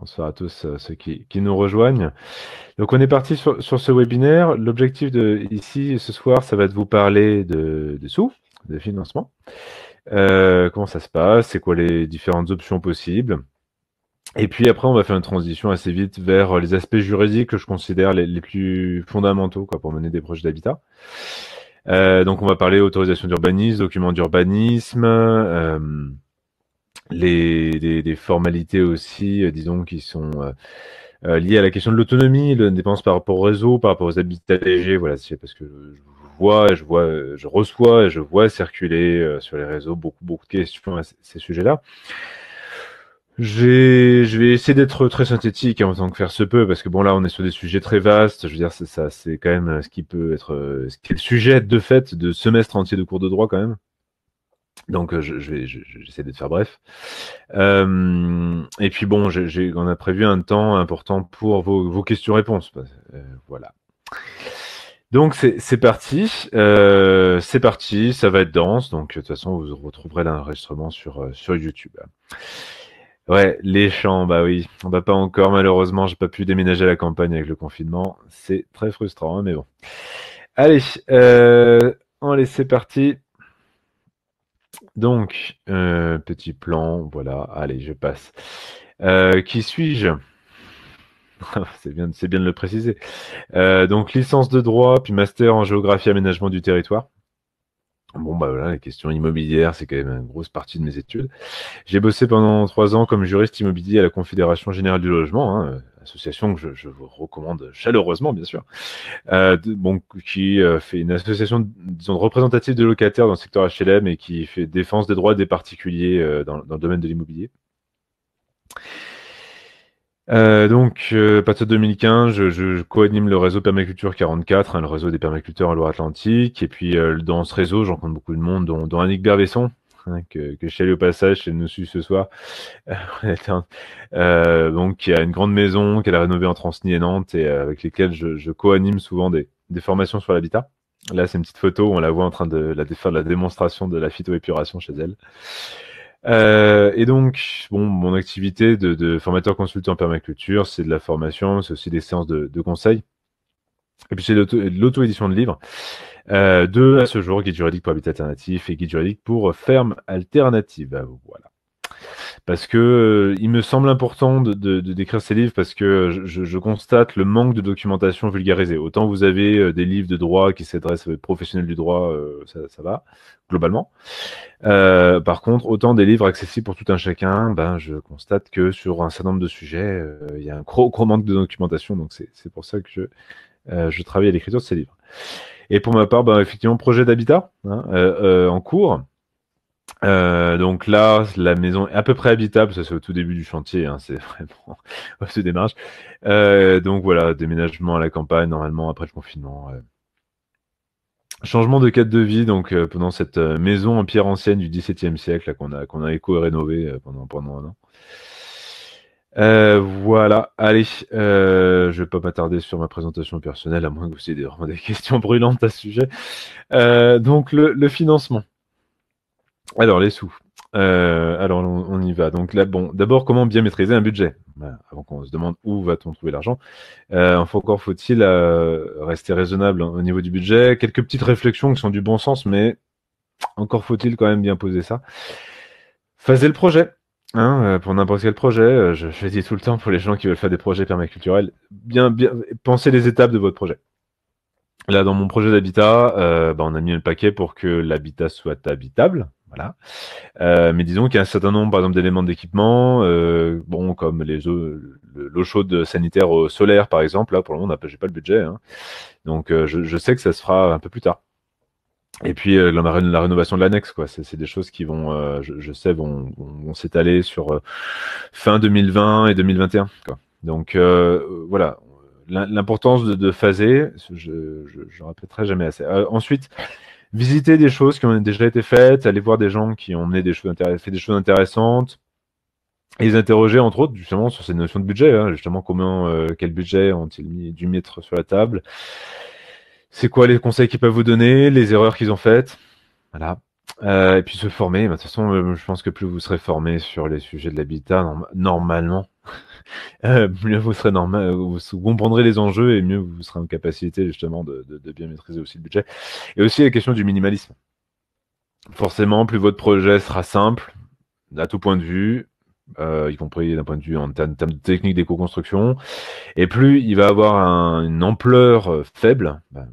Bonsoir à tous euh, ceux qui, nous rejoignent. Donc on est parti sur, ce webinaire. L'objectif de ici ce soir, ça va être de vous parler de, sous, de financement. Euh, comment ça se passe, c'est quoi les différentes options possibles. Et puis après, on va faire une transition assez vite vers les aspects juridiques que je considère les, plus fondamentaux pour mener des projets d'habitat. Euh, donc on va parler autorisation d'urbanisme, documents d'urbanisme les, des, formalités aussi, euh, disons, qui sont euh, euh, liées à la question de l'autonomie, la dépenses par rapport au réseau, par rapport aux habitats légers. Voilà, c'est parce que je vois, je vois, je reçois, je vois circuler sur les réseaux beaucoup, beaucoup de questions à ces sujets-là. Je vais essayer d'être très synthétique en hein, tant que faire ce peut, parce que bon là on est sur des sujets très vastes. Je veux dire c'est ça, c'est quand même ce qui peut être, ce qui est le sujet de fait de semestre entier de cours de droit quand même. Donc, euh, je, je j'essaie de faire bref. et puis, bon, j'ai, on a prévu un temps important pour vos, vos questions-réponses. Euh, voilà. Donc, c'est, parti. Euh, c'est parti. Ça va être dense. Donc, de toute façon, vous retrouverez l'enregistrement sur, sur YouTube. Ouais, les champs, bah oui. On va pas encore, malheureusement. J'ai pas pu déménager la campagne avec le confinement. C'est très frustrant, hein, mais bon. Allez, allez, c'est parti. Donc, euh, petit plan, voilà, allez, je passe. Euh, qui suis-je c'est bien, de le préciser. Euh, donc licence de droit, puis master en géographie aménagement du territoire. Bon, bah voilà, les questions immobilières, c'est quand même une grosse partie de mes études. J'ai bossé pendant trois ans comme juriste immobilier à la Confédération Générale du Logement, hein, association que je, vous recommande chaleureusement, bien sûr, euh, qui euh, fait une association disons, représentative de locataires dans le secteur HLM et qui fait défense des droits des particuliers euh, dans, le domaine de l'immobilier. donc, à partir de 2015, je, co-anime le réseau Permaculture 44, hein, le réseau des permaculteurs en Loire-Atlantique. Et puis, dans ce réseau, j'encontre beaucoup de monde, dont, dont Annick Berbesson, que, je suis allé au passage, chez nous ce soir. Euh, euh donc, qui a une grande maison qu'elle a rénovée en Ancenis et Nantes et euh, avec lesquelles je, co-anime souvent des, formations sur l'habitat. Là, c'est une petite photo où on la voit en train de, la, faire la démonstration de la phytoépuration chez elle. Euh, et donc, bon, mon activité de, formateur consultant en permaculture, c'est de la formation, c'est aussi des séances de, de conseils. Et puis c'est de l'auto-édition de livres. Euh, deux à ce jour, guide juridique pour Habitat Alternatif et guide juridique pour Ferme Alternative. Ah, voilà. Parce que euh, il me semble important de, décrire ces livres parce que je, constate le manque de documentation vulgarisée. Autant vous avez euh, des livres de droit qui s'adressent aux professionnels du droit, ça, va, globalement. par contre, autant des livres accessibles pour tout un chacun, ben, je constate que sur un certain nombre de sujets, il y a un gros, gros manque de documentation. Donc c'est pour ça que je, je travaille à l'écriture de ces livres. Et pour ma part, ben effectivement, projet d'habitat hein, euh, euh, en cours. Euh, donc là, la maison est à peu près habitable, ça c'est au tout début du chantier, hein, c'est vraiment ce démarche. donc voilà, déménagement à la campagne, normalement après le confinement. Changement de cadre de vie, donc pendant cette maison en pierre ancienne du XVIIe siècle qu'on a qu'on a éco rénovée pendant pendant un an. Euh, voilà, allez, euh, je vais pas m'attarder sur ma présentation personnelle, à moins que vous ayez vraiment des questions brûlantes à ce sujet. Euh, donc, le, financement. Alors, les sous. Euh, alors, on, y va. Donc, là, bon, d'abord, comment bien maîtriser un budget bah, Avant qu'on se demande où va-t-on trouver l'argent. encore faut-il rester raisonnable hein, au niveau du budget. Quelques petites réflexions qui sont du bon sens, mais encore faut-il quand même bien poser ça. Faser le projet. Hein, euh, pour n'importe quel projet, euh, je, je le dis tout le temps pour les gens qui veulent faire des projets permaculturels, bien, bien, pensez les étapes de votre projet. Là, dans mon projet d'habitat, euh, bah, on a mis un paquet pour que l'habitat soit habitable. Voilà. mais disons qu'il y a un certain nombre, par exemple, d'éléments d'équipement, bon, comme les l'eau chaude sanitaire solaire, par exemple. Là, pour le moment, j'ai pas le budget. Hein. Donc, je, je sais que ça se fera un peu plus tard. Et puis euh, la, rénovation de l'annexe, quoi. C'est des choses qui vont, euh, je, sais, vont, s'étaler sur euh, fin 2020 et 2021. Quoi. Donc voilà, l'importance de, de, phaser, je, ne je, répéterai jamais assez. ensuite, visiter des choses qui ont déjà été faites, aller voir des gens qui ont mené des choses fait des choses intéressantes. Et les interroger entre autres justement sur ces notions de budget, hein, justement comment quel budget ont-ils mis dû mettre sur la table, c'est quoi les conseils qu'ils peuvent vous donner, les erreurs qu'ils ont faites. Voilà. Euh, et puis se former. Bah, de toute façon, euh, je pense que plus vous serez formé sur les sujets de l'habitat, normalement, euh, mieux vous serez normal, euh, vous, comprendrez les enjeux et mieux vous serez en capacité justement de, de, bien maîtriser aussi le budget. Et aussi la question du minimalisme. Forcément, plus votre projet sera simple, à tout point de vue, euh, y compris d'un point de vue en termes de technique d'éco-construction. Et plus il va avoir une ampleur euh, faible, ben,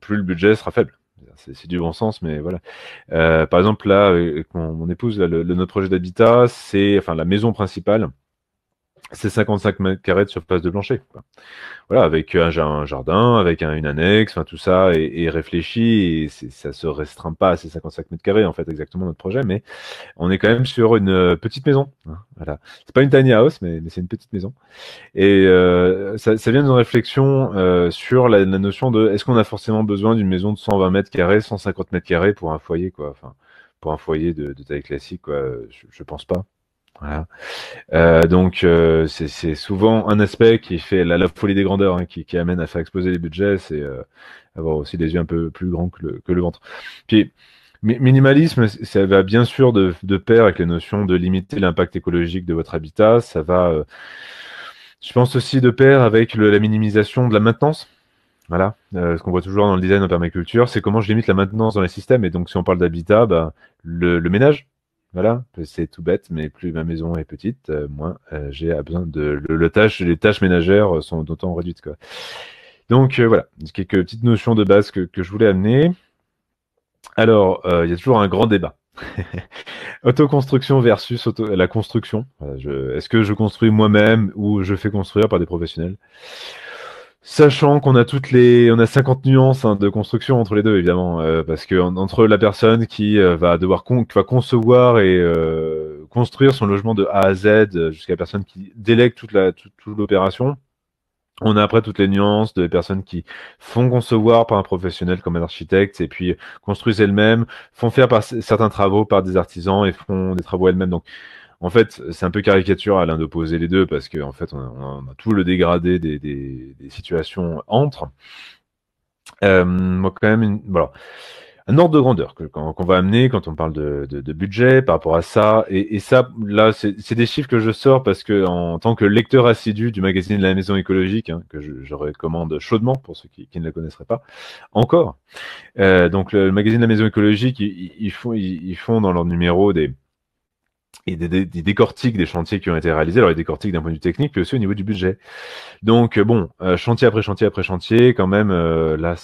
plus le budget sera faible. C'est du bon sens, mais voilà. Euh, par exemple, là, avec mon, épouse, notre projet d'habitat, c'est enfin la maison principale c'est 55 mètres carrés de surface de plancher. Quoi. Voilà, avec euh, un, jardin, avec une annexe, enfin tout ça et réfléchi et ça se restreint pas à ces 55 mètres carrés en fait exactement notre projet, mais on est quand même sur une euh, petite maison. Hein, voilà, c'est pas une tiny house, mais, c'est une petite maison. Et euh, ça, vient d'une réflexion euh, sur la, notion de est-ce qu'on a forcément besoin d'une maison de 120 mètres carrés, 150 mètres carrés pour un foyer quoi. Enfin, pour un foyer de, taille classique, quoi, je, je pense pas. Voilà. Euh, donc euh, c'est souvent un aspect qui fait la, la folie des grandeurs, hein, qui, qui, amène à faire exploser les budgets, c'est euh, avoir aussi des yeux un peu plus grands que le, que le ventre. Puis minimalisme, ça va bien sûr de, de pair avec les notion de limiter l'impact écologique de votre habitat. Ça va, euh, je pense aussi de pair avec la minimisation de la maintenance. Voilà, euh, ce qu'on voit toujours dans le design en permaculture, c'est comment je limite la maintenance dans les systèmes. Et donc, si on parle d'habitat, bah, le, le, ménage, voilà, c'est tout bête, mais plus ma maison est petite, euh, moins euh, j'ai euh, besoin de. Le, les tâches ménagères sont d'autant réduites. Quoi. Donc voilà, quelques petites notions de base que, je voulais amener. Alors, il y a toujours un grand débat. Autoconstruction versus la construction. Est-ce que je construis moi-même ou je fais construire par des professionnels Sachant qu'on a toutes les, on a 50 nuances hein, de construction entre les deux évidemment, euh, parce que entre la personne qui euh, va devoir va concevoir et euh, construire son logement de A à Z jusqu'à la personne qui délègue toute la l'opération, on a après toutes les nuances de personnes qui font concevoir par un professionnel comme un architecte et puis construisent elles-mêmes, font faire certains travaux par des artisans et font des travaux elles-mêmes. Donc en fait, c'est un peu caricatural hein, d'opposer les deux parce qu'en en fait, on a, tout le dégradé des, situations entre. Euh, moi, quand même, voilà, un ordre de grandeur qu'on va amener quand on parle de, budget par rapport à ça. Et, ça, là, c'est des chiffres que je sors parce que en tant que lecteur assidu du magazine de La Maison écologique, hein, que je, recommande chaudement pour ceux qui, ne la connaisseraient pas, encore. Euh, donc, le, magazine de La Maison écologique, ils, font, ils font dans leur numéro des et des, des, décortiques des chantiers qui ont été réalisés, alors les décortiques d'un point de vue technique, puis aussi au niveau du budget. Donc euh, bon, euh, chantier après chantier après chantier, quand même, euh, là,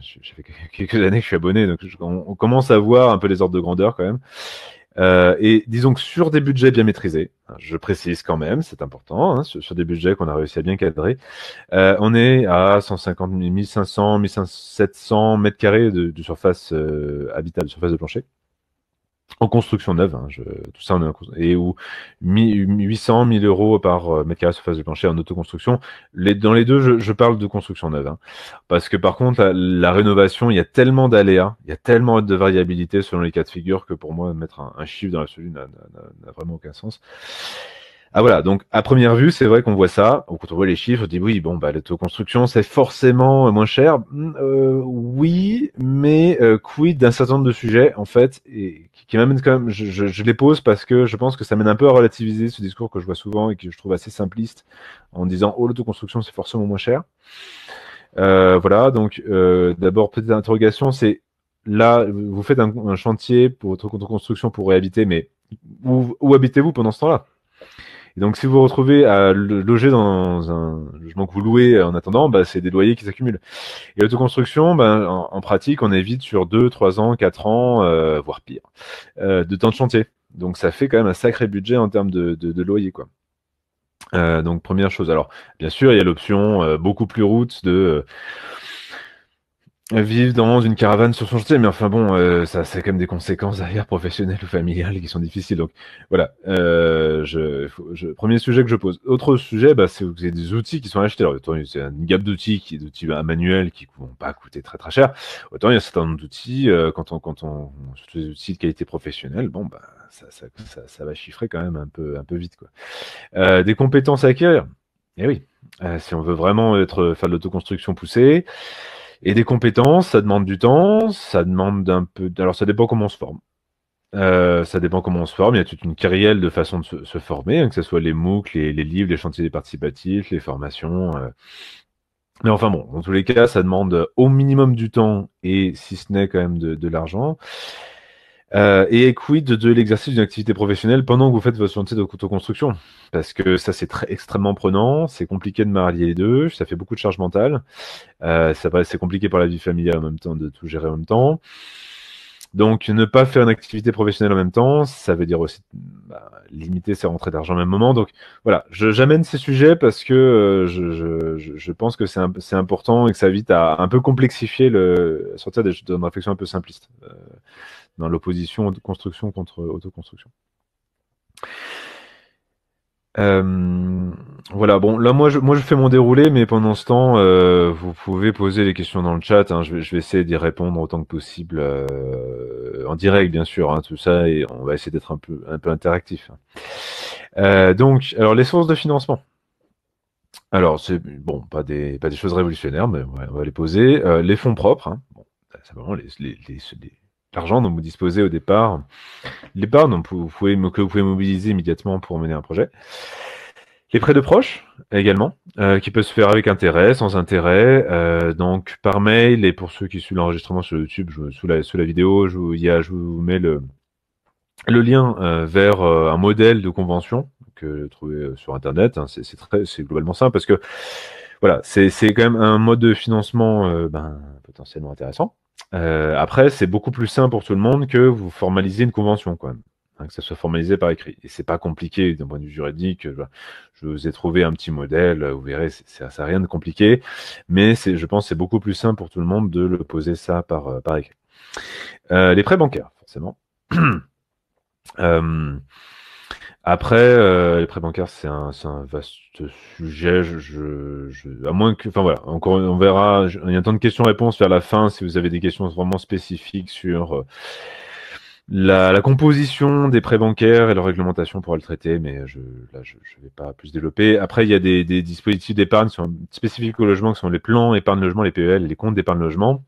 j'ai fait quelques années que je suis abonné, donc on, commence à voir un peu les ordres de grandeur quand même. et disons que sur des budgets bien maîtrisés, hein, je précise quand même, c'est important, hein, sur, des budgets qu'on a réussi à bien cadrer, on est à 150, 1500, 15700 mètres carrés de, de surface habitable, de surface de plancher en construction neuve, hein, tout ça et où 800 1000 euros par euh, mètre carré surface de plancher en autoconstruction. Les, dans les deux, je, parle de construction neuve, hein, parce que par contre la, rénovation, il y a tellement d'aléas, il y a tellement de variabilité selon les cas de figure que pour moi mettre un, chiffre dans la l'absolu n'a vraiment aucun sens. Ah voilà, donc à première vue, c'est vrai qu'on voit ça, quand on voit les chiffres, on dit oui, bon, bah, l'autoconstruction, c'est forcément euh, moins cher. Mm, euh, oui, mais euh, quid d'un certain nombre de sujets, en fait, et qui, m'amène quand même, je, je, les pose parce que je pense que ça mène un peu à relativiser ce discours que je vois souvent et que je trouve assez simpliste en disant, oh, l'autoconstruction, c'est forcément moins cher. voilà, donc d'abord, petite interrogation, c'est là, vous faites un, chantier pour votre autoconstruction pour réhabiter, mais où habitez-vous pendant ce temps-là et donc si vous vous retrouvez à loger dans un logement que vous louez en attendant, bah, c'est des loyers qui s'accumulent. Et l'autoconstruction, bah, en, pratique, on évite sur 2, 3 ans, 4 ans, euh, voire pire, euh, de temps de chantier. Donc ça fait quand même un sacré budget en termes de, de, loyer. quoi. Euh, donc première chose. Alors bien sûr, il y a l'option beaucoup plus route de vivre dans une caravane sur son chantier, mais enfin bon, euh, ça, c'est quand même des conséquences derrière professionnelles ou familiales qui sont difficiles. Donc voilà, euh, je, je, premier sujet que je pose. Autre sujet, bah, c'est que vous avez des outils qui sont achetés. Alors autant a une gamme d'outils, qui, d'outils manuel qui ne vont pas coûter très très cher. Autant il y a un certain nombre d'outils euh, quand on quand on surtout des outils de qualité professionnelle. Bon bah ça, ça, ça, va chiffrer quand même un peu un peu vite quoi. des compétences à acquérir. Eh oui, si on veut vraiment être faire de l'autoconstruction poussée. Et des compétences, ça demande du temps, ça demande un peu. Alors, ça dépend comment on se forme. Euh, ça dépend comment on se forme. Il y a toute une carrière de façon de se, former, hein, que ce soit les MOOC, les, livres, les chantiers participatifs, les formations. Euh. Mais enfin bon, dans tous les cas, ça demande au minimum du temps et si ce n'est quand même de, de l'argent. Euh, et quid de l'exercice d'une activité professionnelle pendant que vous faites votre chantier construction Parce que ça, c'est très extrêmement prenant, c'est compliqué de marier les deux, ça fait beaucoup de charge mentale, euh, ça c'est compliqué par la vie familiale en même temps, de tout gérer en même temps. Donc, ne pas faire une activité professionnelle en même temps, ça veut dire aussi bah, limiter ses rentrées d'argent en même moment. Donc, voilà, j'amène ces sujets parce que euh, je, pense que c'est important et que ça évite à un peu complexifier le sortir d'une réflexion un peu simpliste. Euh, dans l'opposition construction contre autoconstruction. Euh, voilà, bon, là, moi je, fais mon déroulé, mais pendant ce temps, euh, vous pouvez poser les questions dans le chat. Hein. je, vais, essayer d'y répondre autant que possible, euh, en direct, bien sûr, hein. tout ça, et on va essayer d'être un peu, interactif. Hein. donc, alors, les sources de financement. Alors, c'est bon, pas des, choses révolutionnaires, mais on va les poser. les fonds propres, hein, bon, les argent dont vous disposez au départ, l'épargne que vous pouvez mobiliser immédiatement pour mener un projet. Les prêts de proches également, euh, qui peuvent se faire avec intérêt, sans intérêt, euh, donc par mail, et pour ceux qui suivent l'enregistrement sur YouTube, sous, la, sous, la, vidéo, je vous, je vous mets le, le lien euh, vers un modèle de convention que j'ai trouvé sur Internet. Hein. c'est globalement simple, parce que voilà, c'est quand même un mode de financement ben, potentiellement intéressant. Euh, après, c'est beaucoup plus simple pour tout le monde que vous formalisez une convention quand hein, que ça soit formalisé par écrit et c'est pas compliqué d'un point de vue juridique, euh, bah, je vous ai trouvé un petit modèle, euh, vous verrez, c'est ça rien de compliqué, mais je pense, c'est beaucoup plus simple pour tout le monde de poser ça par, écrit. les prêts bancaires, forcément. Après, euh, les prêts bancaires, c'est un, vaste sujet. Je, à moins que, enfin voilà, encore, on verra. Il y a un temps de questions-réponses vers la fin. Si vous avez des questions vraiment spécifiques sur euh, la, composition des prêts bancaires et leur réglementation, pour pourra le traiter. Mais je, là, je ne vais pas plus développer. Après, il y a des, dispositifs d'épargne spécifiques au logement, qui sont les plans épargne logement, les PEL, les comptes d'épargne logement,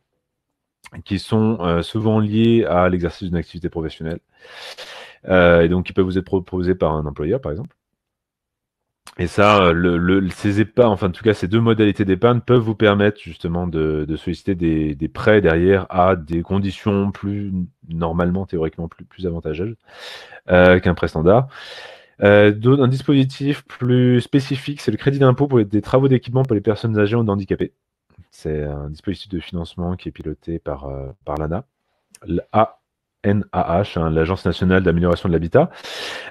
qui sont euh, souvent liés à l'exercice d'une activité professionnelle. Euh, et donc qui peuvent vous être proposé par un employeur, par exemple. Et ça, euh, ces épargnes, enfin en tout cas ces deux modalités d'épargne peuvent vous permettre justement de, solliciter des, prêts derrière à des conditions plus normalement, théoriquement plus, avantageuses euh, qu'un prêt standard. un dispositif plus spécifique, c'est le crédit d'impôt pour les, des travaux d'équipement pour les personnes âgées ou handicapées. C'est un dispositif de financement qui est piloté par, par l'ANA, l'ANA NAH, hein, l'Agence nationale d'amélioration de l'habitat.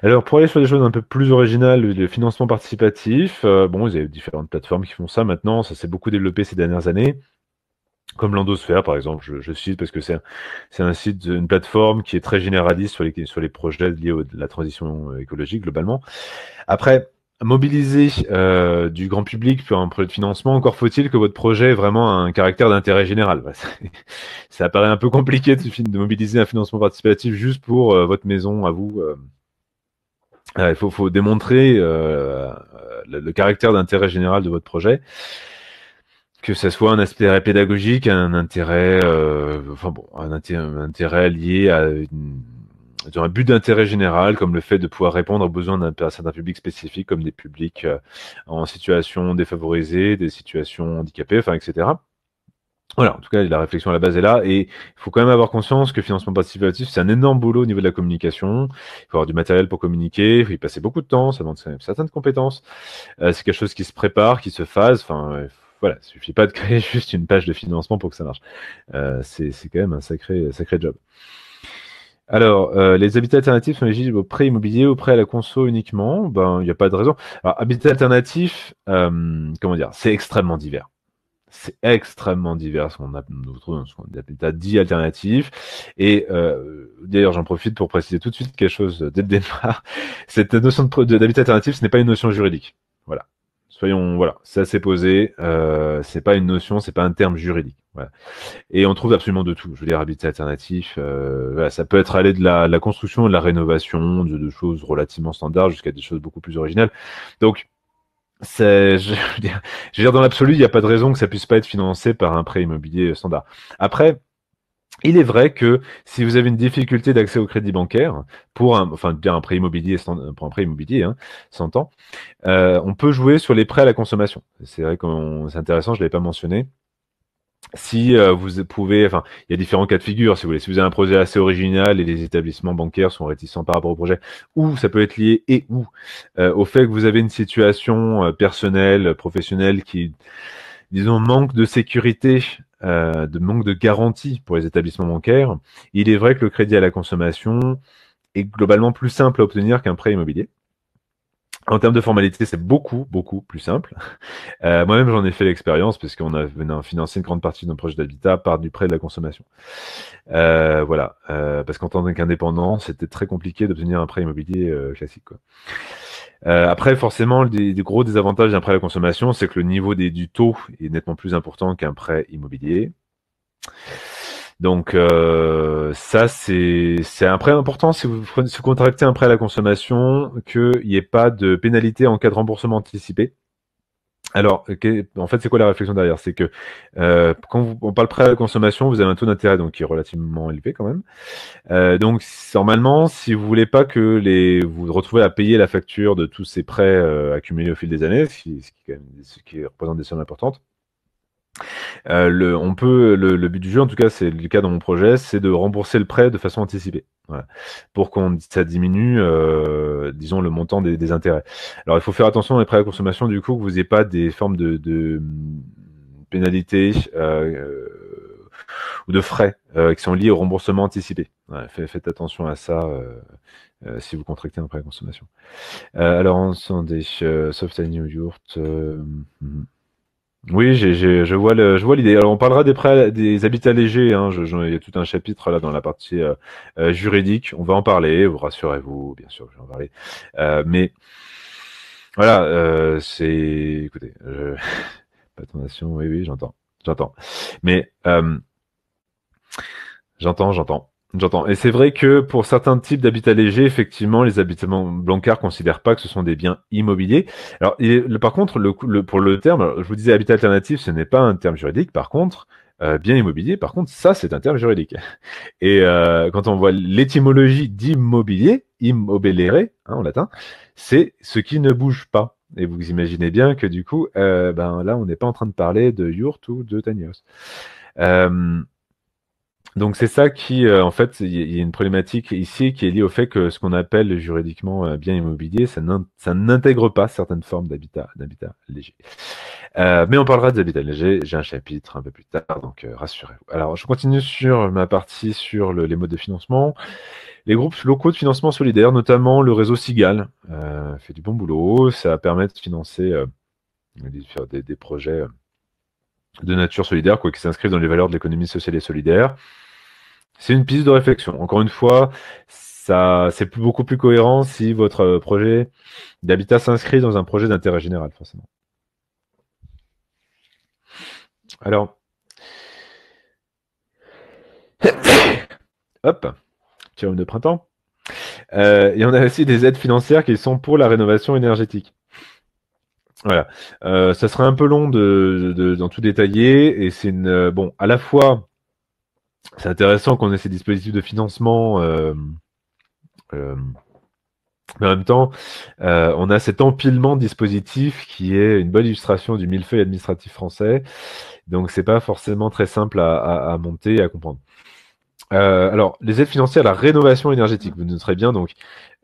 Alors, pour aller sur des choses un peu plus originales, le financement participatif, euh, bon, il y a différentes plateformes qui font ça maintenant, ça s'est beaucoup développé ces dernières années. Comme l'Endosphère, par exemple, je, cite parce que c'est un, site, une plateforme qui est très généraliste sur les, sur les projets liés à la transition euh, écologique globalement. Après, mobiliser euh, du grand public pour un projet de financement, encore faut-il que votre projet ait vraiment un caractère d'intérêt général. ça paraît un peu compliqué de, mobiliser un financement participatif juste pour euh, votre maison à vous. Euh. Il faut, démontrer le, caractère d'intérêt général de votre projet, que ce soit un aspect pédagogique, un intérêt, enfin bon, un intérêt lié à une dans un but d'intérêt général, comme le fait de pouvoir répondre aux besoins d'un certain public spécifique, comme des publics euh, en situation défavorisée, des situations handicapées, enfin, etc. Voilà, en tout cas, la réflexion à la base est là. Et il faut quand même avoir conscience que financement participatif, c'est un énorme boulot au niveau de la communication. Il faut avoir du matériel pour communiquer, il faut y passer beaucoup de temps, ça demande certaines compétences. Euh, c'est quelque chose qui se prépare, qui se phase. Enfin, euh, voilà, suffit pas de créer juste une page de financement pour que ça marche. Euh, c'est quand même un sacré, sacré job. Alors, euh, les habitats alternatifs sont éligibles au prêt immobilier, au prêt à la conso uniquement. Ben, il n'y a pas de raison. Alors, habitat alternatif, euh, comment dire, c'est extrêmement divers. C'est extrêmement divers ce qu'on trouve ce qu'on habitat dit alternatif. Et euh, d'ailleurs, j'en profite pour préciser tout de suite quelque chose dès le départ. Cette notion d'habitat alternatif, ce n'est pas une notion juridique. Voilà. Soyons, voilà, ça s'est posé. c'est pas une notion, c'est pas un terme juridique. Et on trouve absolument de tout. Je veux dire, habitat alternatif, euh, ça peut être aller de la, la construction, de la rénovation, de, de choses relativement standards jusqu'à des choses beaucoup plus originales. Donc, je, veux dire, dans l'absolu, il n'y a pas de raison que ça puisse pas être financé par un prêt immobilier standard. Après, il est vrai que si vous avez une difficulté d'accès au crédit bancaire pour un, enfin, un prêt immobilier, pour un prêt immobilier, hein, 100 ans, euh, on peut jouer sur les prêts à la consommation. C'est vrai que c'est intéressant, je l'avais pas mentionné si euh, vous pouvez, enfin, il y a différents cas de figure, si vous voulez, si vous avez un projet assez original et les établissements bancaires sont réticents par rapport au projet, ou ça peut être lié et ou euh, au fait que vous avez une situation euh, personnelle, professionnelle qui, disons, manque de sécurité, de manque de garantie pour les établissements bancaires, il est vrai que le crédit à la consommation est globalement plus simple à obtenir qu'un prêt immobilier. En termes de formalité, c'est beaucoup, beaucoup plus simple. Euh, moi-même, j'en ai fait l'expérience parce qu'on a, financé une grande partie de nos projets d'habitat par du prêt de la consommation. Euh, voilà, euh, parce qu'en tant qu'indépendant, c'était très compliqué d'obtenir un prêt immobilier classique. après, forcément, des, gros désavantages d'un prêt à la consommation, c'est que le niveau du taux est nettement plus important qu'un prêt immobilier. Donc euh, ça, c'est un prêt important si vous contractez un prêt à la consommation, qu'il n'y ait pas de pénalité en cas de remboursement anticipé. Alors, en fait, c'est quoi la réflexion derrière C'est que euh, quand on parle prêt à la consommation, vous avez un taux d'intérêt donc qui est relativement élevé quand même. Euh, donc, normalement, si vous voulez pas que les, vous, vous retrouvez à payer la facture de tous ces prêts accumulés au fil des années, qui, ce qui représente des sommes importantes, euh, le, on peut, le, but du jeu, en tout cas, c'est le cas dans mon projet, c'est de rembourser le prêt de façon anticipée, pour qu'on ça diminue, euh, disons, le montant des, intérêts. Alors, il faut faire attention dans les prêts à consommation, du coup, que vous n'ayez pas des formes de, mm, pénalités euh, ou de frais qui sont liés au remboursement anticipé. faites attention à ça si vous contractez un prêt à consommation. alors, on sent des soft and new yurt. Oui, j'ai je vois je vois l'idée. Alors on parlera des prêts, des habitats légers. Hein. il y a tout un chapitre là dans la partie euh, euh, juridique. On va en parler. Vous rassurez-vous, bien sûr, je vais en parler. Euh, mais voilà, c'est, écoutez, je... Oui, oui, j'entends, j'entends. Mais j'entends, j'entends. J'entends. Et c'est vrai que pour certains types d'habitat légers, effectivement, les habitants blancards considèrent pas que ce sont des biens immobiliers. Alors, par contre, le, pour le terme, je vous disais habitat alternatif, ce n'est pas un terme juridique. Par contre, euh, bien immobilier, par contre, ça, c'est un terme juridique. Et euh, quand on voit l'étymologie d'immobilier, immobilere, hein, en latin, c'est ce qui ne bouge pas. Et vous imaginez bien que du coup, euh, ben là, on n'est pas en train de parler de yurt ou de tanios. Donc c'est ça qui, euh, en fait, il y a une problématique ici qui est liée au fait que ce qu'on appelle juridiquement euh, bien immobilier, ça n'intègre pas certaines formes d'habitat léger. Euh, mais on parlera d'habitat légers, j'ai un chapitre un peu plus tard, donc euh, rassurez-vous. Alors je continue sur ma partie sur les modes de financement. Les groupes locaux de financement solidaires, notamment le réseau Sigal, fait du bon boulot, ça permet de financer de des, des, projets de nature solidaire, quoi, qui s'inscrivent dans les valeurs de l'économie sociale et solidaire. C'est une piste de réflexion. Encore une fois, ça, c'est beaucoup plus cohérent si votre euh, projet d'habitat s'inscrit dans un projet d'intérêt général, forcément. Alors, hop, petit de printemps. Il y en a aussi des aides financières qui sont pour la rénovation énergétique. Voilà. Euh, ça serait un peu long de, d'en tout détailler et c'est une euh, bon à la fois c'est intéressant qu'on ait ces dispositifs de financement euh, mais en même temps on a cet empilement de dispositifs qui est une bonne illustration du millefeuille administratif français donc c'est pas forcément très simple à monter et à comprendre. Euh, alors, les aides financières à la rénovation énergétique, vous noterez bien, donc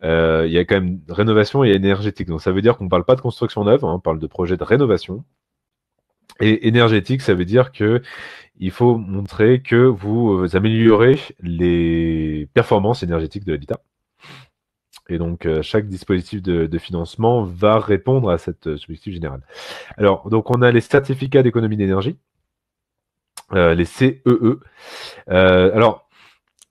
euh, il y a quand même rénovation et énergétique. Donc ça veut dire qu'on ne parle pas de construction neuve, hein, on parle de projet de rénovation. Et énergétique, ça veut dire que il faut montrer que vous euh, améliorez les performances énergétiques de l'habitat. Et donc, chaque dispositif de, financement va répondre à cette subjective générale. Alors, donc, on a les certificats d'économie d'énergie, les CEE. E. alors,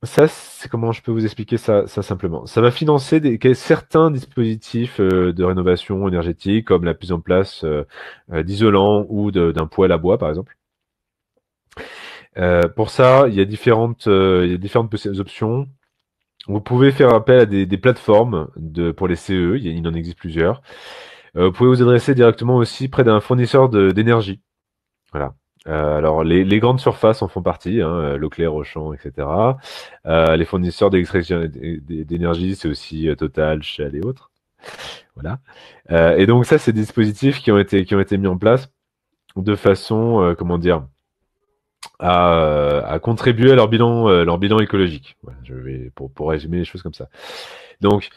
ça, c'est comment je peux vous expliquer ça, ça simplement. Ça va financer des, certains dispositifs euh, de rénovation énergétique, comme la mise en place euh, euh, d'isolant d'isolants ou d'un poêle à bois, par exemple. pour ça, il y a différentes, il différentes options. Vous pouvez faire appel à des, plateformes de, pour les CE, il en existe plusieurs. vous pouvez vous adresser directement aussi près d'un fournisseur d'énergie. Voilà. Euh, alors, les, grandes surfaces en font partie, hein, au champ, etc. les fournisseurs d'énergie, c'est aussi euh, Total, Shell et autres. Voilà. Euh, et donc, ça, c'est des dispositifs qui ont été, qui ont été mis en place de façon, comment dire, à, à, contribuer à leur bilan, leur écologique. je vais, pour, pour résumer les choses comme ça. Donc,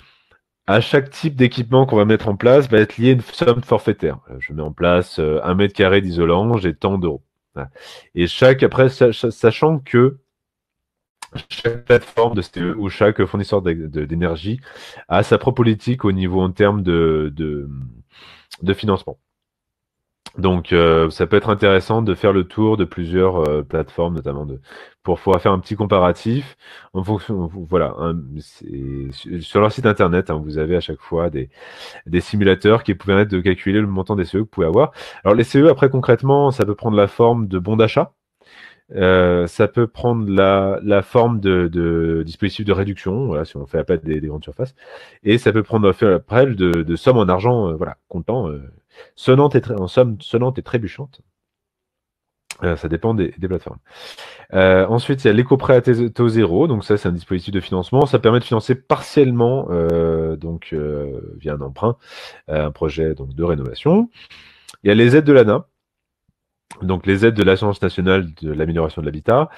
à chaque type d'équipement qu'on va mettre en place va être lié une somme forfaitaire. Je mets en place un mètre carré d'isolant, j'ai tant d'euros. Et chaque, après, sachant que chaque plateforme de CE ou chaque fournisseur d'énergie a sa propre politique au niveau en termes de, de, de financement. Donc, euh, ça peut être intéressant de faire le tour de plusieurs euh, plateformes, notamment de, pour pouvoir faire un petit comparatif. En fonction, voilà, sur leur site internet, hein, vous avez à chaque fois des, des simulateurs qui permettent de calculer le montant des CE que vous pouvez avoir. Alors, les CE, après concrètement, ça peut prendre la forme de bons d'achat. Euh, ça peut prendre la, forme de, de dispositifs de réduction, voilà, si on fait appel des, des grandes surfaces, et ça peut prendre après de, de sommes en argent, voilà, comptant sonnante et, en somme, sonnante et trébuchante. Euh, ça dépend des, plateformes. Euh, ensuite, il y a l'éco-prêt à taux zéro. Donc ça, c'est un dispositif de financement. Ça permet de financer partiellement, euh, donc via un emprunt, un projet donc, de rénovation. Il y a les aides de l'ANA, donc les aides de l'Agence nationale de l'amélioration de l'habitat,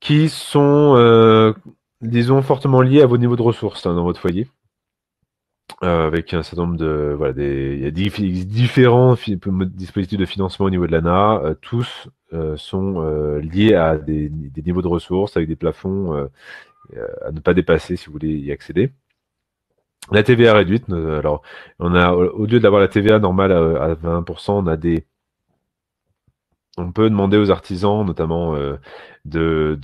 qui sont, disons, fortement liées à vos niveaux de ressources hein, dans votre foyer. Euh, avec un certain nombre de voilà des il y a différents dispositifs de financement au niveau de l'ANA, euh, tous euh, sont liés à des, niveaux de ressources avec des plafonds à ne pas dépasser si vous voulez y accéder. La TVA réduite, alors on a au lieu d'avoir la TVA normale à, 20%, on a des on peut demander aux artisans, notamment de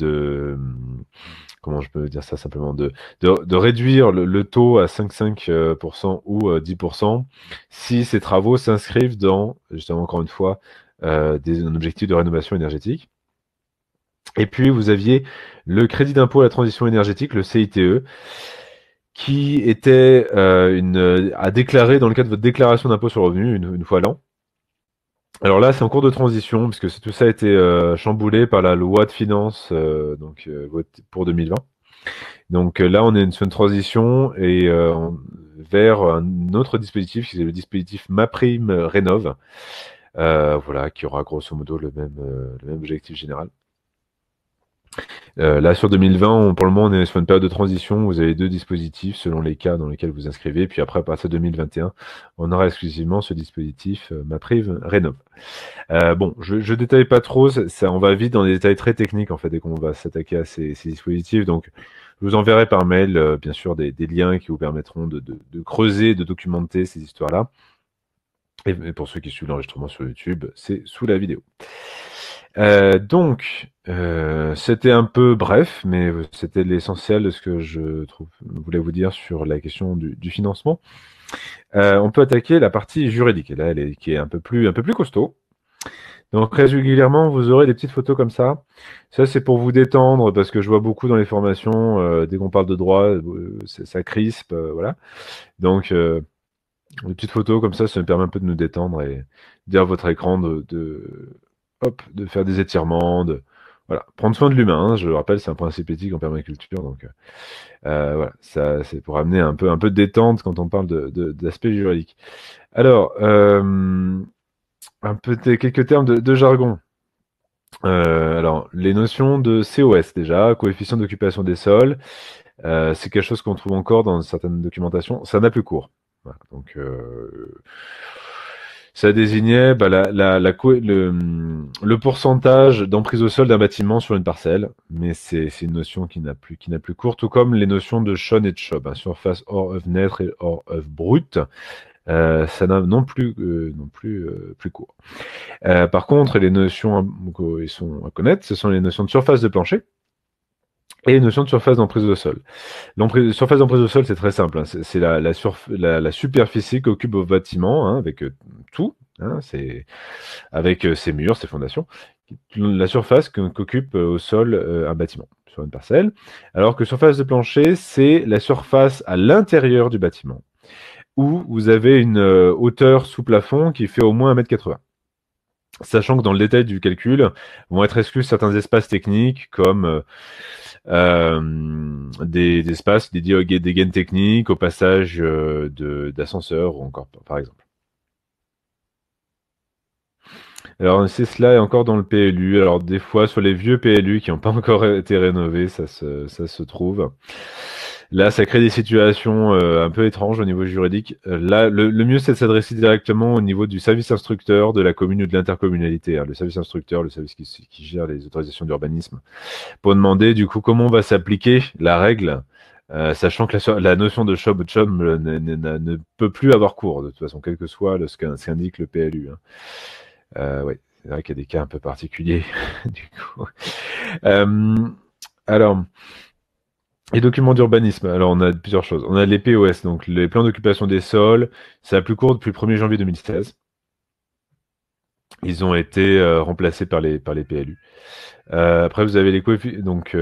comment je peux dire ça simplement, de, de, réduire le, taux à 5,5% euh, ou 10% euh, si ces travaux s'inscrivent dans, justement encore une fois, euh, des, un objectif de rénovation énergétique. Et puis, vous aviez le crédit d'impôt à la transition énergétique, le CITE, qui était une, à déclarer dans le cadre de votre déclaration d'impôt sur le revenu une fois l'an. Alors là, c'est en cours de transition, puisque tout ça a été euh, chamboulé par la loi de finances euh, donc, euh, pour 2020. Donc là, on est sur une transition et vers un autre dispositif, qui est le dispositif MaPrime Rénov, voilà, qui aura grosso modo le même, le même objectif général. Euh, là, sur 2020, on, pour le moment, on est sur une période de transition. Vous avez deux dispositifs selon les cas dans lesquels vous inscrivez. Puis après, à partir de 2021, on aura exclusivement ce dispositif euh, MaPrive Rénov. Euh, bon, je ne détaille pas trop. Ça, on va vite dans des détails très techniques, en fait, dès qu'on va s'attaquer à ces, dispositifs. Donc, je vous enverrai par mail, bien sûr, des, liens qui vous permettront de, de, creuser, de documenter ces histoires-là. et pour ceux qui suivent l'enregistrement sur YouTube, c'est sous la vidéo. Euh, donc, euh, c'était un peu bref, mais euh, c'était l'essentiel de ce que je trouve, voulais vous dire sur la question du, du financement. Euh, on peut attaquer la partie juridique, et là, elle est, qui est un peu plus, un peu plus costaud. Donc régulièrement, vous aurez des petites photos comme ça. Ça, c'est pour vous détendre, parce que je vois beaucoup dans les formations, euh, dès qu'on parle de droit, euh, ça crispe, voilà. Donc, des petites photos comme ça, ça me permet un peu de nous détendre et dire à votre écran de, de hop, de faire des étirements, de voilà, prendre soin de l'humain. Hein. je le rappelle, c'est un principe éthique en permaculture, donc euh, euh, voilà, ça c'est pour amener un peu un peu de détente quand on parle d'aspect de, d'aspect juridique. Alors, euh, un peu quelques termes de, jargon. Euh, alors, les notions de COS déjà, coefficient d'occupation des sols, c'est quelque chose qu'on trouve encore dans certaines documentations. Ça n'a plus cours. donc, euh, ça désignait bah, la, la, la, le, pourcentage d'emprise au sol d'un bâtiment sur une parcelle, mais c'est une notion qui n'a plus, qui plus cours, tout comme les notions de shone et de shop, hein. surface hors œuvre naître et hors œuvre brute. Euh, ça n'a non plus, euh, non plus, euh, plus court. par contre, les notions qu'ils sont à connaître, ce sont les notions de surface de plancher, et une notion de surface d'emprise au sol. L'emprise, surface d'emprise au sol, c'est très simple. Hein. C'est la, la, la, superficie qu'occupe au bâtiment, hein, avec euh, tout, hein, avec euh, ses murs, ses fondations, la surface qu'occupe euh, au sol un bâtiment sur une parcelle. Alors que surface de plancher, c'est la surface à l'intérieur du bâtiment, où vous avez une hauteur sous plafond qui fait au moins 1m80 sachant que dans le détail du calcul vont être exclus certains espaces techniques comme euh, euh, des, espaces dédiés aux des gaines techniques, au passage euh, d'ascenseurs ou encore par exemple. Alors c'est cela et encore dans le PLU. Alors des fois sur les vieux PLU qui n'ont pas encore été rénovés, ça se, ça se trouve. Là, ça crée des situations euh, un peu étranges au niveau juridique. Euh, là, le, mieux, c'est de s'adresser directement au niveau du service instructeur de la commune ou de l'intercommunalité. Hein. le service instructeur, le service qui, gère les autorisations d'urbanisme, pour demander du coup comment va s'appliquer la règle euh, sachant que la, notion de shop ne, peut plus avoir cours, de toute façon, quel que soit le, ce qu'indique le PLU. Hein. oui, c'est vrai qu'il y a des cas un peu particuliers, du coup. alors, les documents d'urbanisme, alors on a plusieurs choses. On a les POS, donc les plans d'occupation des sols. C'est la plus courte depuis le 1er janvier 2016. Ils ont été euh, remplacés par les, PLU. Euh, après, vous avez les euh, hmm, coefficients, donc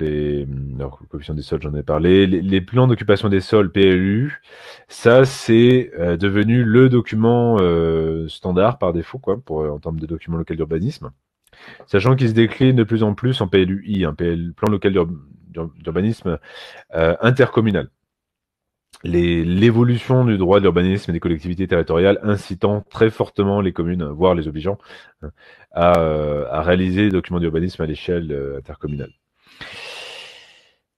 les, des sols, j'en ai parlé. Les, plans d'occupation des sols PLU, ça c'est devenu le document standard par défaut quoi, pour, en termes de document local d'urbanisme. Sachant qu'ils se déclinent de plus en plus en PLUI, un hein, plan local d'urbanisme d'urbanisme euh, intercommunal. L'évolution du droit de l'urbanisme et des collectivités territoriales incitant très fortement les communes, voire les obligeants, euh, euh, à réaliser des documents d'urbanisme à l'échelle intercommunale.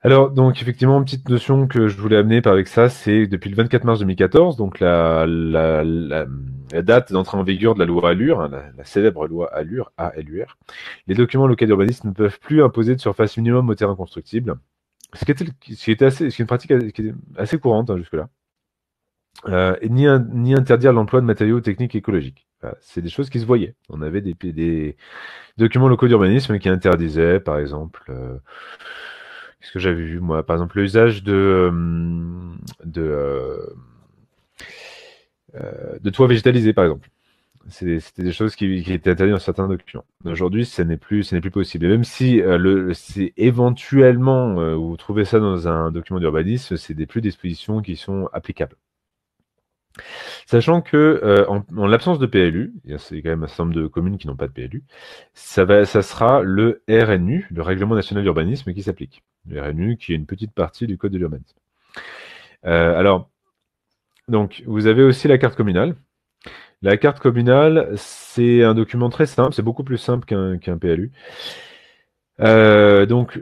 Alors, donc, effectivement, une petite notion que je voulais amener par avec ça, c'est depuis le 24 mars 2014, donc la, la, date d'entrée en vigueur de la loi Allure, hein, la, célèbre loi Allure, ALUR, les documents locaux d'urbanisme ne peuvent plus imposer de surface minimum au terrain constructible, ce qui était, qui assez, ce qui est une pratique assez, courante hein, jusque-là, euh, ni, ni interdire l'emploi de matériaux techniques écologiques. c'est des choses qui se voyaient. On avait des, des documents locaux d'urbanisme qui interdisaient, par exemple, euh, Qu'est-ce que j'avais vu, moi, par exemple, l'usage de, euh, de, euh, euh, de toits végétalisés, par exemple. C'était des choses qui, qui étaient interdites dans certains documents. Aujourd'hui, ce n'est plus, plus possible. Et même si le c'est éventuellement vous trouvez ça dans un document d'urbanisme, c'est des plus dispositions qui sont applicables. Sachant que euh, en, l'absence de PLU, il y a quand même un certain nombre de communes qui n'ont pas de PLU, ça, va, ça sera le RNU, le règlement national d'urbanisme, qui s'applique. Le RNU qui est une petite partie du code de l'urbanisme. Euh, alors, donc, vous avez aussi la carte communale. La carte communale, c'est un document très simple, c'est beaucoup plus simple qu'un PLU. Euh, donc,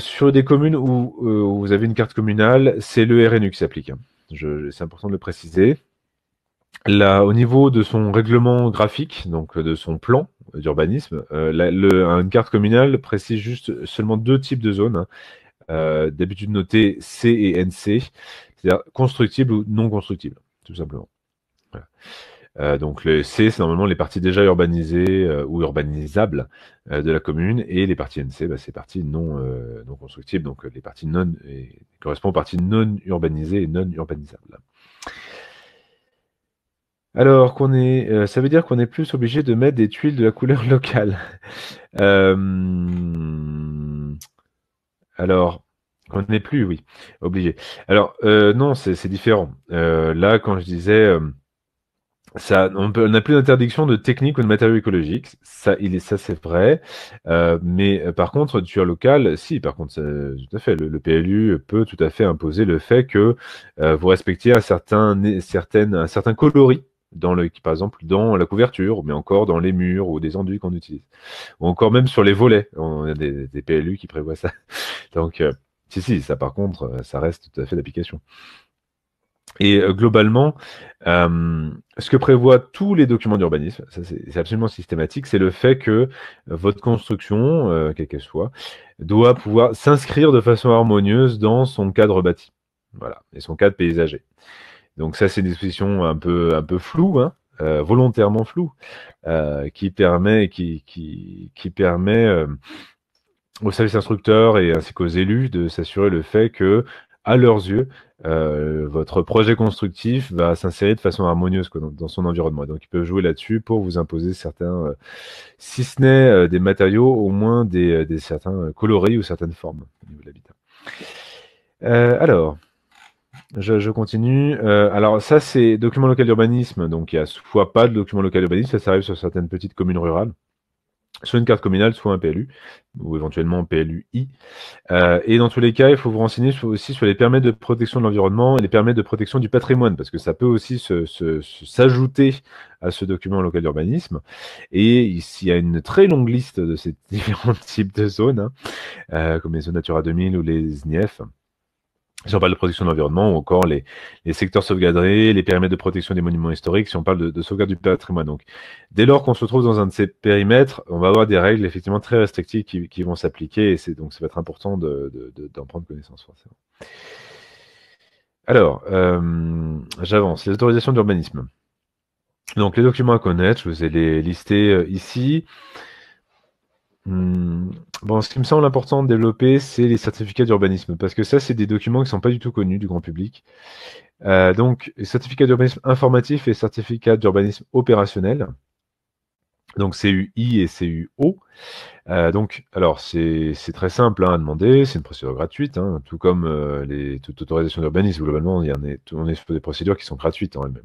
sur des communes où, vous avez une carte communale, c'est le RNU qui s'applique. Hein. C'est important de le préciser au niveau de son règlement graphique, donc euh, de son plan d'urbanisme, euh, une carte communale précise juste seulement deux types de zones. Hein. Euh, d'habitude notées C et NC, c'est-à-dire constructibles ou non constructibles, tout simplement. donc le C, c'est normalement les parties déjà urbanisées ou urbanisables de la commune, et les parties NC, c'est bah, c'est parties non, non constructibles, donc les parties non et, correspondent aux parties non urbanisées et non urbanisables. Alors qu'on est, euh, ça veut dire qu'on est plus obligé de mettre des tuiles de la couleur locale. Euh, alors, on n'est plus, oui, obligé. Alors, euh, non, c'est différent. là, quand je disais, ça, on n'a plus d'interdiction de technique ou de matériaux écologiques. Ça, il est, ça, c'est vrai. mais par contre, tueur local, si, par contre, tout à fait. Le, PLU peut tout à fait imposer le fait que vous respectiez un certain, un certain coloris le, par exemple dans la couverture, mais encore dans les murs ou des enduits qu'on utilise, ou encore même sur les volets. On a des, PLU qui prévoient ça. Donc, euh, si, si, ça par contre, euh, ça reste tout à fait d'application. Et euh, globalement, ce que prévoient tous les documents d'urbanisme, c'est absolument systématique, c'est le fait que votre construction, quelle qu'elle soit, doit pouvoir s'inscrire de façon harmonieuse dans son cadre bâti. Voilà, et son cadre paysager. Donc ça, c'est une disposition un peu, un peu floue, hein, euh, volontairement floue, euh, qui permet, qui, permet euh, aux services instructeurs et ainsi qu'aux élus de s'assurer le fait que, à leurs yeux, votre projet constructif va s'insérer de façon harmonieuse dans, son environnement. donc ils peuvent jouer là-dessus pour vous imposer certains, si ce n'est des matériaux, au moins des, des certains coloris ou certaines formes au niveau de l'habitat. alors, je, continue. Euh, alors ça, c'est document local d'urbanisme. Donc il y a soit pas de document local d'urbanisme, ça s'arrive sur certaines petites communes rurales, soit une carte communale, soit un PLU, ou éventuellement un PLUI. Euh, et dans tous les cas, il faut vous renseigner aussi sur les permets de protection de l'environnement et les permets de protection du patrimoine, parce que ça peut aussi s'ajouter à ce document local d'urbanisme. Et ici, il y a une très longue liste de ces différents types de zones, hein. euh, comme les zones Natura 2000 ou les NIEF, si on parle de protection de l'environnement ou encore les, secteurs sauvegardés, les périmètres de protection des monuments historiques, si on parle de, sauvegarde du patrimoine. Donc, dès lors qu'on se trouve dans un de ces périmètres, on va avoir des règles effectivement très restrictives qui, vont s'appliquer et c'est donc ça va être important d'en prendre connaissance forcément. Alors, euh, j'avance. Les autorisations d'urbanisme. Donc, les documents à connaître, je vous ai les listés euh, ici. Hmm. Bon, ce qui me semble important de développer, c'est les certificats d'urbanisme, parce que ça, c'est des documents qui ne sont pas du tout connus du grand public. Euh, donc, certificat d'urbanisme informatif et certificat d'urbanisme opérationnel. Donc, CUI et CUO. Euh, donc, alors, c'est très simple hein, à demander, c'est une procédure gratuite, hein, tout comme euh, les, autorisations d'urbanisme, globalement, on est sur des procédures qui sont gratuites en elles-mêmes.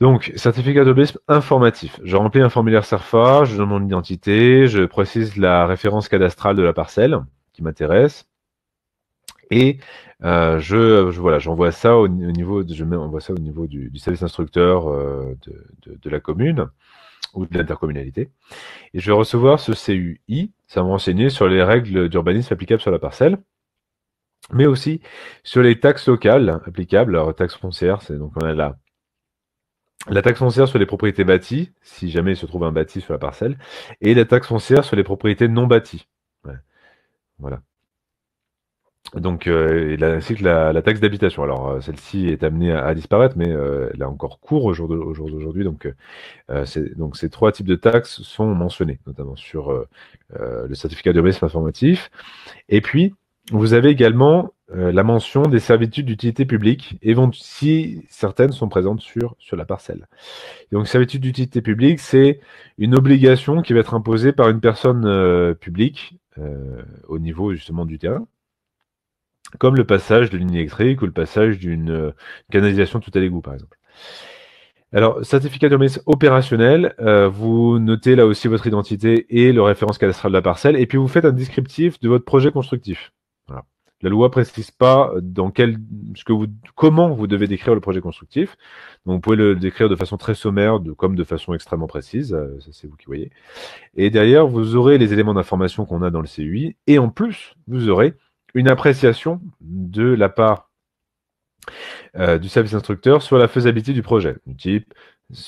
Donc, certificat d'urbanisme informatif. Je remplis un formulaire SERFA, je donne mon identité, je précise la référence cadastrale de la parcelle qui m'intéresse. Et euh, je, je, voilà, j'envoie ça au, niveau, de, je mets, on ça au niveau du, service instructeur euh, de, la commune ou de l'intercommunalité. Et je vais recevoir ce CUI, ça va sur les règles d'urbanisme applicables sur la parcelle, mais aussi sur les taxes locales applicables. Alors, taxes foncières, c'est donc on a là la taxe foncière sur les propriétés bâties, si jamais il se trouve un bâti sur la parcelle, et la taxe foncière sur les propriétés non bâties. Voilà. Donc, euh, ainsi que la, taxe d'habitation. Alors, euh, celle-ci est amenée à, disparaître, mais euh, elle est encore cours au jour d'aujourd'hui. Donc, donc, ces trois types de taxes sont mentionnés, notamment sur le certificat de risque informatif. Et puis, vous avez également euh, la mention des servitudes d'utilité publique, si certaines sont présentes sur, sur la parcelle. donc, servitude d'utilité publique, c'est une obligation qui va être imposée par une personne euh, publique euh, au niveau justement du terrain, comme le passage de ligne électrique ou le passage d'une canalisation tout à l'égout, par exemple. Alors, certificat d'urbanisme opérationnel, vous notez là aussi votre identité et le référence cadastral de la parcelle, et puis vous faites un descriptif de votre projet constructif. La loi précise pas dans quel, ce que vous, comment vous devez décrire le projet constructif. Donc, vous pouvez le décrire de façon très sommaire, de, comme de façon extrêmement précise. Euh, c'est vous qui voyez. Et derrière, vous aurez les éléments d'information qu'on a dans le CUI. Et en plus, vous aurez une appréciation de la part euh, du service instructeur sur la faisabilité du projet. Du type,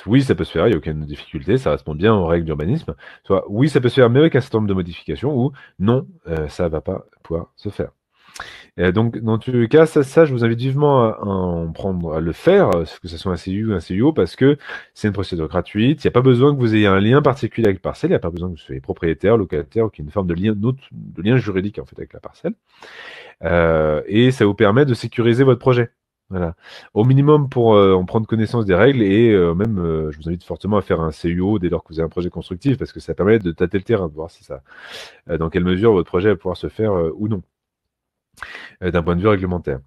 oui, ça peut se faire, il n'y a aucune difficulté, ça répond bien aux règles d'urbanisme. Soit oui, ça peut se faire, mais avec un certain nombre de modifications, ou non, euh, ça ne va pas pouvoir se faire donc, dans tous les cas, ça, je vous invite vivement à, en prendre, à le faire, euh, que ce soit un CU ou un CUO, parce que c'est une procédure gratuite. Il n'y a pas besoin que vous ayez un lien particulier avec parcelle. Il n'y a pas besoin que vous soyez propriétaire, locataire, ou qu'il y ait une forme de lien, de lien juridique, en fait, avec la parcelle. Euh, et ça vous permet de sécuriser votre projet. Voilà. Au minimum pour euh, en prendre connaissance des règles et même, je vous invite fortement à faire un CUO dès lors que vous avez un projet constructif parce que ça permet de tâter le terrain, de voir si ça, dans quelle mesure votre projet va pouvoir se faire ou non. Euh, d'un point de vue réglementaire.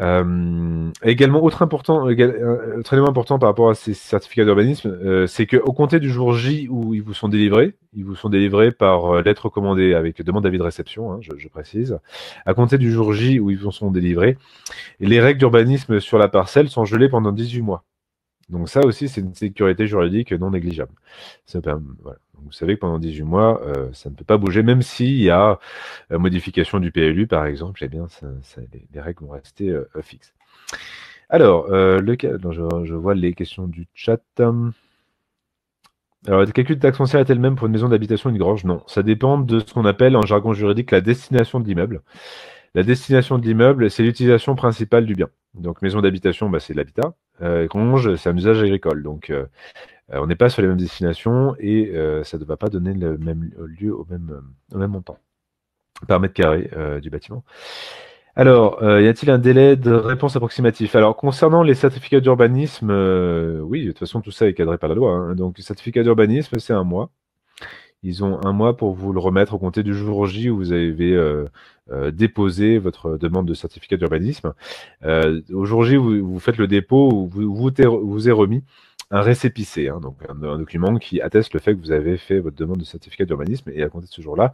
Euh, également, autre, important, euh, autre élément important par rapport à ces certificats d'urbanisme, c'est c'est au compté du jour J où ils vous sont délivrés, ils vous sont délivrés par lettre commandée avec demande d'avis de réception, hein, je, je, précise, à compter du jour J où ils vous sont délivrés, les règles d'urbanisme sur la parcelle sont gelées pendant 18 mois. Donc ça aussi, c'est une sécurité juridique non négligeable. vous savez que pendant 18 mois, euh, ça ne peut pas bouger, même s'il y a euh, modification du PLU, par exemple, eh bien, les, règles vont rester euh, fixes. Alors, le, je, vois les questions du chat. Alors, le calcul de taxe foncière est-elle même pour une maison d'habitation ou une grange Non, ça dépend de ce qu'on appelle en jargon juridique la destination de l'immeuble. La destination de l'immeuble, c'est l'utilisation principale du bien. Donc maison d'habitation, bah, c'est l'habitat. Conge, euh, c'est un usage agricole. Donc, euh, euh, on n'est pas sur les mêmes destinations et ça ne va pas donner le même lieu au même, au même montant par mètre carré du bâtiment. Alors, y a-t-il un délai de réponse approximatif Alors, concernant les certificats d'urbanisme, oui, de toute façon, tout ça est cadré par la loi. Hein. Donc, certificat d'urbanisme, c'est un mois. Ils ont un mois pour vous le remettre au compté du jour J où vous avez euh, euh, déposé votre demande de certificat d'urbanisme. Euh, au jour J, vous, vous, faites le dépôt, vous, vous, est remis un récépissé, hein, donc un, document qui atteste le fait que vous avez fait votre demande de certificat d'urbanisme et à compter de ce jour-là,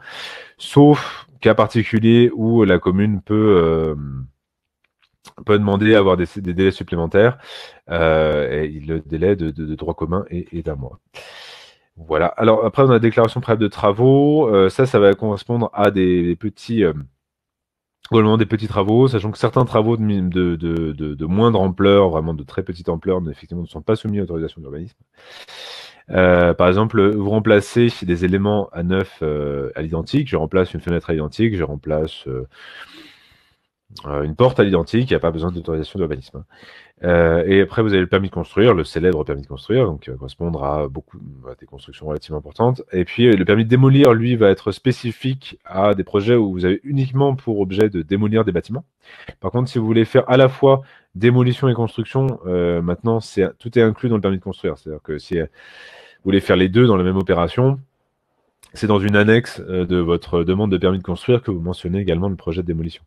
sauf cas particulier où la commune peut euh, peut demander à avoir des, délais supplémentaires. Euh, et le délai de, de, droit commun est, est d'un mois. Voilà. Alors après, on a déclaration préalable de travaux. Euh, ça, ça va correspondre à des, petits, euh, des petits travaux, sachant que certains travaux de, de, moindre ampleur, vraiment de très petite ampleur, effectivement, ne sont pas soumis à l'autorisation d'urbanisme. Euh, par exemple, vous remplacez des éléments à neuf à l'identique. Je remplace une fenêtre à l'identique. Je remplace une porte à l'identique. Il n'y a pas besoin d'autorisation d'urbanisme. Hein. Euh, et après, vous avez le permis de construire, le célèbre permis de construire, donc qui euh, correspondre à beaucoup à des constructions relativement importantes. Et puis, euh, le permis de démolir, lui, va être spécifique à des projets où vous avez uniquement pour objet de démolir des bâtiments. Par contre, si vous voulez faire à la fois démolition et construction, euh, maintenant, tout est inclus dans le permis de construire. C'est-à-dire que si vous voulez faire les deux dans la même opération, c'est dans une annexe euh, de votre demande de permis de construire que vous mentionnez également le projet de démolition.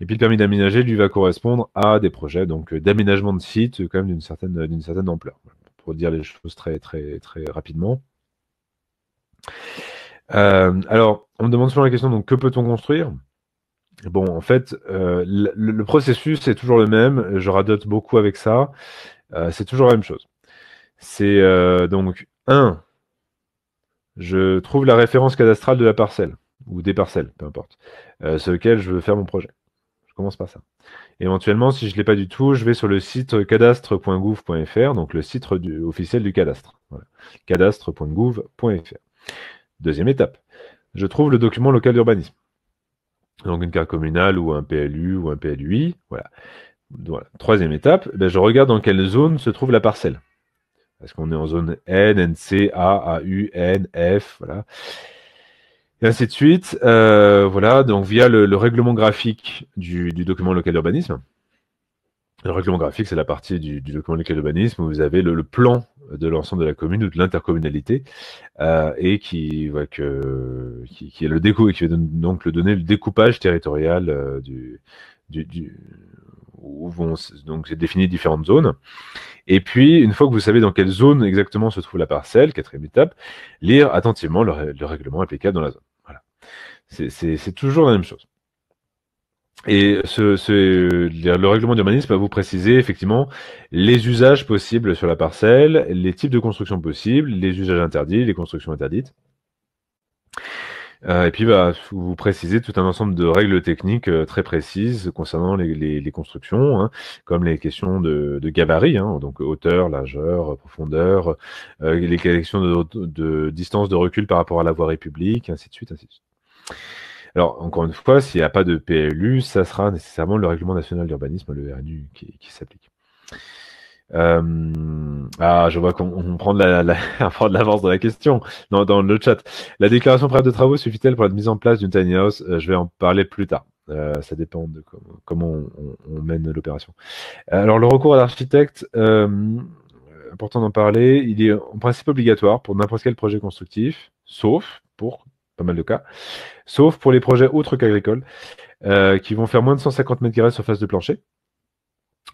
Et puis le permis d'aménager, lui, va correspondre à des projets donc euh, d'aménagement de site, euh, quand même d'une certaine, d'une certaine ampleur, pour dire les choses très, très, très rapidement. alors, on me demande souvent la question donc que peut-on construire Bon, en fait, le, processus est toujours le même. Je radote beaucoup avec ça. c'est toujours la même chose. C'est donc un je trouve la référence cadastrale de la parcelle, ou des parcelles, peu importe, euh, sur lequel je veux faire mon projet. Je commence par ça. Éventuellement, si je ne l'ai pas du tout, je vais sur le site cadastre.gouv.fr, donc le site officiel du cadastre. cadastre.gouv.fr. Deuxième étape, je trouve le document local d'urbanisme. Donc une carte communale ou un PLU ou un PLUI. Voilà. Troisième étape, ben, je regarde dans quelle zone se trouve la parcelle parce qu'on est en zone N, NC, A, A, U, N, F, voilà. Et ainsi de suite. Euh, voilà, donc via le, règlement graphique du, document local d'urbanisme. Le règlement graphique, c'est la partie du, document local d'urbanisme où vous avez le, plan de l'ensemble de la commune ou de l'intercommunalité euh, et qui, que, qui, est le qui va donc le donner le découpage territorial euh, du, du où vont donc c'est défini différentes zones. Et puis, une fois que vous savez dans quelle zone exactement se trouve la parcelle, quatrième étape, lire attentivement le, règlement applicable dans la zone. Voilà. C'est toujours la même chose. Et le règlement d'urbanisme va vous préciser effectivement les usages possibles sur la parcelle, les types de constructions possibles, les usages interdits, les constructions interdites. Euh, et puis, bah, vous précisez tout un ensemble de règles techniques euh, très précises concernant les, constructions, hein, comme les questions de, gabarit, hein, donc hauteur, largeur, profondeur, euh, les questions de, distance de recul par rapport à la voie république, ainsi de suite, ainsi de suite. Alors, encore une fois, s'il n'y a pas de PLU, ça sera nécessairement le règlement national d'urbanisme, le RNU, qui s'applique. Euh, ah, je vois qu'on prend de l'avance dans la question, dans le chat. La déclaration préalable de travaux suffit-elle pour la mise en place d'une tiny house euh, Je vais en parler plus tard. Euh, ça dépend de comment, on, mène l'opération. Alors, le recours à l'architecte, euh, important d'en parler, il est en principe obligatoire pour n'importe quel projet constructif, sauf pour pas mal de cas, sauf pour les projets autres qu'agricoles, qui vont faire moins de 150 mètres carrés surface de plancher,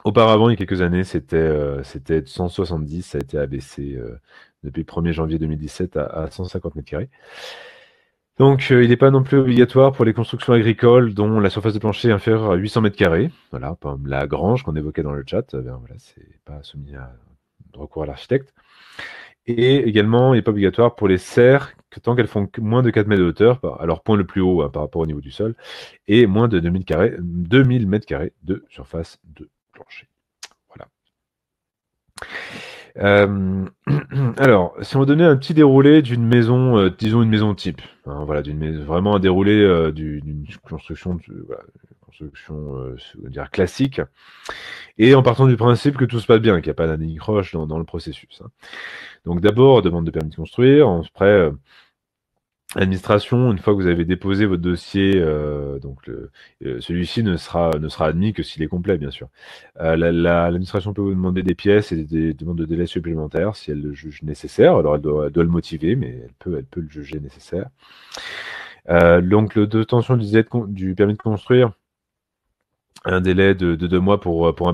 Auparavant, il y a quelques années, c'était euh, de 170, ça a été abaissé euh, depuis le 1er janvier 2017 à, 150 mètres carrés. Donc, euh, il n'est pas non plus obligatoire pour les constructions agricoles dont la surface de plancher est inférieure à 800 mètres carrés. Voilà, comme la grange qu'on évoquait dans le chat, ben, voilà, c'est pas soumis à recours à l'architecte. Et également, il n'est pas obligatoire pour les serres tant qu'elles font moins de 4 mètres de hauteur, alors point le plus haut hein, par rapport au niveau du sol, et moins de 2000 mètres carrés de surface de euh, alors, si on donnait un petit déroulé d'une maison, euh, disons une maison type, hein, voilà, d'une vraiment un déroulé euh, d'une construction, construction dire classique, et en partant du principe que tout se passe bien, qu'il n'y a pas d'anicroche dans, dans le processus. Hein. Donc d'abord, demande de permis de construire, après L'administration, une fois que vous avez déposé votre dossier, euh, donc euh, celui-ci ne sera, ne sera admis que s'il est complet, bien sûr. Euh, l'administration peut vous demander des pièces et des demandes de délai supplémentaires si elle le juge nécessaire. Alors elle doit, doit le motiver, mais elle peut, elle peut le juger nécessaire. donc le détention du, du permis de construire, un délai de, deux mois pour, pour,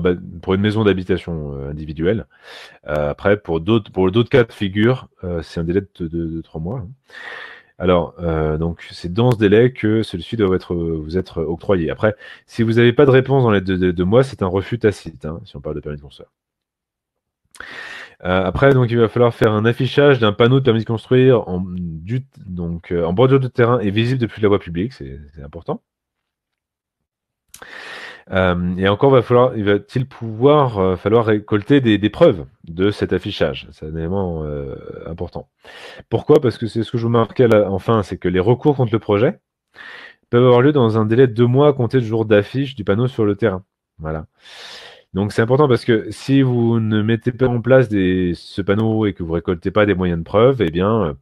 une maison d'habitation individuelle. après, pour d'autres pour d'autres cas de figure, c'est un délai de, trois mois. Hein. Alors, euh, donc, c'est dans ce délai que celui-ci doit être, vous être octroyé. Après, si vous n'avez pas de réponse dans les deux, mois, c'est un refus tacite, hein, si on parle de permis de construire. Euh, après, donc, il va falloir faire un affichage d'un panneau de permis de construire en, donc, euh, en bordure de terrain et visible depuis la voie publique, c'est important. Euh, et encore, va falloir, il va-t-il pouvoir euh, falloir récolter des, des, preuves de cet affichage C'est un élément euh, important. Pourquoi Parce que c'est ce que je vous marquais enfin, c'est que les recours contre le projet peuvent avoir lieu dans un délai de deux mois à compter du jour d'affiche du panneau sur le terrain. Voilà. Donc c'est important parce que si vous ne mettez pas en place des, ce panneau et que vous récoltez pas des moyens de preuve, eh bien,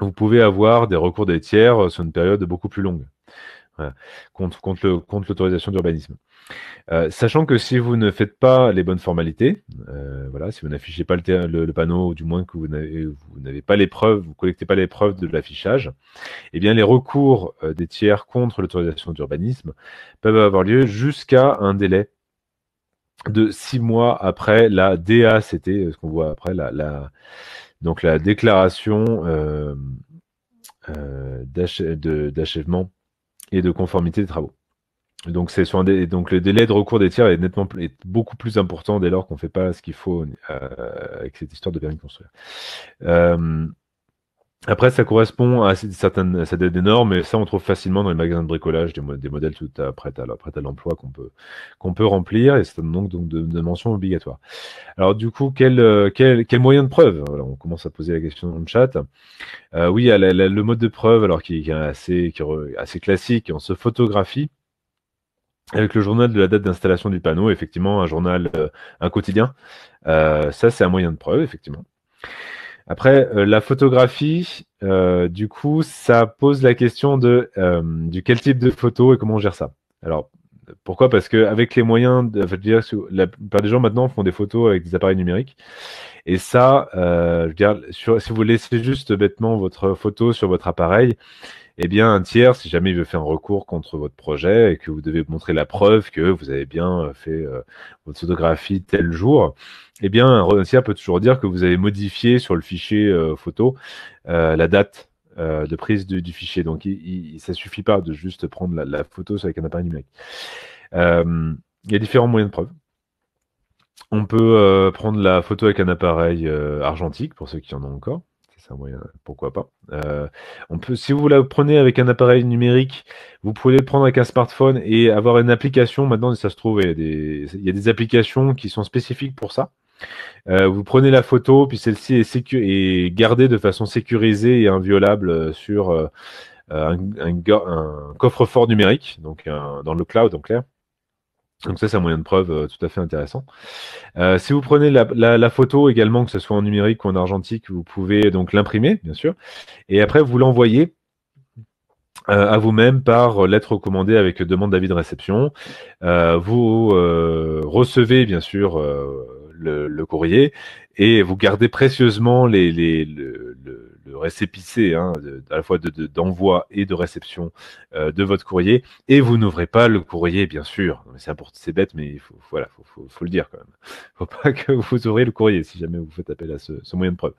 vous pouvez avoir des recours des tiers sur une période beaucoup plus longue contre Contre, contre, l'autorisation d'urbanisme. Euh, sachant que si vous ne faites pas les bonnes formalités, euh, voilà, si vous n'affichez pas le, le, panneau, ou du moins que vous n'avez pas les preuves, vous ne collectez pas les preuves de l'affichage, eh bien les recours euh, des tiers contre l'autorisation d'urbanisme peuvent avoir lieu jusqu'à un délai de six mois après la DA, c'était ce qu'on voit après la, la, donc la déclaration d'achèvement et de conformité des travaux. Donc, c'est sur donc le délai de recours des tiers est nettement beaucoup plus important dès lors qu'on ne fait pas ce qu'il faut euh, avec cette histoire de bien de construire. Euh, après, ça correspond à certaines, ça des normes, mais ça, on trouve facilement dans les magasins de bricolage des, modèles tout à, prêts à, l'emploi qu'on peut, qu'on peut remplir, et c'est donc, donc de, mention obligatoire. Alors, du coup, euh, quel, quel, moyen de preuve On commence à poser la question dans le chat. Euh, oui, le mode de preuve, alors qui, qui est assez, classique, on se photographie avec le journal de la date d'installation du panneau, effectivement, un journal, euh, un quotidien. Euh, ça, c'est un moyen de preuve, effectivement. Après, euh, la photographie, euh, du coup, ça pose la question de euh, du quel type de photo et comment on gère ça. Alors, pourquoi Parce qu'avec les moyens, de, la plupart des gens maintenant font des photos avec des appareils numériques. Et ça, euh, je veux si vous laissez juste bêtement votre photo sur votre appareil, eh bien, un tiers, si jamais il veut faire un recours contre votre projet et que vous devez montrer la preuve que vous avez bien euh, fait euh, votre photographie tel jour, eh bien, un tiers peut toujours dire que vous avez modifié sur le fichier photo la date de prise du, fichier. Donc, il, il, ça suffit pas de juste prendre la, la photo avec un appareil numérique. il y a différents moyens de preuve. On peut euh, prendre la photo avec un appareil euh, argentique, pour ceux qui en ont encore. C'est un moyen, euh, pourquoi pas. on peut, si vous la prenez avec un appareil numérique, vous pouvez le prendre avec un smartphone et avoir une application. Maintenant, ça se trouve, il y a des, applications qui sont spécifiques pour ça. vous prenez la photo, puis celle-ci est, gardée de façon sécurisée et inviolable sur un, un, coffre-fort numérique, donc dans le cloud en clair. Donc ça, c'est un moyen de preuve euh, tout à fait intéressant. Euh, si vous prenez la, photo également, que ce soit en numérique ou en argentique, vous pouvez donc l'imprimer, bien sûr, et après vous l'envoyez euh, à vous-même par lettre recommandée avec demande d'avis de réception. vous recevez, bien sûr, le, courrier et vous gardez précieusement les récépissé, hein, à la fois d'envoi et de réception euh, de votre courrier, et vous n'ouvrez pas le courrier, bien sûr. C'est bête, mais il faut, voilà, faut, faut, le dire quand même. faut pas que vous ouvrez le courrier si jamais vous faites appel à ce, moyen de preuve.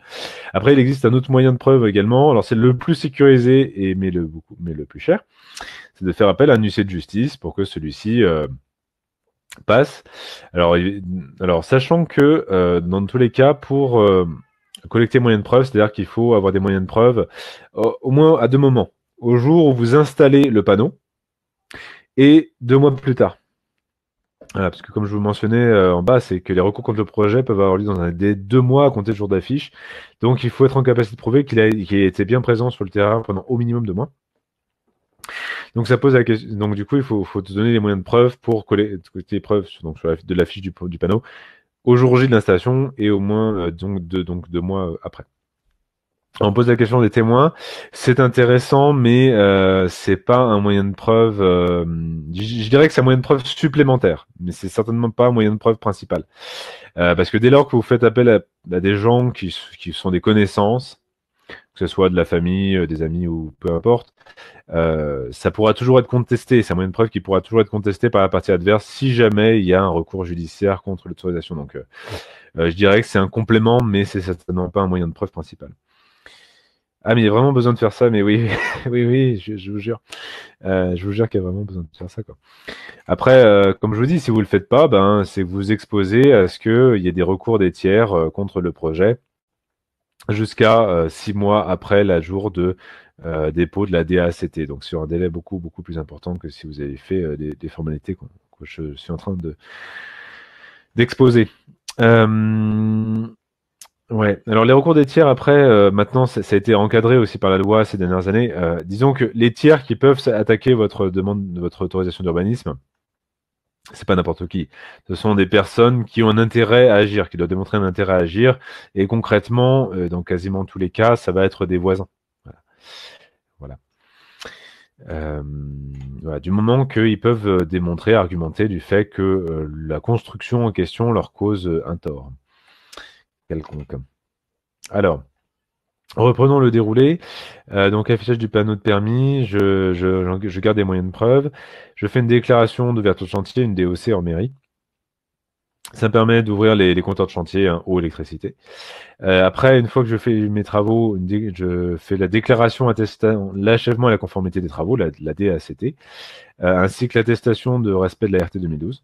Après, il existe un autre moyen de preuve également. Alors, c'est le plus sécurisé, et, mais, le, beaucoup, mais le plus cher. C'est de faire appel à un huissier de justice pour que celui-ci... Euh, passe. Alors, alors sachant que euh, dans tous les cas, pour, collecter moyens de preuve, c'est-à-dire qu'il faut avoir des moyens de preuve au moins à deux moments. Au jour où vous installez le panneau et deux mois plus tard. parce que comme je vous mentionnais euh, en bas, c'est que les recours contre le projet peuvent avoir lieu dans un des deux mois à compter le jour d'affiche. Donc il faut être en capacité de prouver qu'il a, été bien présent sur le terrain pendant au minimum deux mois. Donc ça pose la question. Donc du coup, il faut, te donner les moyens de preuve pour collecter les preuves donc, de l'affiche du panneau au jour J de l'installation et au moins euh, donc, deux, donc deux mois euh, après. On pose la question des témoins. C'est intéressant, mais euh, c'est pas un moyen de preuve. Euh, je, dirais que c'est un moyen de preuve supplémentaire, mais c'est certainement pas un moyen de preuve principal. parce que dès lors que vous faites appel à, à des gens qui, qui, sont des connaissances, que ce soit de la famille, euh, des amis ou peu importe, euh, ça pourra toujours être contesté. C'est un moyen de preuve qui pourra toujours être contesté par la partie adverse si jamais il y a un recours judiciaire contre l'autorisation. Donc, euh, je dirais que c'est un complément, mais c'est certainement pas un moyen de preuve principal. Ah, mais il y a vraiment besoin de faire ça, mais oui, oui, oui, je, vous jure. je vous jure qu'il y a vraiment besoin de faire ça. Après, comme je vous dis, si vous ne le faites pas, ben, c'est que vous vous exposez à ce qu'il y ait des recours des tiers contre le projet jusqu'à euh, six mois après la jour de euh, dépôt de la DACT, donc sur un délai beaucoup, beaucoup plus important que si vous avez fait euh, des, formalités que, je suis en train d'exposer. ouais, alors les recours des tiers, après, maintenant, ça, a été encadré aussi par la loi ces dernières années. disons que les tiers qui peuvent attaquer votre demande, de votre autorisation d'urbanisme, c'est pas n'importe qui. Ce sont des personnes qui ont un intérêt à agir, qui doivent démontrer un intérêt à agir. Et concrètement, euh, dans quasiment tous les cas, ça va être des voisins. Voilà. Euh, du moment qu'ils peuvent euh, démontrer, argumenter du fait que la construction en question leur cause un tort quelconque. Alors, Reprenons le déroulé. Euh, donc affichage du panneau de permis, je, je, garde des moyens de preuve, je fais une déclaration d'ouverture de chantier, une DOC en mairie. Ça me permet d'ouvrir les, compteurs de chantier, hein, eau, électricité. Euh, après, une fois que je fais mes travaux, je fais la déclaration attestant l'achèvement et la conformité des travaux, la, la DACT, euh, ainsi que l'attestation de respect de la RT 2012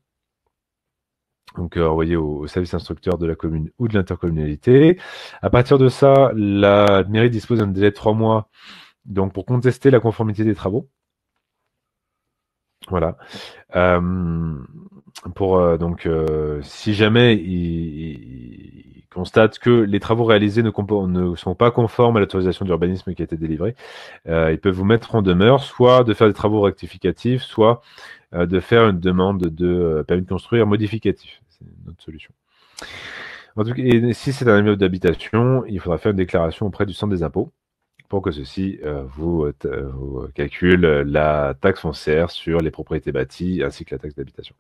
donc euh, envoyé au, service instructeur de la commune ou de l'intercommunalité. À partir de ça, la mairie dispose d'un délai de trois mois donc pour contester la conformité des travaux. Voilà. Euh, pour euh, donc euh, si jamais il, constatent constate que les travaux réalisés ne, sont pas conformes à l'autorisation d'urbanisme qui a été délivrée, euh, ils peuvent vous mettre en demeure soit de faire des travaux rectificatifs, soit de faire une demande de permis de construire modificatif. C'est notre solution. En tout cas, si c'est un immeuble d'habitation, il faudra faire une déclaration auprès du centre des impôts pour que ceci euh, vous, euh, euh, calcule la taxe foncière sur les propriétés bâties ainsi que la taxe d'habitation.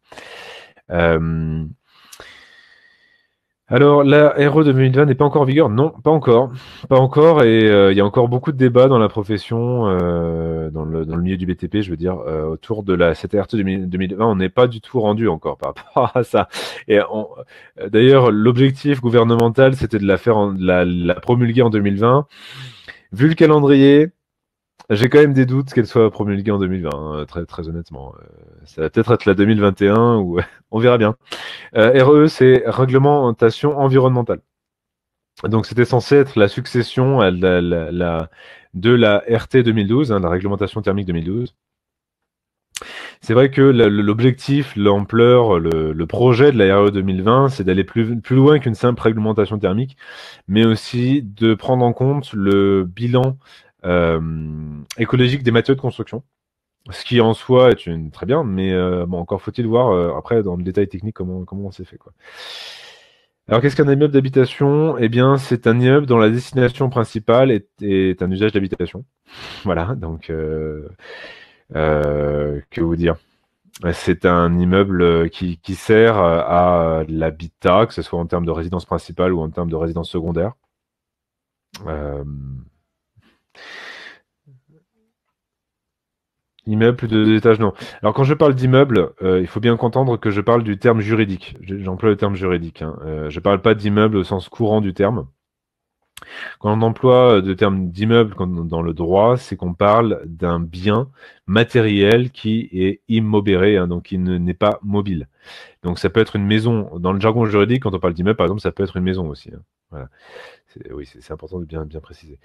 Alors, la RE 2020 n'est pas encore en vigueur Non, pas encore. Pas encore, et il y a encore beaucoup de débats dans la profession, dans, le, milieu du BTP, je veux dire, autour de la CTRT e 2020. On n'est pas du tout rendu encore par rapport à ça. Et D'ailleurs, l'objectif gouvernemental, c'était de la faire, la, la, promulguer en 2020 vu le calendrier, j'ai quand même des doutes qu'elle soit promulguée en 2020, hein, très, très honnêtement. Euh, ça va peut-être être la 2021 ou on verra bien. Euh, RE, e, c'est réglementation environnementale. Donc c'était censé être la succession la, de la RT 2012, hein, la réglementation thermique 2012 c'est vrai que l'objectif, l'ampleur, le, projet de la RE 2020, c'est d'aller plus, loin qu'une simple réglementation thermique, mais aussi de prendre en compte le bilan euh, écologique des matériaux de construction. Ce qui en soi est une très bien, mais euh, bon, encore faut-il voir euh, après dans le détail technique comment, on s'est fait. Quoi. Alors qu'est-ce qu'un immeuble d'habitation Eh bien, c'est un immeuble dont la destination principale est, est un usage d'habitation. Voilà, donc euh, que vous dire c'est un immeuble euh, qui, sert euh, à l'habitat, que ce soit en termes de résidence principale ou en termes de résidence secondaire. Euh... Immeuble de deux étages, non. Alors quand je parle d'immeuble, il faut bien comprendre que je parle du terme juridique. J'emploie le terme juridique. Hein. je ne parle pas d'immeuble au sens courant du terme. Quand on emploie le euh, terme d'immeuble dans le droit, c'est qu'on parle d'un bien matériel qui est immobéré, hein, donc qui n'est pas mobile. Donc ça peut être une maison. Dans le jargon juridique, quand on parle d'immeuble, par exemple, ça peut être une maison aussi. Hein. Oui, c'est important de bien, bien préciser.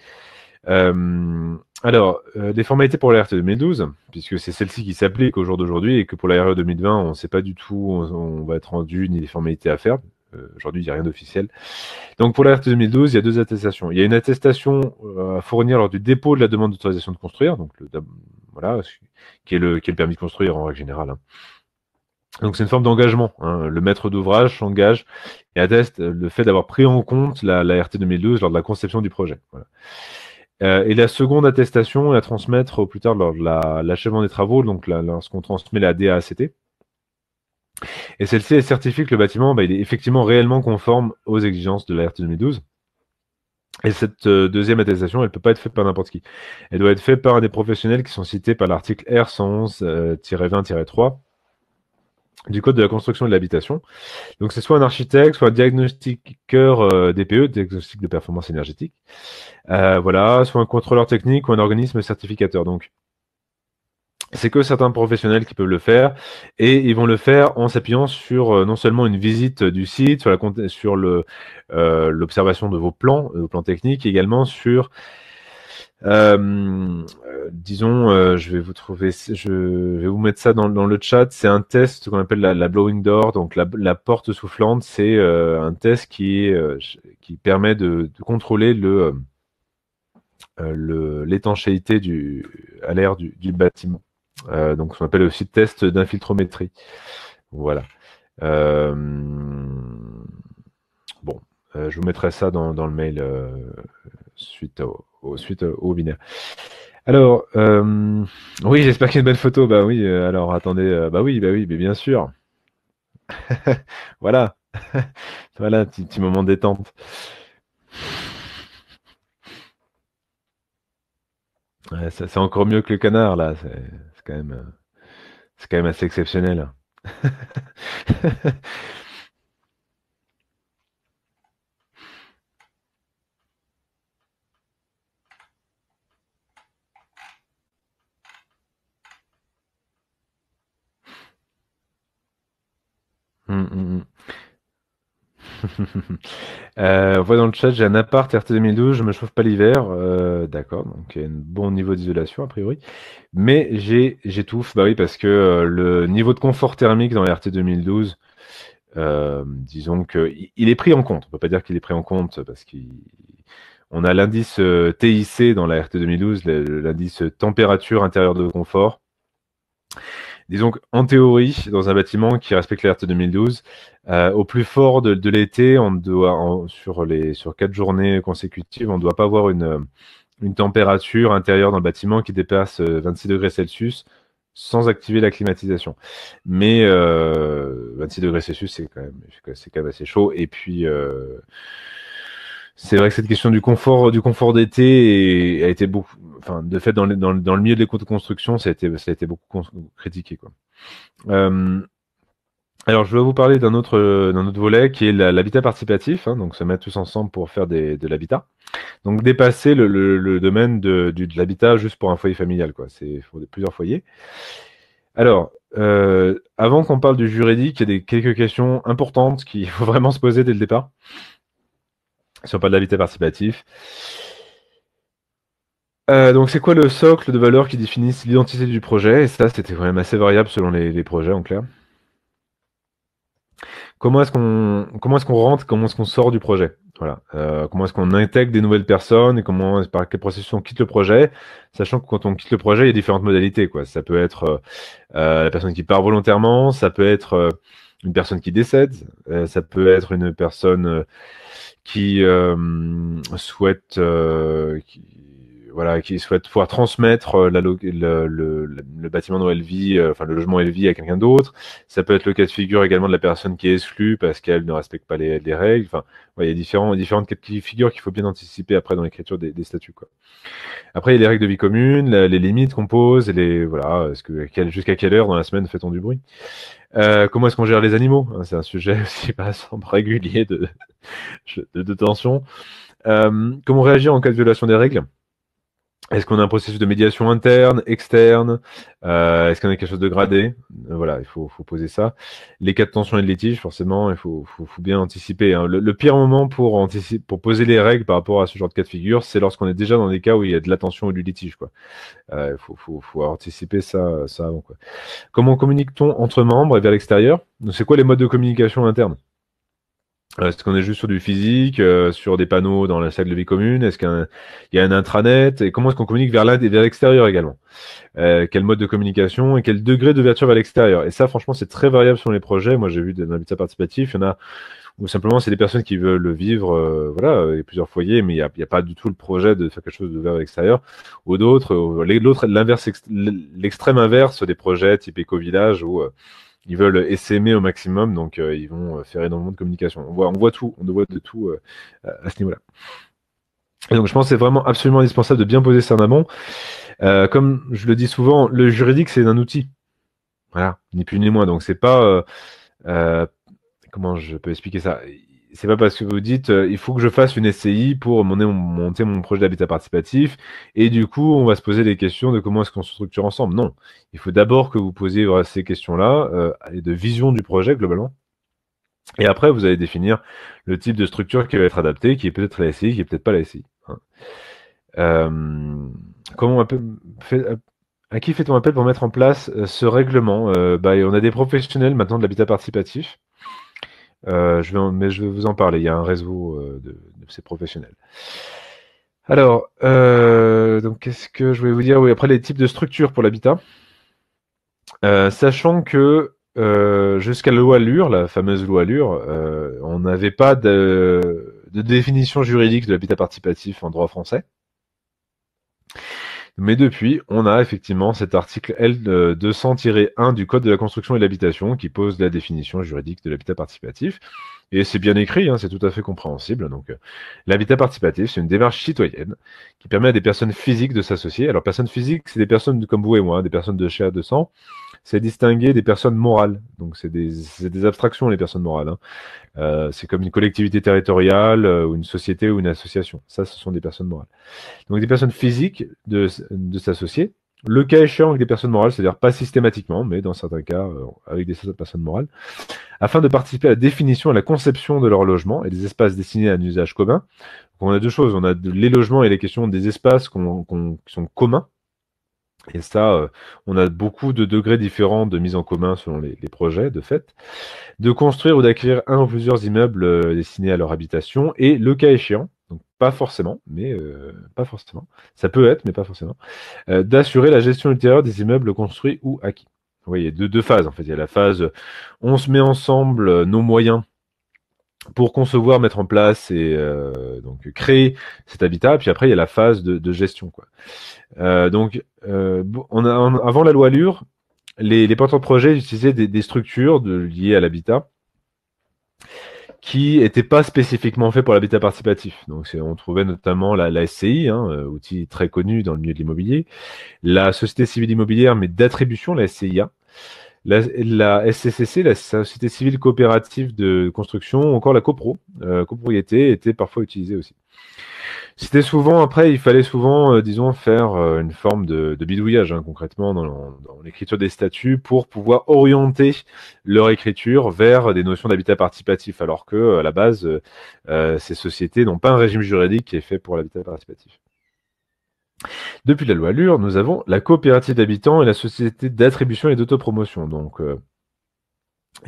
Euh, alors, les euh, des formalités pour la 2012, puisque c'est celle-ci qui s'applique au jour d'aujourd'hui et que pour la 2020, e on ne sait pas du tout, on, on va être rendu ni les formalités à faire, euh, aujourd'hui, il n'y a rien d'officiel. Donc, pour la RT 2012, il y a deux attestations. Il y a une attestation euh, à fournir lors du dépôt de la demande d'autorisation de construire, donc voilà, qui est le, permis de construire en règle générale. Hein. Donc, c'est une forme d'engagement. Hein. Le maître d'ouvrage s'engage et atteste le fait d'avoir pris en compte la, RT 2012 lors de la conception du projet. Euh, et la seconde attestation est à transmettre au plus tard lors de l'achèvement des travaux, donc lorsqu'on transmet la DACT, et celle-ci certifie que le bâtiment bah, est effectivement réellement conforme aux exigences de la RT 2012. Et cette euh, deuxième attestation, elle ne peut pas être faite par n'importe qui. Elle doit être faite par des professionnels qui sont cités par l'article R111-20-3 euh, du Code de la construction de l'habitation. Donc c'est soit un architecte, soit un diagnostiqueur euh, DPE, diagnostic de performance énergétique, voilà, soit un contrôleur technique ou un organisme certificateur. Donc c'est que certains professionnels qui peuvent le faire et ils vont le faire en s'appuyant sur euh, non seulement une visite du site, sur la sur euh, l'observation de vos plans, euh, vos plans techniques, également sur disons, je vais vous trouver, je vais vous mettre ça dans, le chat. C'est un test qu'on appelle la, blowing door, donc la, porte soufflante. C'est un test qui qui permet de, contrôler le l'étanchéité du à l'air du bâtiment. Euh, donc, ce qu'on appelle aussi test d'infiltrométrie. Voilà. Euh, bon, euh, je vous mettrai ça dans, le mail suite, au, webinaire. Alors, oui, j'espère qu'il y a une bonne photo. Bah oui, alors attendez, bah oui, bah oui, mais bien sûr. voilà. voilà, petit, petit moment détente. c'est encore mieux que le canard, là même, euh, c'est quand même assez exceptionnel. Hein. Hum, hum, hum. Euh, on voit dans le chat, j'ai un appart RT 2012, je me chauffe pas l'hiver. Euh, d'accord, donc il y a un bon niveau d'isolation a priori. Mais j'étouffe, bah oui, parce que euh, le niveau de confort thermique dans la RT 2012, disons qu'il est pris en compte. On peut pas dire qu'il est pris en compte parce qu'on a l'indice TIC dans la RT 2012, l'indice température intérieure de confort. Disons qu'en théorie, dans un bâtiment qui respecte l'alerte 2012, euh, au plus fort de, l'été, on doit sur les sur quatre journées consécutives, on ne doit pas avoir une, euh, une température intérieure dans le bâtiment qui dépasse 26 euh, degrés Celsius sans activer la climatisation. Mais euh, 26 degrés Celsius, c'est quand même c'est quand assez chaud. Et puis euh, c'est vrai que cette question du confort, euh, du confort d'été a été beaucoup, enfin, de fait, dans, dans, le milieu de l'éco-construction, ça a été, beaucoup critiqué, quoi. Euh, alors, je vais vous parler d'un autre, autre volet qui est l'habitat participatif, hein. donc se mettre tous ensemble pour faire de l'habitat. Donc, dépasser le, domaine de, l'habitat juste pour un foyer familial, quoi. C'est plusieurs foyers. Alors, euh, avant qu'on parle du juridique, il y a des, quelques questions importantes qu'il faut vraiment se poser dès le départ sur pas de l'habitat participatif. Euh, donc c'est quoi le socle de valeurs qui définissent l'identité du projet Et ça, c'était quand même assez variable selon les, projets, en clair. Comment est-ce qu'on comment est-ce qu'on rentre, comment est-ce qu'on sort du projet voilà. Euh, comment est-ce qu'on intègre des nouvelles personnes et comment, par quel processus on quitte le projet, sachant que quand on quitte le projet, il y a différentes modalités. Quoi. Ça peut être euh, euh, la personne qui part volontairement, ça peut être une personne qui décède, ça peut être une personne qui souhaite, qui, voilà, qui souhaite pouvoir transmettre euh, la, le, le, bâtiment dont elle euh, enfin le logement où elle vit à quelqu'un d'autre. Ça peut être le cas de figure également de la personne qui est exclue parce qu'elle ne respecte pas les, règles. Enfin, il y a différents, différentes figures qu'il faut bien anticiper après dans l'écriture des, statuts. Quoi. Après, il y a les règles de vie commune, les limites qu'on pose, les voilà, que, jusqu'à quelle heure dans la semaine fait-on du bruit euh, comment est-ce qu'on gère les animaux hein, C'est un sujet aussi pas régulier de, de, tension. comment réagir en cas de violation des règles est-ce qu'on a un processus de médiation interne, externe euh, Est-ce qu'on a quelque chose de gradé euh, Voilà, il faut, poser ça. Les cas de tension et de litige, forcément, il faut, bien anticiper. Hein. Le, pire moment pour, pour poser les règles par rapport à ce genre de cas de figure, c'est lorsqu'on est déjà dans des cas où il y a de la tension ou du litige. Quoi. Euh, il faut, anticiper ça, ça avant. Comment communique-t-on entre membres et vers l'extérieur C'est quoi les modes de communication interne euh, est-ce qu'on est juste sur du physique, euh, sur des panneaux dans la salle de vie commune Est-ce qu'il y a un intranet Et comment est-ce qu'on communique vers l'extérieur également euh, Quel mode de communication et quel degré d'ouverture vers l'extérieur Et ça, franchement, c'est très variable sur les projets. Moi, j'ai vu des habitats participatifs. il y en a où simplement c'est des personnes qui veulent le vivre, voilà, il plusieurs foyers, mais il n'y a, pas du tout le projet de faire quelque chose de vers l'extérieur. Ou d'autres, l'autre, l'inverse, l'extrême inverse des projets type éco-village où ils veulent essaimer au maximum, donc euh, ils vont euh, faire énormément de communication. On voit, on voit tout, on voit de tout euh, à ce niveau-là. donc je pense que c'est vraiment absolument indispensable de bien poser ça en amont. comme je le dis souvent, le juridique c'est un outil. Voilà, ni plus ni moins. Donc c'est pas comment je peux expliquer ça c'est pas parce que vous dites euh, il faut que je fasse une SCI pour monter mon, projet d'habitat participatif et du coup on va se poser des questions de comment est-ce qu'on se structure ensemble. Non, il faut d'abord que vous posiez ces questions-là euh, et de vision du projet globalement. Et après vous allez définir le type de structure qui va être adaptée, qui est peut-être la SCI, qui est peut-être pas la SCI. Hein. Euh, à qui fait-on appel pour mettre en place ce règlement bah, On a des professionnels maintenant de l'habitat participatif euh, je mais je vais vous en parler. Il y a un réseau euh, de, ces professionnels. Alors, euh, donc qu'est-ce que je voulais vous dire Oui, après les types de structures pour l'habitat. sachant que jusqu'à la loi Lure, la fameuse loi Lure, on n'avait pas de, définition juridique de l'habitat participatif en droit français. Mais depuis, on a effectivement cet article L200-1 euh, du Code de la construction et de l'habitation qui pose la définition juridique de l'habitat participatif. Et c'est bien écrit, hein, c'est tout à fait compréhensible. Donc, euh, l'habitat participatif, c'est une démarche citoyenne qui permet à des personnes physiques de s'associer. Alors, personnes physiques, c'est des personnes comme vous et moi, hein, des personnes de chez de sang, c'est distinguer des personnes morales. Donc c'est des, abstractions, les personnes morales. Hein. Euh, c'est comme une collectivité territoriale euh, ou une société ou une association. Ça, ce sont des personnes morales. Donc des personnes physiques de, s'associer. Le cas échéant avec des personnes morales, c'est-à-dire pas systématiquement, mais dans certains cas euh, avec des personnes morales, afin de participer à la définition et à la conception de leur logement et des espaces destinés à un usage commun. Donc, on a deux choses, on a les logements et les questions des espaces qui sont communs, et ça, euh, on a beaucoup de degrés différents de mise en commun selon les, projets, de fait, de construire ou d'acquérir un ou plusieurs immeubles euh, destinés à leur habitation, et le cas échéant, donc pas forcément, mais euh, pas forcément, ça peut être, mais pas forcément, d'assurer la gestion ultérieure des immeubles construits ou acquis. Vous voyez, deux, deux phases en fait. Il y a la phase on se met ensemble nos moyens pour concevoir, mettre en place et euh, donc créer cet habitat. Puis après, il y a la phase de, gestion. Quoi. Euh, donc, euh, on avant la loi Lure, les, les porteurs de projet utilisaient des, structures de, liées à l'habitat qui n'étaient pas spécifiquement faites pour l'habitat participatif. Donc, on trouvait notamment la, la SCI, hein, outil très connu dans le milieu de l'immobilier, la Société civile immobilière, mais d'attribution, la SCIA la, SCCC, la Société Civile Coopérative de Construction, ou encore la CoPro, euh, copropriété, était parfois utilisée aussi. C'était souvent, après, il fallait souvent, euh, disons, faire euh, une forme de, bidouillage, hein, concrètement, dans, dans l'écriture des statuts, pour pouvoir orienter leur écriture vers des notions d'habitat participatif, alors que, à la base, euh, ces sociétés n'ont pas un régime juridique qui est fait pour l'habitat participatif. Depuis la loi Allure, nous avons la coopérative d'habitants et la société d'attribution et d'autopromotion. Donc, euh,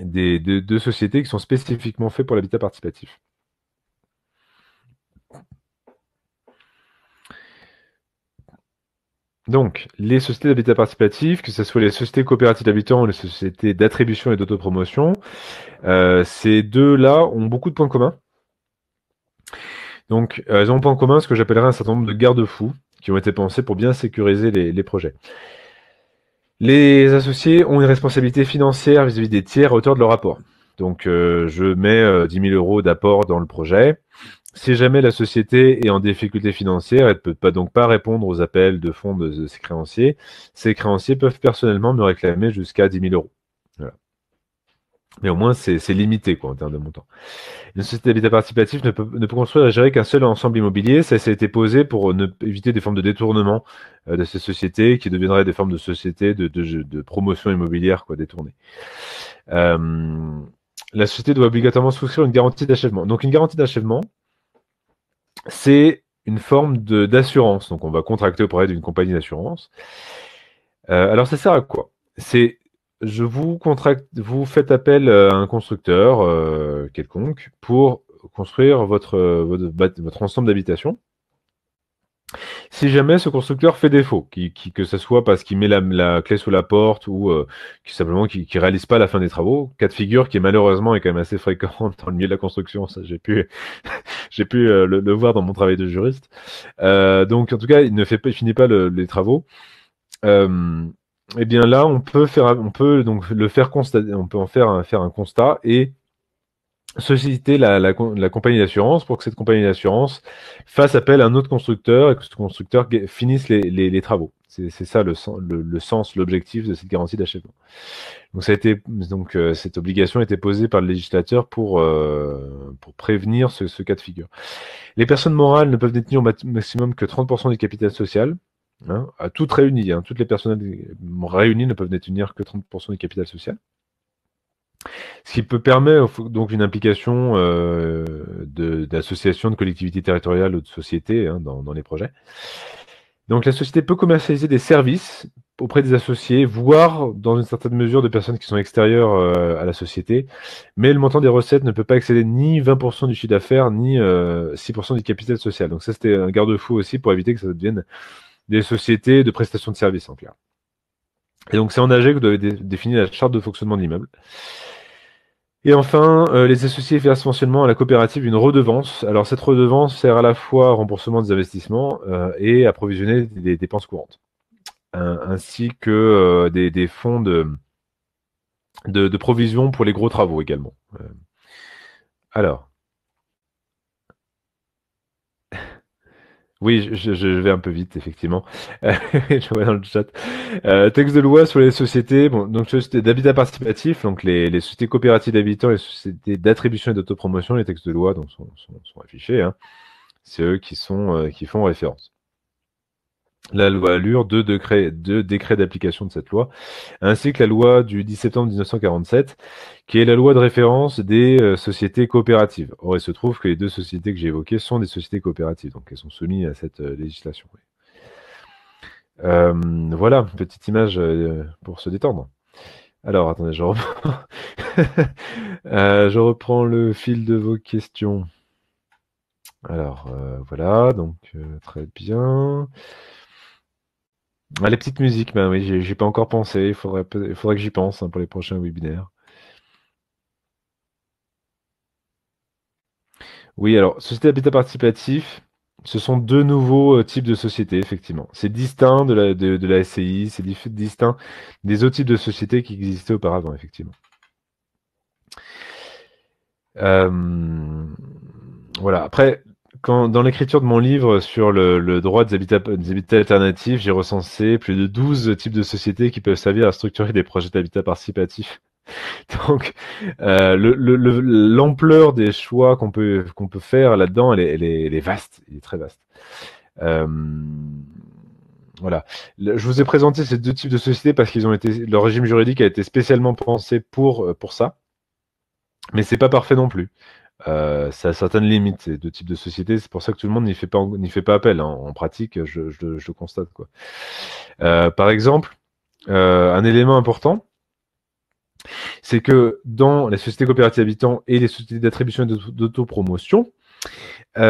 des, deux, sociétés qui sont spécifiquement faites pour l'habitat participatif. Donc, les sociétés d'habitat participatif, que ce soit les sociétés coopératives d'habitants ou les sociétés d'attribution et d'autopromotion, euh, ces deux-là ont beaucoup de points communs. Donc, euh, elles ont en point commun ce que j'appellerais un certain nombre de garde-fous qui ont été pensés pour bien sécuriser les, projets. Les associés ont une responsabilité financière vis-à-vis des tiers autour de leur apport. Donc euh, je mets euh, dix 10 000 euros d'apport dans le projet. Si jamais la société est en difficulté financière, elle ne peut pas donc pas répondre aux appels de fonds de, de ses créanciers. Ses créanciers peuvent personnellement me réclamer jusqu'à 10 000 euros. Mais au moins, c'est limité quoi, en termes de montant. Une société d'habitat participatif ne peut, ne peut, construire et gérer qu'un seul ensemble immobilier. Ça, ça a été posé pour euh, ne, éviter des formes de détournement euh, de ces sociétés qui deviendraient des formes de sociétés de, de, promotion immobilière quoi, détournées. Euh, la société doit obligatoirement souscrire une garantie d'achèvement. Donc, une garantie d'achèvement, c'est une forme d'assurance. Donc, on va contracter auprès d'une compagnie d'assurance. alors, ça sert à quoi C'est je vous contracte, vous faites appel à un constructeur euh, quelconque pour construire votre, votre, ensemble d'habitation. Si jamais ce constructeur fait défaut, qui, que ce soit parce qu'il met la, clé sous la porte ou euh, qui simplement qui, réalise pas la fin des travaux, cas de figure qui est malheureusement est quand même assez fréquent dans le milieu de la construction, ça j'ai pu j'ai pu euh, le, voir dans mon travail de juriste. donc en tout cas, il ne fait pas, il finit pas les travaux eh bien là, on peut faire, on peut donc le faire constater, on peut en faire un, faire un constat et solliciter la, la, compagnie d'assurance pour que cette compagnie d'assurance fasse appel à un autre constructeur et que ce constructeur finisse les, les, travaux. C'est ça le, le sens, l'objectif de cette garantie d'achèvement. Donc, ça a été, donc euh, cette obligation a été posée par le législateur pour, euh, pour prévenir ce, ce, cas de figure. Les personnes morales ne peuvent détenir au maximum que 30% du capital social. Hein, à toutes réunies, hein, toutes les personnes réunies ne peuvent détenir que 30% du capital social. Ce qui peut permettre donc une implication euh, d'associations, de, collectivités territoriales ou de sociétés hein, dans, les projets. Donc la société peut commercialiser des services auprès des associés, voire dans une certaine mesure de personnes qui sont extérieures euh, à la société, mais le montant des recettes ne peut pas excéder ni 20% du chiffre d'affaires, ni 6% euh, du capital social. Donc ça c'était un garde-fou aussi pour éviter que ça devienne des sociétés de prestations de services en hein, clair. Et donc c'est en AG e que vous devez définir la charte de fonctionnement de l'immeuble. Et enfin, euh, les associés versent essentiellement à la coopérative une redevance. Alors cette redevance sert à la fois à remboursement des investissements euh, et à provisionner des dépenses courantes, hein, ainsi que euh, des, fonds de, de, de, provision pour les gros travaux également. alors, Oui, je, vais un peu vite, effectivement. je vois dans le chat. Euh, texte de loi sur les sociétés, bon, donc sociétés d'habitat participatif, donc les, sociétés coopératives d'habitants, les sociétés d'attribution et d'autopromotion, les textes de loi donc, sont, sont, affichés. Hein. C'est eux qui, sont, euh, qui font référence la loi Allure, deux décrets, d'application de cette loi, ainsi que la loi du 10 septembre 1947, qui est la loi de référence des euh, sociétés coopératives. Or, il se trouve que les deux sociétés que j'ai évoquées sont des sociétés coopératives, donc elles sont soumises à cette euh, législation. Euh, voilà, petite image pour se détendre. Alors, attendez, je reprends le fil de vos questions. Alors, voilà, donc très bien. Ah, les petites musiques, ben oui, j'ai pas encore pensé. Il faudrait, que j'y pense hein, pour les prochains webinaires. Oui, alors, société d'habitat participatif, ce sont deux nouveaux euh, types de sociétés, effectivement. C'est distinct de la, SCI, c'est distinct des autres types de sociétés qui existaient auparavant, effectivement. Euh, voilà, après, quand, dans l'écriture de mon livre sur le, le droit des habitats, des habitats alternatifs, j'ai recensé plus de 12 types de sociétés qui peuvent servir à structurer des projets d'habitat participatif. Donc, euh, l'ampleur le, des choix qu'on peut, qu'on peut faire là-dedans, elle, elle, est vaste, est très vaste. Euh, voilà. Je vous ai présenté ces deux types de sociétés parce qu'ils ont été, leur régime juridique a été spécialement pensé pour, euh, pour ça. Mais c'est pas parfait non plus. Euh, c'est ça a certaines limites, ces deux types de sociétés. C'est pour ça que tout le monde n'y fait, pas, fait pas appel. Hein. En pratique, je, je, constate. Quoi. Euh, par exemple, euh, un élément important, c'est que dans les sociétés coopératives habitants et les sociétés d'attribution et d'autopromotion, vous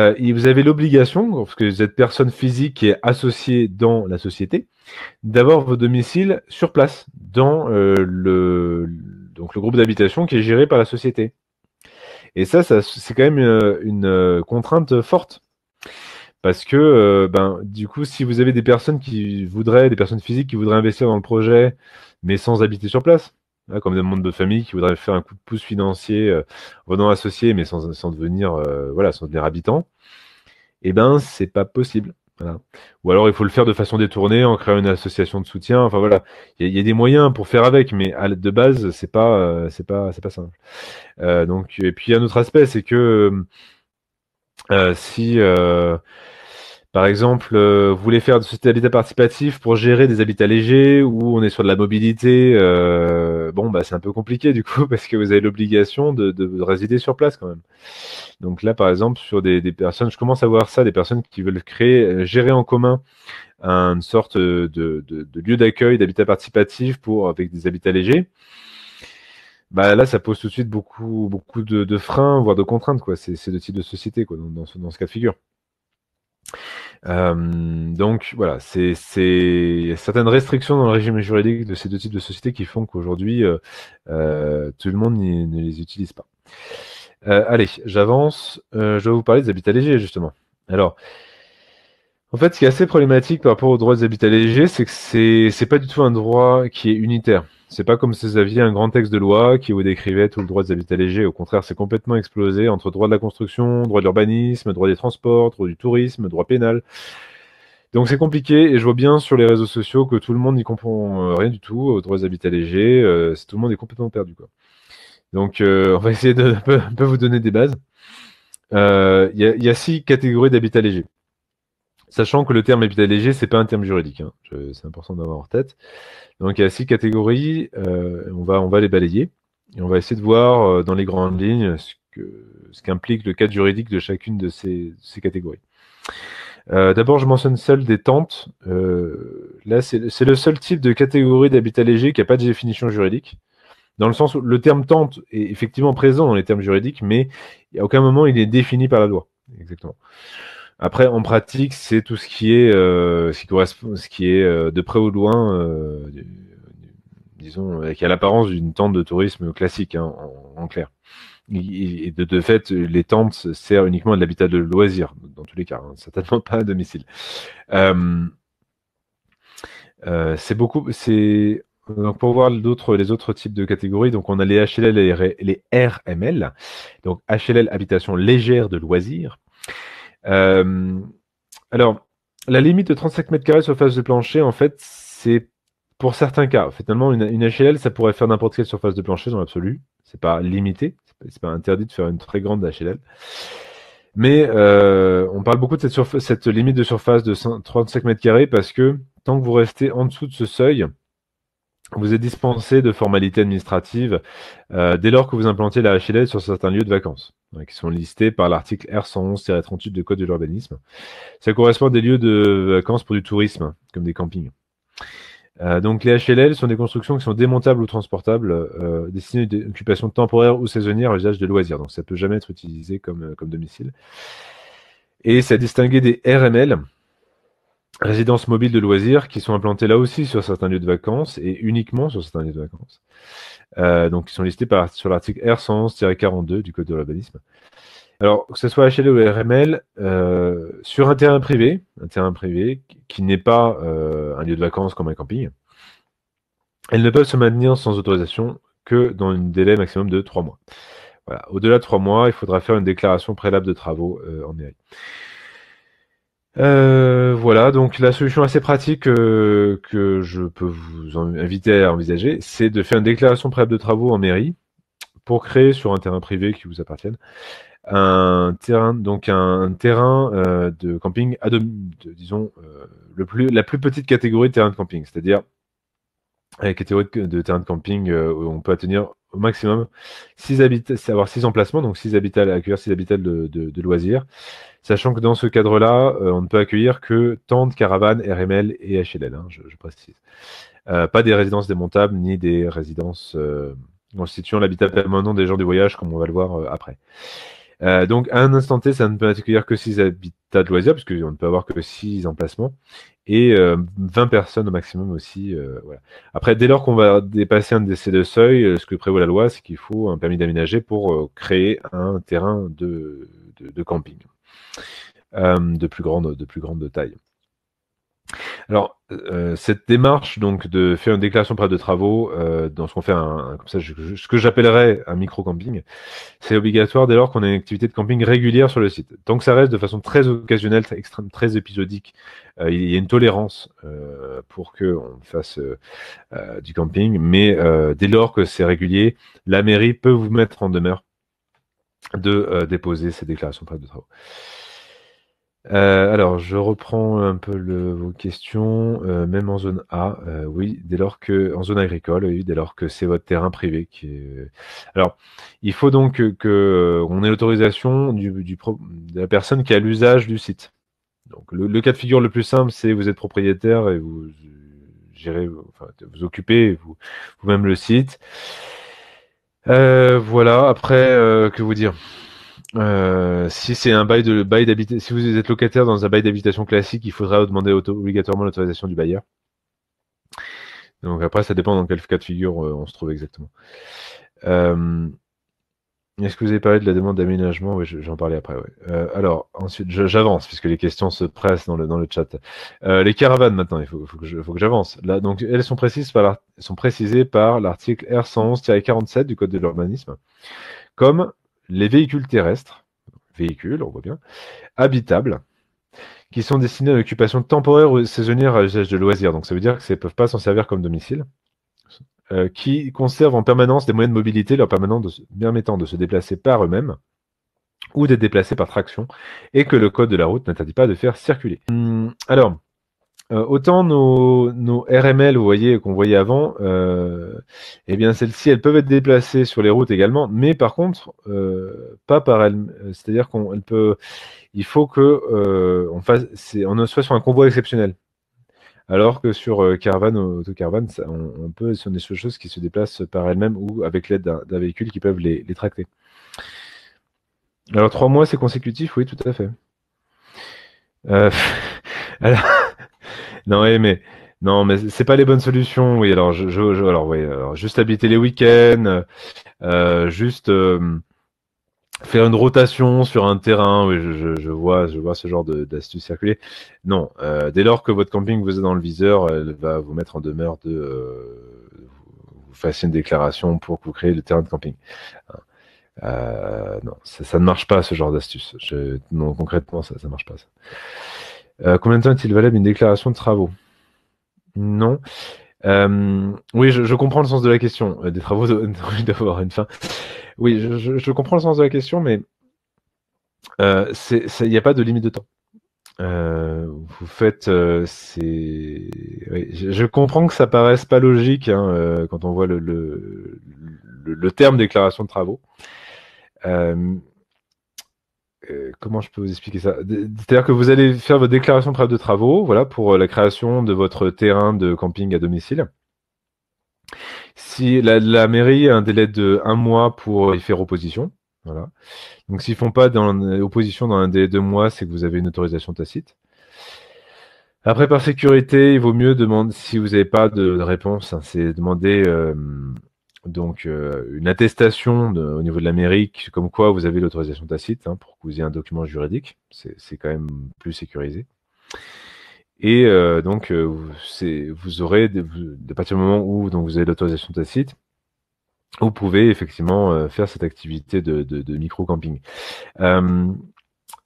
avez l'obligation, parce que vous êtes personne physique qui est associée dans la société, d'avoir vos domiciles sur place, dans le, donc le groupe d'habitation qui est géré par la société. Et ça, c'est quand même euh, une, euh, contrainte forte. Parce que, euh, ben, du coup, si vous avez des personnes qui voudraient, des personnes physiques qui voudraient investir dans le projet, mais sans habiter sur place, hein, comme des membres de famille qui voudraient faire un coup de pouce financier, euh, venant associé, mais sans, sans devenir, voilà, sans devenir habitant, eh ben, c'est pas possible. Ou alors il faut le faire de façon détournée en créant une association de soutien. Enfin voilà, il y, a des moyens pour faire avec, mais de base c'est pas euh, c'est pas c'est pas simple. Euh, donc et puis un autre aspect c'est que euh, si euh, par exemple, euh, vous voulez faire de sociétés d'habitat participatif pour gérer des habitats légers ou on est sur de la mobilité, euh, bon, bah, c'est un peu compliqué du coup parce que vous avez l'obligation de, résider sur place quand même. Donc là, par exemple, sur des, personnes, je commence à voir ça, des personnes qui veulent créer, euh, gérer en commun une sorte de, lieu d'accueil, d'habitat participatif pour avec des habitats légers. Bah là, ça pose tout de suite beaucoup, beaucoup de, freins, voire de contraintes. quoi. C'est deux types de sociétés quoi, dans, dans ce cas de figure. Euh, donc voilà, c'est certaines restrictions dans le régime juridique de ces deux types de sociétés qui font qu'aujourd'hui, euh, euh, tout le monde ne les utilise pas. allez, j'avance. je vais vous parler des habitats légers, justement. Alors, en fait, ce qui est assez problématique par rapport aux droits des habitats légers, c'est que c'est pas du tout un droit qui est unitaire. C'est pas comme si avis, un grand texte de loi qui vous décrivait tout le droit des habitats légers. Au contraire, c'est complètement explosé entre droit de la construction, droit de l'urbanisme, droit des transports, droit du tourisme, droit pénal. Donc c'est compliqué et je vois bien sur les réseaux sociaux que tout le monde n'y comprend euh, rien du tout aux droits des habitats légers. Euh, tout le monde est complètement perdu Donc euh, on va essayer de vous donner des bases. Il y, a, y a six catégories d'habitats légers. Sachant que le terme habitat léger, c'est pas un terme juridique. Hein. C'est important d'avoir en tête. Donc il y a six catégories. Euh, on, va, on va les balayer. Et on va essayer de voir euh, dans les grandes lignes ce qu'implique ce qu'implique le cadre juridique de chacune de ces, catégories. Euh, d'abord, je mentionne seul des tentes. là, c'est le seul type de catégorie d'habitat léger qui n'a pas de définition juridique dans le sens où le terme tente est effectivement présent dans les termes juridiques, mais à aucun moment il est défini par la loi. Exactement. Après, en pratique, c'est tout ce qui est, euh, ce qui correspond, ce qui est euh, de près ou de loin, euh, disons, qui a l'apparence d'une tente de tourisme classique, hein, en, clair. Et de, fait, les tentes servent uniquement à de l'habitat de loisirs, dans tous les cas, hein, certainement pas à domicile. c'est beaucoup, c'est donc pour voir d'autres, les autres types de catégories, donc on a les HLL et les RML, donc HLL habitation légère de loisirs. Euh, alors, la limite de 35 mètres carrés sur de plancher, en fait, c'est pour certains cas. Finalement, une, une HLL, ça pourrait faire n'importe quelle surface de plancher dans l'absolu. C'est pas limité, c'est pas, interdit de faire une très grande HLL. Mais euh, on parle beaucoup de cette, cette limite de surface de 35 mètres carrés parce que tant que vous restez en dessous de ce seuil, vous êtes dispensé de formalités administratives euh, dès lors que vous implantez la HLL sur certains lieux de vacances, hein, qui sont listés par l'article R111-38 du Code de l'urbanisme. Ça correspond à des lieux de vacances pour du tourisme, hein, comme des campings. Euh, donc les HLL sont des constructions qui sont démontables ou transportables, euh, destinées à une occupation temporaire ou saisonnière à l'usage de loisirs. Donc ça ne peut jamais être utilisé comme, comme domicile. Et ça distinguer des RML, résidences mobiles de loisirs qui sont implantées là aussi sur certains lieux de vacances et uniquement sur certains lieux de vacances. Euh, donc, qui sont listés par, sur l'article R111-42 du Code de l'urbanisme. Alors, que ce soit HL ou RML, euh, sur un terrain privé, un terrain privé qui n'est pas euh, un lieu de vacances comme un camping, elles ne peuvent se maintenir sans autorisation que dans un délai maximum de trois mois. Au-delà de trois mois, il faudra faire une déclaration préalable de travaux en mairie. Euh, voilà, donc la solution assez pratique euh, que je peux vous inviter à envisager, c'est de faire une déclaration préalable de travaux en mairie pour créer sur un terrain privé qui vous appartienne un terrain, donc un, terrain euh, de camping à de, de, disons le plus, la plus petite catégorie de terrain de camping, c'est-à-dire euh, avec théories de terrain de camping, euh, on peut atteindre au maximum 6 habitats, avoir 6 emplacements, donc 6 habitats, accueillir 6 habitats de, loisirs, sachant que dans ce cadre-là, euh, on ne peut accueillir que tentes, caravanes, RML et HLL, hein, je, précise. pas des résidences démontables ni des résidences euh, constituant l'habitat permanent des gens du voyage, comme on va le voir après. Euh, donc, à un instant T, ça ne peut accueillir que 6 habitats de loisirs, puisqu'on ne peut avoir que 6 emplacements, et 20 euh, personnes au maximum aussi. Euh, voilà. Après, dès lors qu'on va dépasser un de ces seuils, ce que prévoit la loi, c'est qu'il faut un permis d'aménager pour créer un terrain de, de camping de, plus grande, de plus grande taille. Alors, euh, cette démarche donc de faire une déclaration préalable de travaux euh, dans ce qu'on fait, un, comme ça, ce que j'appellerais un micro-camping, c'est obligatoire dès lors qu'on a une activité de camping régulière sur le site. Tant que ça reste de façon très occasionnelle, très, extrême, très épisodique, euh, il y a une tolérance pour qu'on fasse du camping, mais dès lors que c'est régulier, la mairie peut vous mettre en demeure de déposer ces déclarations préalables de travaux. Euh, alors, je reprends un peu vos questions, euh, même en zone A, euh, oui, dès lors que, en zone agricole, oui, dès lors que c'est votre terrain privé qui Alors, il faut donc que, on ait l'autorisation du, de la personne qui a l'usage du site. Donc, le, cas de figure le plus simple, c'est vous êtes propriétaire et vous gérez, enfin, vous occupez vous- même le site. voilà, après, que vous dire? Euh, si c'est un bail de bail d'habitation, si vous êtes locataire dans un bail d'habitation classique, il faudra demander auto obligatoirement l'autorisation du bailleur. Donc après, ça dépend dans quel cas de figure euh, on se trouve exactement. Euh, Est-ce que vous avez parlé de la demande d'aménagement Oui, j'en parlais après. Ouais. Euh, alors ensuite, j'avance puisque les questions se pressent dans le dans le chat. les caravanes maintenant, il faut, faut que j'avance. Là, donc elles sont précises par sont précisées par l'article R111-47 du code de l'urbanisme comme les véhicules terrestres, véhicules, on voit bien, habitables, qui sont destinés à une occupation temporaire ou saisonnière à usage de loisirs. Donc ça veut dire que ne peuvent pas s'en servir comme domicile. Euh, qui conservent en permanence des moyens de mobilité leur permettant de, se, déplacer par eux-mêmes ou d'être déplacés par traction, et que le code de la route n'interdit pas de faire circuler. Hum, alors, euh, autant nos, RML, vous voyez, qu'on voyait avant, euh, eh bien celles-ci, elles peuvent être déplacées sur les routes également, mais par contre, euh, pas par elles. Euh, c'est-à-dire qu'on peut, il faut que on fasse, on soit sur un convoi exceptionnel. Alors que sur caravane ou autocaravane, on, peut, ce des choses qui se déplacent par elles-mêmes ou avec l'aide d'un véhicule qui peuvent les, les tracter. Alors trois mois, c'est consécutif, oui, tout à fait. alors non, mais non, mais c'est pas les bonnes solutions. Oui, alors, je, alors, alors, juste habiter les week-ends, euh, juste euh, faire une rotation sur un terrain. Oui, je, vois, je vois ce genre d'astuces circuler. Non, euh, dès lors que votre camping vous est dans le viseur, elle va vous mettre en demeure de vous fassiez une déclaration pour que vous créez le terrain de camping. Hein. non, ça, ne marche pas ce genre d'astuce. Non, concrètement, ça, ça marche pas. Ça. Euh, combien de temps est-il valable une déclaration de travaux Non. Euh, oui, je, comprends le sens de la question. Euh, des travaux doivent une fin. Oui, je, comprends le sens de la question, mais il n'y a pas de limite de temps. vous faites, c'est, je, comprends que ça paraisse pas logique hein, quand on voit le, le, le, terme déclaration de travaux, euh, comment je peux vous expliquer ça C'est-à-dire que vous allez faire votre déclaration préalable de travaux, voilà, pour euh, la création de votre terrain de camping à domicile. Si la, mairie a un délai de un mois pour euh, y faire opposition, voilà. Donc s'ils font pas dans opposition dans un délai de deux mois, c'est que vous avez une autorisation tacite. Après, par sécurité, il vaut mieux demander si vous n'avez pas de, réponse. Hein, c'est demander donc euh, une attestation au niveau de l'Amérique, comme quoi vous avez l'autorisation tacite hein, pour que vous ayez un document juridique. C'est quand même plus sécurisé. Et euh, donc, euh, vous aurez, à partir du moment où vous avez l'autorisation tacite, vous pouvez effectivement faire cette activité de, micro-camping.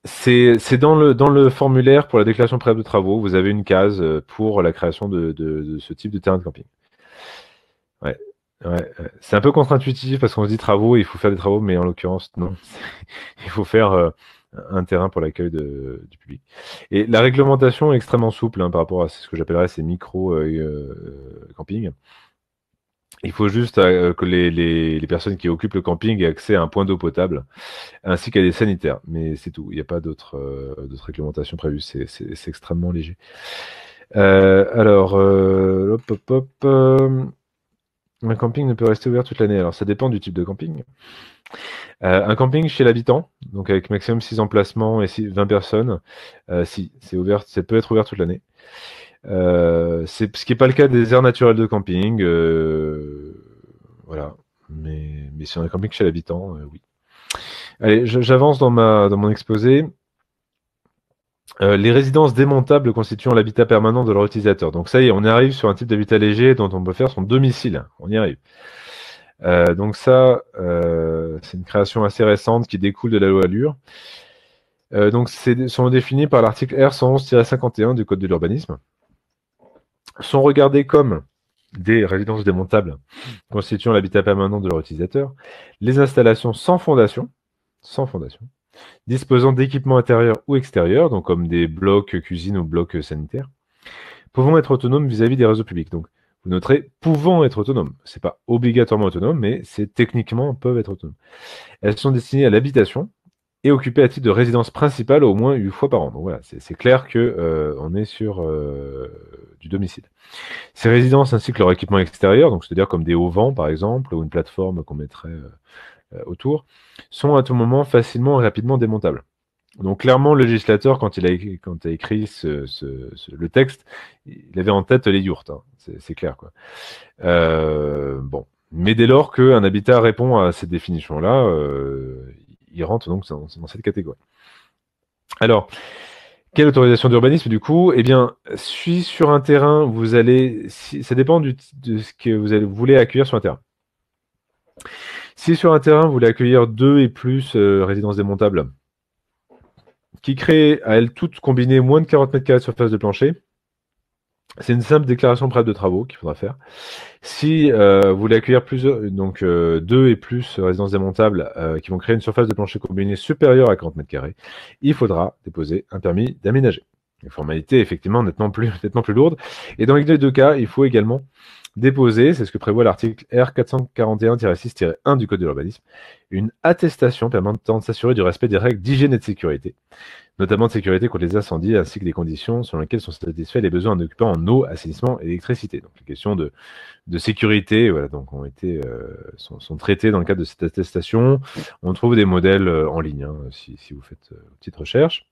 C'est dans le, formulaire pour la déclaration préalable de travaux, vous avez une case pour la création de, ce type de terrain de camping. Ouais c'est un peu contre-intuitif parce qu'on se dit travaux, il faut faire des travaux, mais en l'occurrence, non. Mm. il faut faire euh, un terrain pour l'accueil du public. Et la réglementation est extrêmement souple hein, par rapport à ce que j'appellerais ces micro-campings. Euh, euh, il faut juste que les, les, personnes qui occupent le camping aient accès à un point d'eau potable ainsi qu'à des sanitaires. Mais c'est tout. Il n'y a pas d'autres réglementations prévues. C'est extrêmement léger. alors, hop, hop, hop. Un camping ne peut rester ouvert toute l'année. Alors, ça dépend du type de camping. Euh, un camping chez l'habitant, donc avec maximum 6 emplacements et 20 personnes, euh, si, c'est ouvert, ça peut être ouvert toute l'année. Euh, c'est ce qui n'est pas le cas des aires naturelles de camping. voilà. Mais, mais si on a un camping chez l'habitant, oui. Allez, j'avance dans, ma, dans mon exposé. Euh, les résidences démontables constituant l'habitat permanent de leur utilisateur. Donc ça y est, on arrive sur un type d'habitat léger dont on peut faire son domicile. On y arrive. Euh, donc ça, euh, c'est une création assez récente qui découle de la loi Allure. donc sont définis par l'article R111-51 du Code de l'urbanisme. Sont regardés comme des résidences démontables constituant l'habitat permanent de leur utilisateur, les installations sans fondation, sans fondation, disposant d'équipements intérieurs ou extérieurs, donc comme des blocs cuisine ou blocs sanitaires, pouvant être autonomes vis-à-vis des réseaux publics. Donc, vous noterez pouvant être autonomes. C'est pas obligatoirement autonome, mais c'est techniquement peuvent être autonomes. Elles sont destinées à l'habitation et occupées à titre de résidence principale au moins 8 fois par an. Donc voilà, c'est clair qu'on euh, est sur euh, du domicile. Ces résidences ainsi que leur équipement extérieur, donc c'est-à-dire comme des hauts vents par exemple, ou une plateforme qu'on mettrait euh, euh, autour, sont à tout moment facilement et rapidement démontables. Donc clairement, le législateur, quand il a écrit, le texte, il avait en tête les yurts. Hein. c'est clair. Quoi. Euh, bon. Mais dès lors qu'un habitat répond à ces définitions-là, euh, il rentre donc dans, cette catégorie. Alors, quelle autorisation d'urbanisme du coup Eh bien, si sur un terrain, vous allez, ça dépend de ce que vous, vous voulez accueillir sur un terrain. Si sur un terrain, vous voulez accueillir deux et plus euh, résidences démontables, qui créent à elles toutes combinées moins de 40 mètres 2 de surface de plancher, c'est une simple déclaration préalable de travaux qu'il faudra faire. Si euh, vous voulez accueillir plusieurs, donc euh, deux et plus résidences démontables qui vont créer une surface de plancher combinée supérieure à 40 mètres carrés, il faudra déposer un permis d'aménager. Une formalité effectivement nettement plus, nettement plus lourde. Et dans les deux cas, il faut également déposer, c'est ce que prévoit l'article R441-6-1 du Code de l'urbanisme, une attestation permettant de s'assurer du respect des règles d'hygiène et de sécurité, notamment de sécurité contre les incendies, ainsi que des conditions sur lesquelles sont satisfaits les besoins en occupants en eau, assainissement et électricité. Donc les questions de, sécurité voilà, donc ont été, euh, sont, traitées dans le cadre de cette attestation. On trouve des modèles euh, en ligne, hein, si, si, vous faites une euh, petite recherche.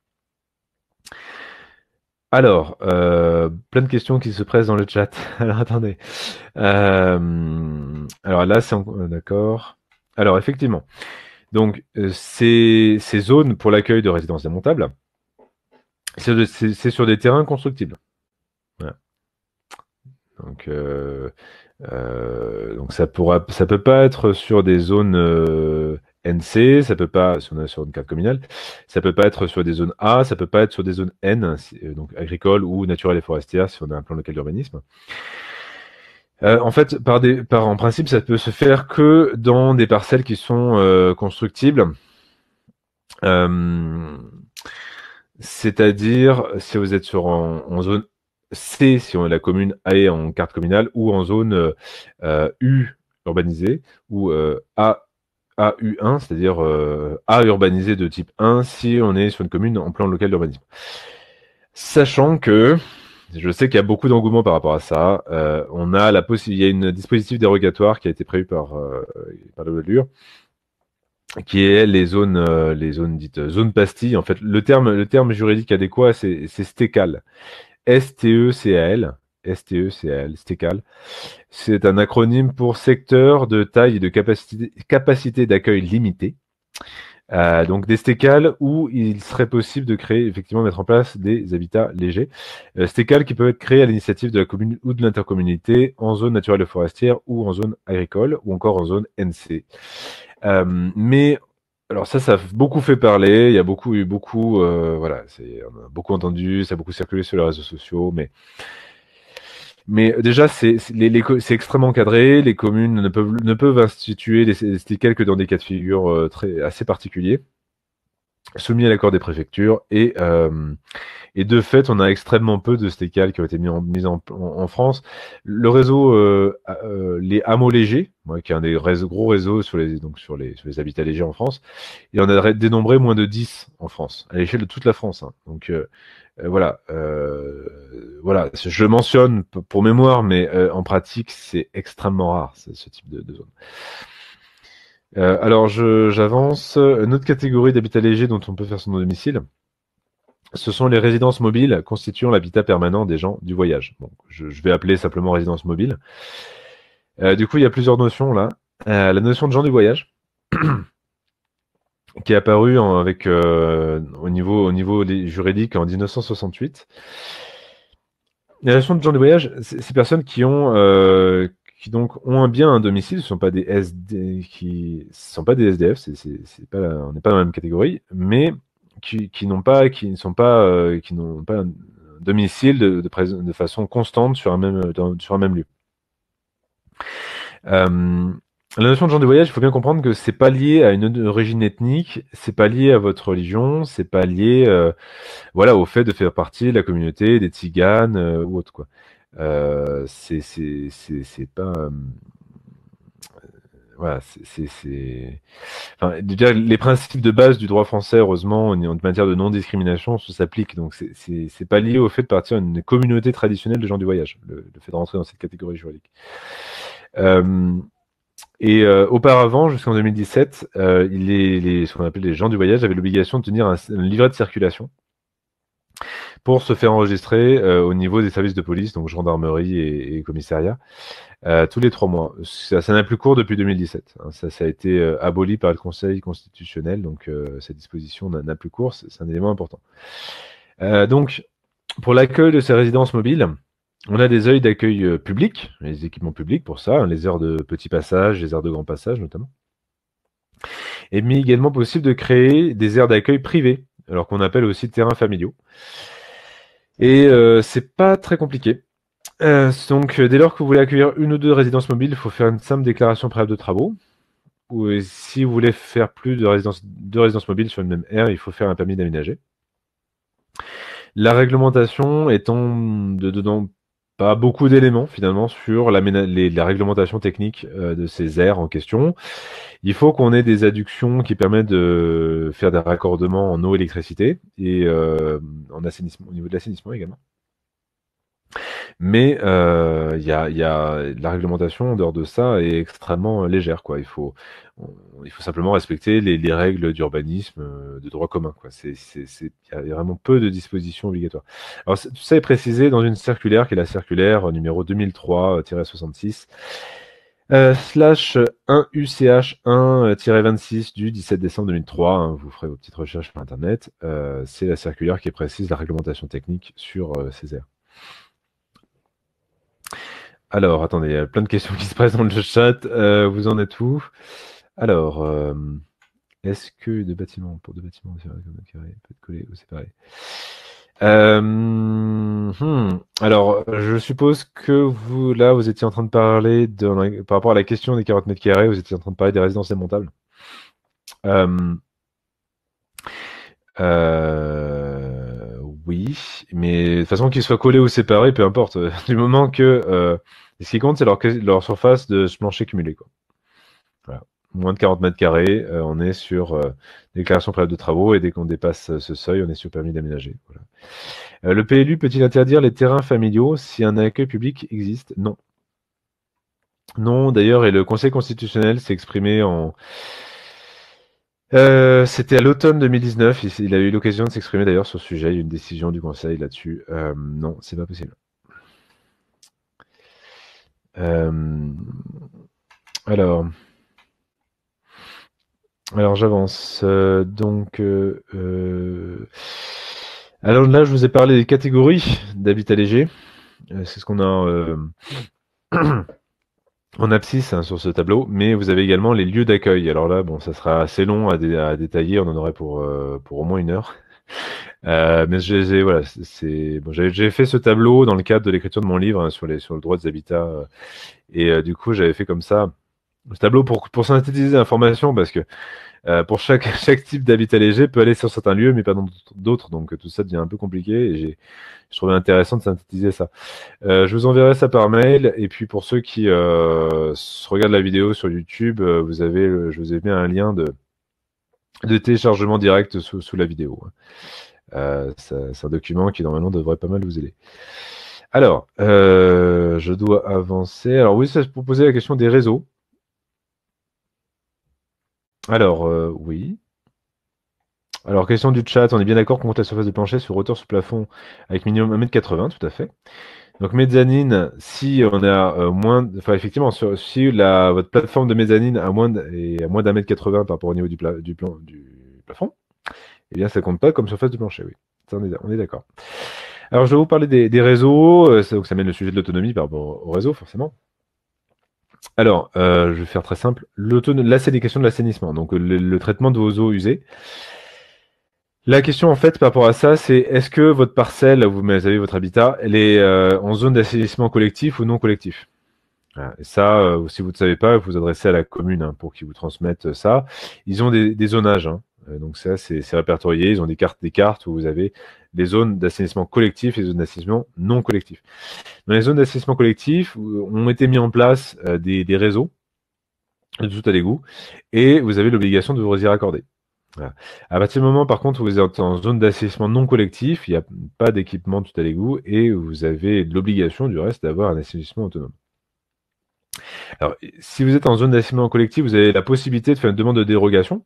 Alors, euh, plein de questions qui se pressent dans le chat. Alors, attendez. Euh, alors là, c'est en... Euh, d'accord. Alors, effectivement. Donc, ces, zones pour l'accueil de résidences démontables, c'est sur des terrains constructibles. Donc, donc ça pourra, ça peut pas être sur des zones NC, ça peut pas, si on est sur une carte communale, ça peut pas être sur des zones A, ça peut pas être sur des zones N, euh, donc agricoles ou naturelles et forestières, si on a un plan local d'urbanisme. Euh, en fait, par des, en principe, ça peut se faire que dans des parcelles qui sont euh, constructibles. C'est-à-dire, si vous êtes sur en, zone C, si on est la commune A est en carte communale, ou en zone U urbanisée, ou A AU1, c'est-à-dire euh, A urbanisé de type 1 si on est sur une commune en plan local d'urbanisme. Sachant que je sais qu'il y a beaucoup d'engouement par rapport à ça. Euh, on a la il y a une dispositif dérogatoire qui a été prévu par, euh, par le qui est les zones, euh, les zones dites zones pastilles. En fait, le terme, le terme juridique adéquat, c'est STECAL. S-T-E-C-A-L. STE, c'est STECAL. C'est un acronyme pour secteur de taille et de capacité, capacité d'accueil limitée. Euh, donc des STECAL où il serait possible de créer, effectivement, mettre en place des habitats légers. Euh, STECAL qui peuvent être créés à l'initiative de la commune ou de l'intercommunauté en zone naturelle et forestière ou en zone agricole ou encore en zone NC. Euh, mais alors ça, ça a beaucoup fait parler. Il y a beaucoup eu beaucoup, voilà, on a beaucoup entendu, ça a beaucoup circulé sur les réseaux sociaux, mais mais euh, déjà, c'est extrêmement cadré. Les communes ne peuvent, ne peuvent instituer des, stécales que dans des cas de figure euh, très, assez particuliers, soumis à l'accord des préfectures. Et, euh, de fait, on a extrêmement peu de stécales qui ont été mis en, en, France. Le réseau, les hameaux légers, moi, qui est un des gros réseaux sur les, donc sur, les, habitats légers en France, et on a dénombré moins de 10 en France, à l'échelle de toute la France. Hein. Donc, euh, voilà, euh, voilà, je mentionne pour mémoire, mais euh, en pratique, c'est extrêmement rare ce type de, zone. alors, j'avance. Une autre catégorie d'habitat léger dont on peut faire son domicile, ce sont les résidences mobiles constituant l'habitat permanent des gens du voyage. Bon, je, vais appeler simplement résidence mobile. du coup, il y a plusieurs notions là. la notion de gens du voyage, qui est apparu avec, euh, au niveau, au niveau juridique en 1968. Les relations de gens de voyage, ces personnes qui ont, euh, qui donc ont un bien, un domicile, ce sont pas des SD, qui sont pas des SDF, c'est, pas, on n'est pas dans la même catégorie, mais qui, n'ont pas, qui ne sont pas, euh, qui n'ont pas un domicile de, de, façon constante sur un même, sur un même lieu la notion de gens du voyage, il faut bien comprendre que c'est pas lié à une origine ethnique, c'est pas lié à votre religion, c'est pas lié, euh, voilà, au fait de faire partie de la communauté des tziganes euh, ou autre quoi. Euh, c'est c'est pas euh, voilà, c'est enfin, les principes de base du droit français, heureusement, en matière de non-discrimination, s'appliquent. Donc c'est pas lié au fait de partir d'une communauté traditionnelle de gens du voyage, le, fait de rentrer dans cette catégorie juridique. Et euh, auparavant, jusqu'en 2017, euh, les, ce qu'on appelle les gens du voyage avaient l'obligation de tenir un, livret de circulation pour se faire enregistrer euh, au niveau des services de police, donc gendarmerie et, commissariat, euh, tous les trois mois. Ça, n'a plus cours depuis 2017. Hein. Ça, ça, a été aboli par le Conseil constitutionnel, donc cette disposition n'a plus cours. C'est un élément important. donc, pour l'accueil de ces résidences mobiles, on a des œils d'accueil euh, public, les équipements publics pour ça, hein, les heures de petits passages, les heures de grands passages notamment. Et mais également possible de créer des aires d'accueil privées, alors qu'on appelle aussi terrains familiaux. Et euh, c'est pas très compliqué. Euh, donc dès lors que vous voulez accueillir une ou deux résidences mobiles, il faut faire une simple déclaration préalable de travaux. Ou si vous voulez faire plus de résidences, de résidences mobiles sur une même aire, il faut faire un permis d'aménager. La réglementation étant de, dedans beaucoup d'éléments finalement sur la, réglementation technique euh, de ces aires en question. Il faut qu'on ait des adductions qui permettent de faire des raccordements en eau, électricité et euh, en assainissement, au niveau de l'assainissement également. Mais euh, y a, la réglementation en dehors de ça est extrêmement euh, légère, quoi. Il faut, il faut simplement respecter les, règles d'urbanisme, euh, de droit commun, quoi. il y a vraiment peu de dispositions obligatoires. Alors, tout ça est précisé dans une circulaire qui est la circulaire numéro 2003-66 euh, slash 1UCH1-26 du 17 décembre 2003. Hein. vous ferez vos petites recherches sur Internet. c'est la circulaire qui précise la réglementation technique sur ces aires. Alors, attendez, il y a plein de questions qui se présentent dans le chat. Euh, vous en êtes où Alors, euh, est-ce que deux bâtiments pour deux bâtiments peuvent peut être collé ou séparé euh, hmm. Alors, je suppose que vous, là, vous étiez en train de parler de, par rapport à la question des 40 mètres carrés, vous étiez en train de parler des résidences démontables. Euh, oui, mais de toute façon, qu'ils soient collés ou séparés, peu importe. Du moment que. Euh, ce qui compte, c'est leur, leur, surface de ce plancher cumulé. Quoi. Voilà. Moins de 40 mètres carrés, euh, on est sur euh, déclaration préalable de travaux et dès qu'on dépasse euh, ce seuil, on est sur permis d'aménager. le PLU peut-il interdire les terrains familiaux si un accueil public existe Non. Non, d'ailleurs, et le Conseil constitutionnel s'est exprimé en euh, c'était à l'automne 2019. Il, a eu l'occasion de s'exprimer d'ailleurs sur ce sujet. Il y a une décision du Conseil là-dessus. Euh, non, c'est pas possible. Euh, alors. Alors j'avance. Euh, donc. alors là, je vous ai parlé des catégories d'habitat léger. C'est ce qu'on a. en abscisse hein, sur ce tableau, mais vous avez également les lieux d'accueil. Alors là, bon, ça sera assez long à, détailler, on en aurait pour, euh, pour au moins une heure. Euh, mais j'ai voilà, c'est bon, j'ai fait ce tableau dans le cadre de l'écriture de mon livre hein, sur les sur le droit des habitats euh, et euh, du coup j'avais fait comme ça ce tableau pour pour synthétiser l'information parce que euh, pour chaque, chaque type d'habitat léger peut aller sur certains lieux, mais pas dans d'autres. Donc euh, tout ça devient un peu compliqué et je trouvais intéressant de synthétiser ça. Euh, je vous enverrai ça par mail. Et puis pour ceux qui regardent la vidéo sur YouTube, vous avez, je vous ai mis un lien de, de téléchargement direct sous, sous la vidéo. Hein. C'est un document qui normalement devrait pas mal vous aider. Alors, je dois avancer. Alors oui, ça se posait la question des réseaux. Alors, euh, oui. Alors, question du chat, on est bien d'accord qu'on compte la surface de plancher sur hauteur sous plafond avec minimum 1m80, tout à fait. Donc, mezzanine, si on a euh, moins. enfin, effectivement, si la, votre plateforme de mezzanine moins est à moins d'un mètre 80 par rapport au niveau du, plan, du plafond, eh bien, ça compte pas comme surface de plancher, oui. on est, d'accord. Alors, je vais vous parler des, réseaux. Euh, ça, donc, ça mène le sujet de l'autonomie par rapport au réseau, forcément. Alors, euh, je vais faire très simple. La sédication de l'assainissement, donc le, traitement de vos eaux usées. La question en fait par rapport à ça, c'est est-ce que votre parcelle, vous avez votre habitat, elle est euh, en zone d'assainissement collectif ou non collectif Et ça, euh, si vous ne savez pas, vous vous adressez à la commune hein, pour qu'ils vous transmettent ça. Ils ont des, zonages, hein. donc ça c'est répertorié. Ils ont des cartes, des cartes où vous avez des zones d'assainissement collectif et des zones d'assainissement non collectif. Dans les zones d'assainissement collectif, euh, ont été mis en place euh, des, réseaux de tout à l'égout et vous avez l'obligation de vous y raccorder. À partir du moment, par contre, vous êtes en zone d'assainissement non collectif, il n'y a pas d'équipement tout à l'égout et vous avez l'obligation du reste d'avoir un assainissement autonome. Alors, si vous êtes en zone d'assainissement collectif, vous avez la possibilité de faire une demande de dérogation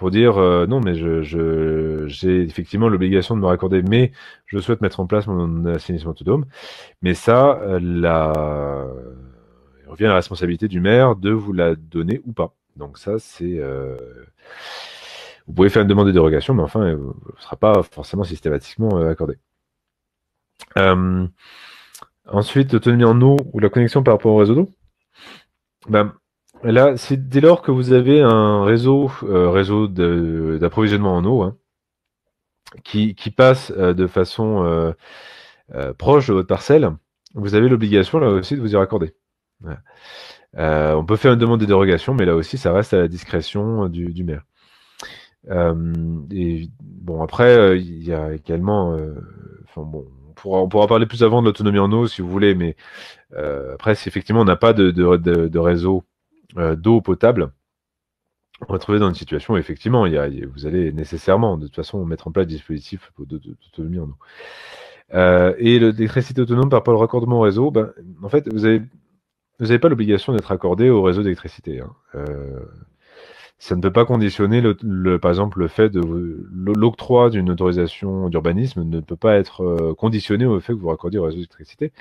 pour dire euh, non, mais je, j'ai effectivement l'obligation de me raccorder, mais je souhaite mettre en place mon assainissement autonome. Mais ça, euh, la... il revient à la responsabilité du maire de vous la donner ou pas. Donc ça, c'est... Euh, vous pouvez faire une demande de dérogation, mais enfin, ce ne sera pas forcément systématiquement accordé. Ensuite, l'autonomie en eau ou la connexion par rapport au réseau d'eau. Ben, Là, c'est dès lors que vous avez un réseau, euh, réseau d'approvisionnement en eau, hein, qui, passe euh, de façon euh, proche de votre parcelle, vous avez l'obligation là aussi de vous y raccorder. on peut faire une demande de dérogation, mais là aussi, ça reste à la discrétion du, maire. et bon, après, il y a également, bon, on pourra, parler plus avant de l'autonomie en eau si vous voulez, mais euh, après, effectivement, on n'a pas de, de, de réseau euh, d'eau potable, retrouver dans une situation où effectivement, vous allez nécessairement, de toute façon, mettre en place des dispositifs d'autonomie en eau. Euh, et l'électricité autonome par rapport au raccordement au réseau, ben, en fait, vous n'avez pas l'obligation d'être accordé au réseau d'électricité. Hein. Euh, ça ne peut pas conditionner, par exemple, le fait de l'octroi d'une autorisation d'urbanisme ne peut pas être conditionné au fait que vous raccordiez au réseau d'électricité.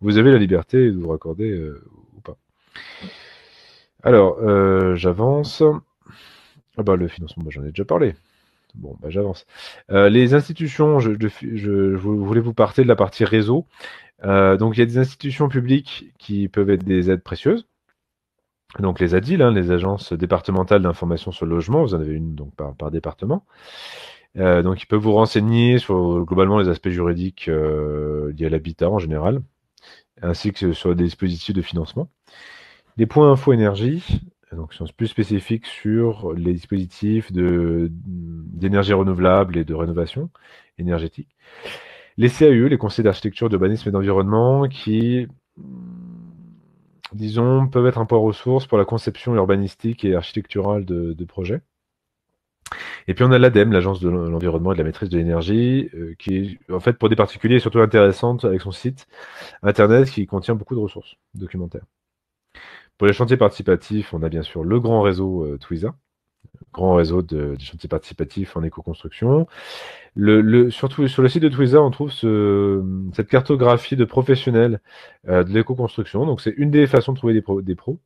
Vous avez la liberté de vous raccorder ou pas. Alors, euh, j'avance. Ah bah le financement, bah, j'en ai déjà parlé. Bon, bah, j'avance. Euh, les institutions, je, voulais vous partir de la partie réseau. Euh, donc, il y a des institutions publiques qui peuvent être des aides précieuses. Donc, les ADIL, hein, les agences départementales d'information sur le logement, vous en avez une donc, par, département. donc, ils peuvent vous renseigner sur globalement les aspects juridiques liés à l'habitat en général, ainsi que sur des dispositifs de financement. Les points info énergie, donc sont plus spécifiques sur les dispositifs d'énergie renouvelable et de rénovation énergétique. Les CAE, les conseils d'architecture, d'urbanisme et d'environnement, qui, disons, peuvent être un point ressource pour la conception urbanistique et architecturale de, projets. Et puis on a l'ADEME, l'Agence de l'environnement et de la maîtrise de l'énergie, euh, qui est en fait pour des particuliers surtout intéressante avec son site internet qui contient beaucoup de ressources documentaires. Pour les chantiers participatifs, on a bien sûr le grand réseau euh, Twiza, grand réseau de, chantiers participatifs en éco-construction. sur le site de Twiza, on trouve cette cartographie de professionnels euh, de l'éco-construction. Donc c'est une des façons de trouver des, pros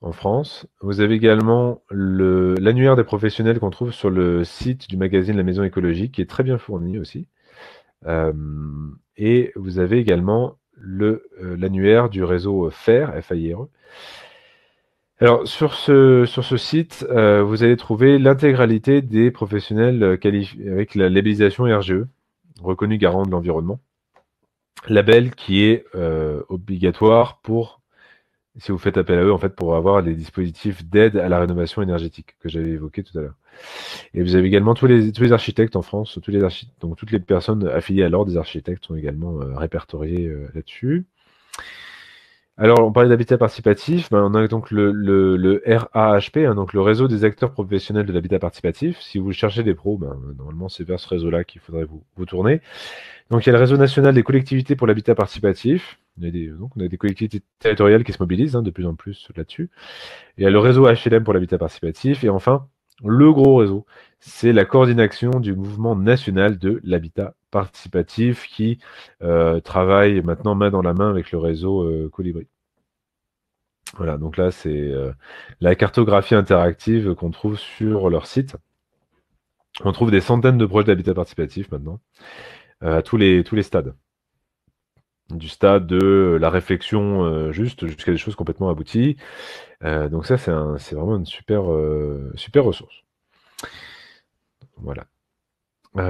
en France. Vous avez également l'annuaire des professionnels qu'on trouve sur le site du magazine La Maison écologique, qui est très bien fourni aussi. Euh, et vous avez également euh, l'annuaire du réseau euh, Fer, FAIRE. Alors, sur ce, sur ce site, euh, vous allez trouver l'intégralité des professionnels qualifiés avec la labellisation RGE, reconnue garant de l'environnement. Label qui est obligatoire pour, si vous faites appel à eux, en fait, pour avoir les dispositifs d'aide à la rénovation énergétique que j'avais évoqué tout à l'heure. Et vous avez également tous les, tous architectes en France, tous les donc toutes les personnes affiliées à l'ordre des architectes sont également euh, répertoriées euh, là-dessus. Alors, on parlait d'habitat participatif, ben, on a donc le, le, RAHP, hein, donc le réseau des acteurs professionnels de l'habitat participatif. Si vous cherchez des pros, ben, normalement c'est vers ce réseau-là qu'il faudrait vous, tourner. Donc il y a le réseau national des collectivités pour l'habitat participatif. On a, des, donc, on a des collectivités territoriales qui se mobilisent hein, de plus en plus là-dessus. Il y a le réseau HLM pour l'habitat participatif. Et enfin, le gros réseau, c'est la coordination du mouvement national de l'habitat participatif qui euh, travaille maintenant main dans la main avec le réseau euh, Colibri. Voilà, donc là, c'est euh, la cartographie interactive qu'on trouve sur leur site. On trouve des centaines de projets d'habitat participatif maintenant, à tous les, tous les stades du stade de la réflexion euh, juste jusqu'à des choses complètement abouties. Euh, donc ça, c'est un, vraiment une super, euh, super ressource. Voilà.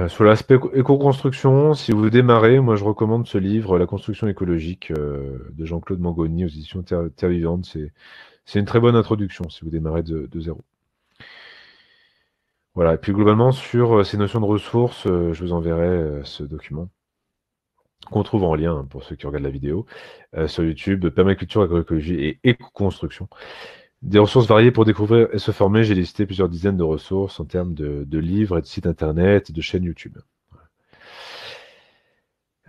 sur l'aspect éco-construction, si vous démarrez, moi je recommande ce livre, La construction écologique de Jean-Claude Mangoni aux éditions Terre, Vivante. C'est une très bonne introduction si vous démarrez de, de zéro. Voilà, et puis globalement, sur ces notions de ressources, je vous enverrai ce document qu'on trouve en lien hein, pour ceux qui regardent la vidéo euh, sur YouTube, permaculture, agroécologie et éco-construction. Des ressources variées pour découvrir et se former. J'ai listé plusieurs dizaines de ressources en termes de, livres et de sites internet, de chaînes YouTube.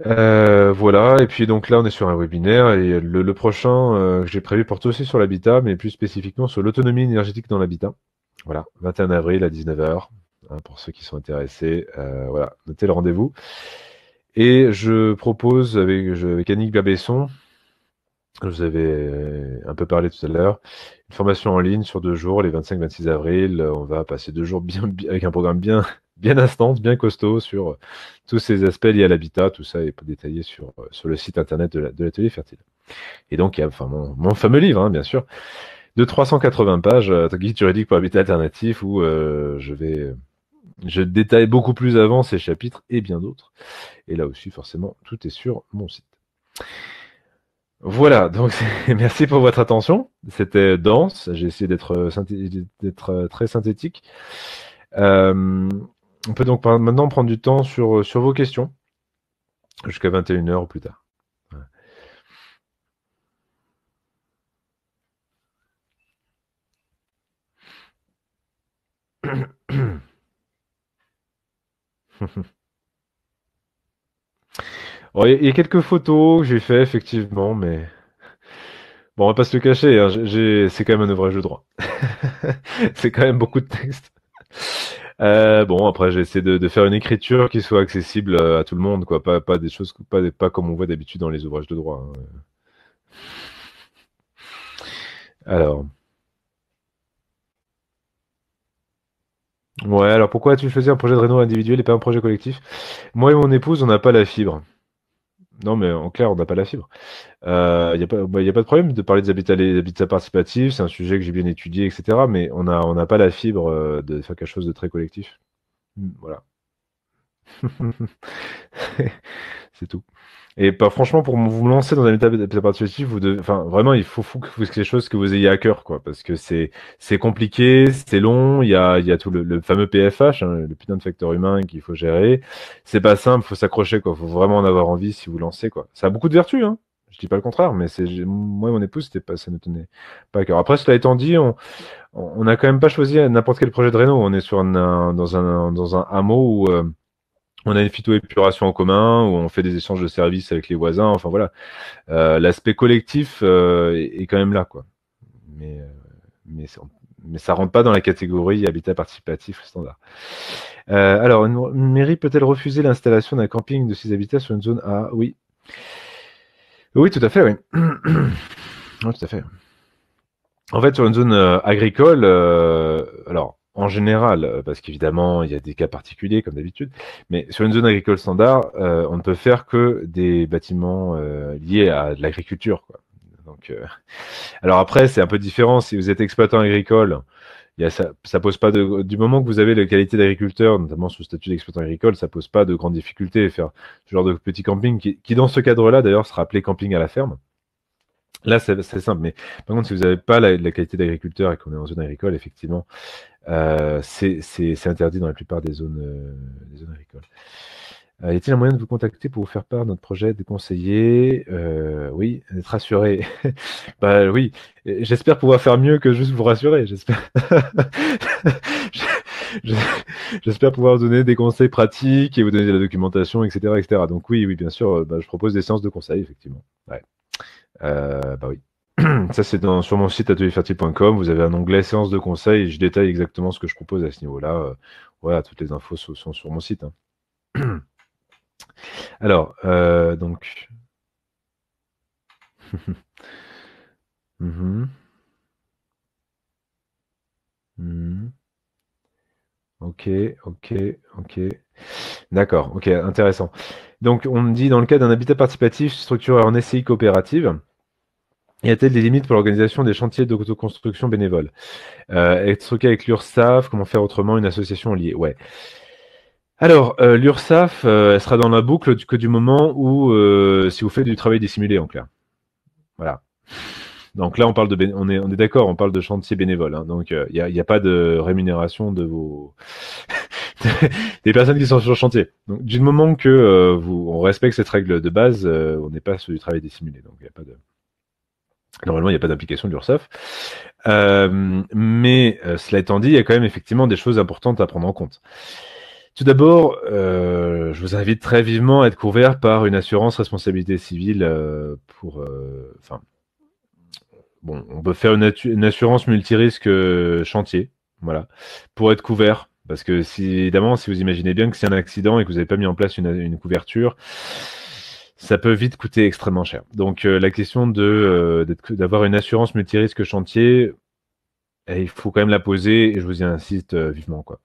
Euh, voilà, et puis donc là on est sur un webinaire et le, prochain euh, que j'ai prévu porte aussi sur l'habitat, mais plus spécifiquement sur l'autonomie énergétique dans l'habitat. Voilà, 21 avril à 19h, hein, pour ceux qui sont intéressés. voilà, notez le rendez-vous. Et je propose avec, avec Annick Babesson, je vous avais euh, un peu parlé tout à l'heure, une formation en ligne sur deux jours, les 25-26 avril. On va passer deux jours bien, avec un programme bien, bien instant bien costaud sur euh, tous ces aspects liés à l'habitat. Tout ça est détaillé sur, euh, sur le site internet de l'atelier fertile. Et donc, il y a enfin, mon, fameux livre, hein, bien sûr, de 380 pages, guide juridique pour habitat alternatif, où je vais je détaille beaucoup plus avant ces chapitres et bien d'autres. Et là aussi, forcément, tout est sur mon site. Voilà, donc merci pour votre attention. C'était dense, j'ai essayé d'être très synthétique. Euh, on peut donc maintenant prendre du temps sur, vos questions jusqu'à 21h ou plus tard. Oh, il y a quelques photos que j'ai fait effectivement, mais bon, on va pas se le cacher, hein, c'est quand même un ouvrage de droit. C'est quand même beaucoup de texte. Euh, bon après j'ai essayé de faire une écriture qui soit accessible, à tout le monde quoi, pas des choses pas comme on voit d'habitude dans les ouvrages de droit, hein. Alors Ouais, alors pourquoi as-tu choisi un projet de rénovation individuel et pas un projet collectif Moi et mon épouse, on n'a pas la fibre. Non, mais en clair, on n'a pas la fibre. Il euh, n'y bah, a, pas de problème de parler des habitats, participatifs, c'est un sujet que j'ai bien étudié, etc. Mais on n'a pas la fibre euh, de faire quelque chose de très collectif. Voilà. c'est tout. Et franchement, pour vous lancer dans un état participatif, vous enfin, vraiment, il faut, faut que vous quelque choses que vous ayez à cœur, quoi, parce que c'est, c'est compliqué, c'est long, il y a, il y a tout le, le fameux PFH, hein, le putain de facteur humain qu'il faut gérer. C'est pas simple, faut s'accrocher, quoi. Faut vraiment en avoir envie si vous lancez, quoi. Ça a beaucoup de vertus, hein. Je dis pas le contraire, mais c'est, moi et mon épouse, c'était pas, ça ne tenait pas à cœur. Après, cela étant dit, on, on a quand même pas choisi n'importe quel projet de Renault, On est sur un, dans un, dans un hameau où, euh, on a une phytoépuration en commun, où on fait des échanges de services avec les voisins. Enfin voilà, euh, l'aspect collectif euh, est, quand même là, quoi. Mais, euh, mais, mais ça rentre pas dans la catégorie habitat participatif standard. alors, une mairie peut-elle refuser l'installation d'un camping de ses habitats sur une zone A Oui. Oui, tout à fait, oui. oui, tout à fait. En fait, sur une zone agricole, alors en général, euh, parce qu'évidemment, il y a des cas particuliers, comme d'habitude, mais sur une zone agricole standard, euh, on ne peut faire que des bâtiments euh, liés à l'agriculture. Donc, Alors après, c'est un peu différent. Si vous êtes exploitant agricole, il y ça, pose pas de, du moment que vous avez la qualité d'agriculteur, notamment sous statut d'exploitant agricole, ça pose pas de grandes difficultés. Faire ce genre de petit camping qui, qui dans ce cadre-là, d'ailleurs, sera appelé camping à la ferme. Là, c'est simple, mais par contre, si vous n'avez pas la, qualité d'agriculteur et qu'on est en zone agricole, effectivement, euh, c'est interdit dans la plupart des zones, euh, agricoles. Euh, y a-t-il un moyen de vous contacter pour vous faire part de notre projet, de conseiller Oui, d'être rassuré. bah oui, j'espère pouvoir faire mieux que juste vous rassurer. J'espère. J'espère pouvoir vous donner des conseils pratiques et vous donner de la documentation, etc., etc. Donc oui, oui, bien sûr, bah, je propose des séances de conseils, effectivement. Euh, bah oui. Ça, c'est sur mon site atelierfertile.com. Vous avez un onglet séance de conseils, je détaille exactement ce que je propose à ce niveau-là. Euh, voilà, toutes les infos sont, sur mon site. Hein. Alors, euh, donc. Mhm. Mhm. Ok, ok, ok. D'accord, ok, intéressant. Donc, on me dit, dans le cas d'un habitat participatif structuré en SCI coopérative, y a-t-il des limites pour l'organisation des chantiers d'autoconstruction bénévoles euh, Être OK avec l'URSAF Comment faire autrement Une association liée Ouais. Alors, euh, l'URSSAF, euh, elle sera dans la boucle que du moment où, euh, si vous faites du travail dissimulé, en clair. Voilà. Donc là, on parle de, on est, on est d'accord, on parle de chantier bénévole. Hein. donc, il n'y a, pas de rémunération de vos, des personnes qui sont sur le chantier. Donc, du moment que vous, on respecte cette règle de base, on n'est pas sur du travail dissimulé. Donc, il n'y a pas de. Normalement, il n'y a pas d'application de euh, mais euh, cela étant dit, il y a quand même effectivement des choses importantes à prendre en compte. Tout d'abord, euh, je vous invite très vivement à être couvert par une assurance responsabilité civile pour. Enfin, bon, on peut faire une, assurance multirisque chantier, voilà, pour être couvert. Parce que si, évidemment, si vous imaginez bien que c'est un accident et que vous n'avez pas mis en place une couverture, ça peut vite coûter extrêmement cher. Donc euh, la question de euh, d'avoir une assurance multirisque chantier, eh, il faut quand même la poser et je vous y insiste euh, vivement quoi.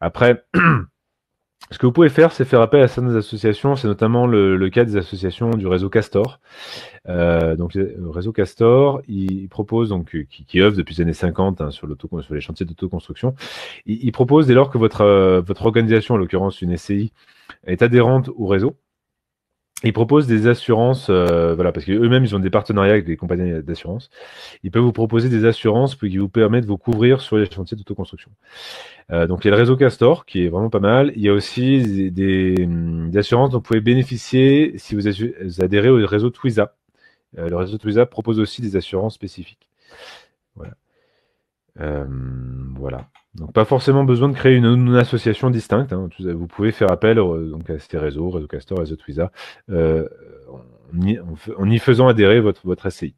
Après, ce que vous pouvez faire, c'est faire appel à certaines associations. C'est notamment le, cas des associations du réseau Castor. donc le réseau Castor, il, propose donc qui, qui œuvre depuis les années 50 hein, sur, sur les chantiers d'autoconstruction. Il, il propose dès lors que votre votre organisation, en l'occurrence une SCI, est adhérente au réseau ils proposent des assurances, euh, voilà, parce qu'eux-mêmes, ils ont des partenariats avec des compagnies d'assurance. Ils peuvent vous proposer des assurances qui vous permettent de vous couvrir sur les chantiers d'autoconstruction. Euh, donc, il y a le réseau Castor, qui est vraiment pas mal. Il y a aussi des, hum, assurances dont vous pouvez bénéficier si vous, adhérez au réseau Twiza. Euh, le réseau Twiza propose aussi des assurances spécifiques. Voilà. voilà. Donc pas forcément besoin de créer une, association distincte. Hein. Vous pouvez faire appel euh, donc, à ces réseaux, Réseau Castor, Réseau Twiza, euh, en, y, faisant adhérer votre, votre SCI.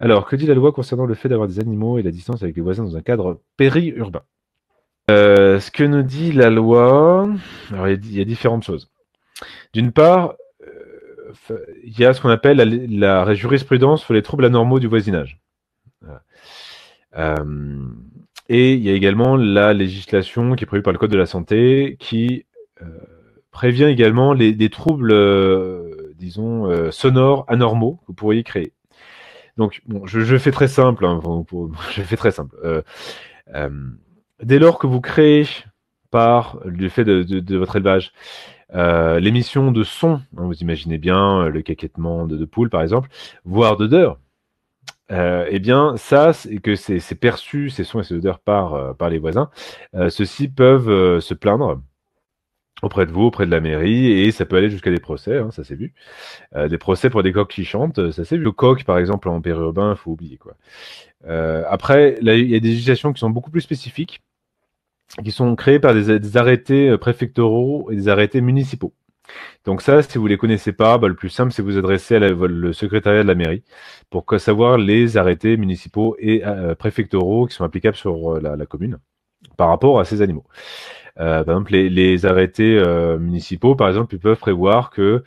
Alors, que dit la loi concernant le fait d'avoir des animaux et la distance avec les voisins dans un cadre périurbain euh, Ce que nous dit la loi, alors il y, a différentes choses. D'une part, il y a ce qu'on appelle la, la, jurisprudence sur les troubles anormaux du voisinage. Voilà. Et il y a également la législation qui est prévue par le Code de la santé qui euh, prévient également les, des troubles, euh, disons, euh, sonores anormaux que vous pourriez créer. Donc, je, fais très simple. Hein, je fais très simple. dès lors que vous créez par le fait de, votre élevage l'émission de son, hein, vous imaginez bien le caquettement de, poules, par exemple, voire d'odeurs, euh, eh bien, ça, c'est que c'est perçu, ces sons et ces odeurs par, euh, par les voisins, euh, ceux-ci peuvent se plaindre auprès de vous, auprès de la mairie, et ça peut aller jusqu'à des procès, hein, ça s'est vu. des procès pour des coqs qui chantent, ça s'est vu. Le coq, par exemple, en périurbain, il faut oublier. Quoi. après, il y a des législations qui sont beaucoup plus spécifiques, qui sont créées par des arrêtés préfectoraux et des arrêtés municipaux. Donc ça, si vous ne les connaissez pas, bah, le plus simple, c'est vous adresser à le secrétariat de la mairie pour savoir les arrêtés municipaux et euh, euh, préfectoraux qui sont applicables sur euh, la, commune par rapport à ces animaux. par exemple, les, arrêtés municipaux, par exemple, ils peuvent prévoir que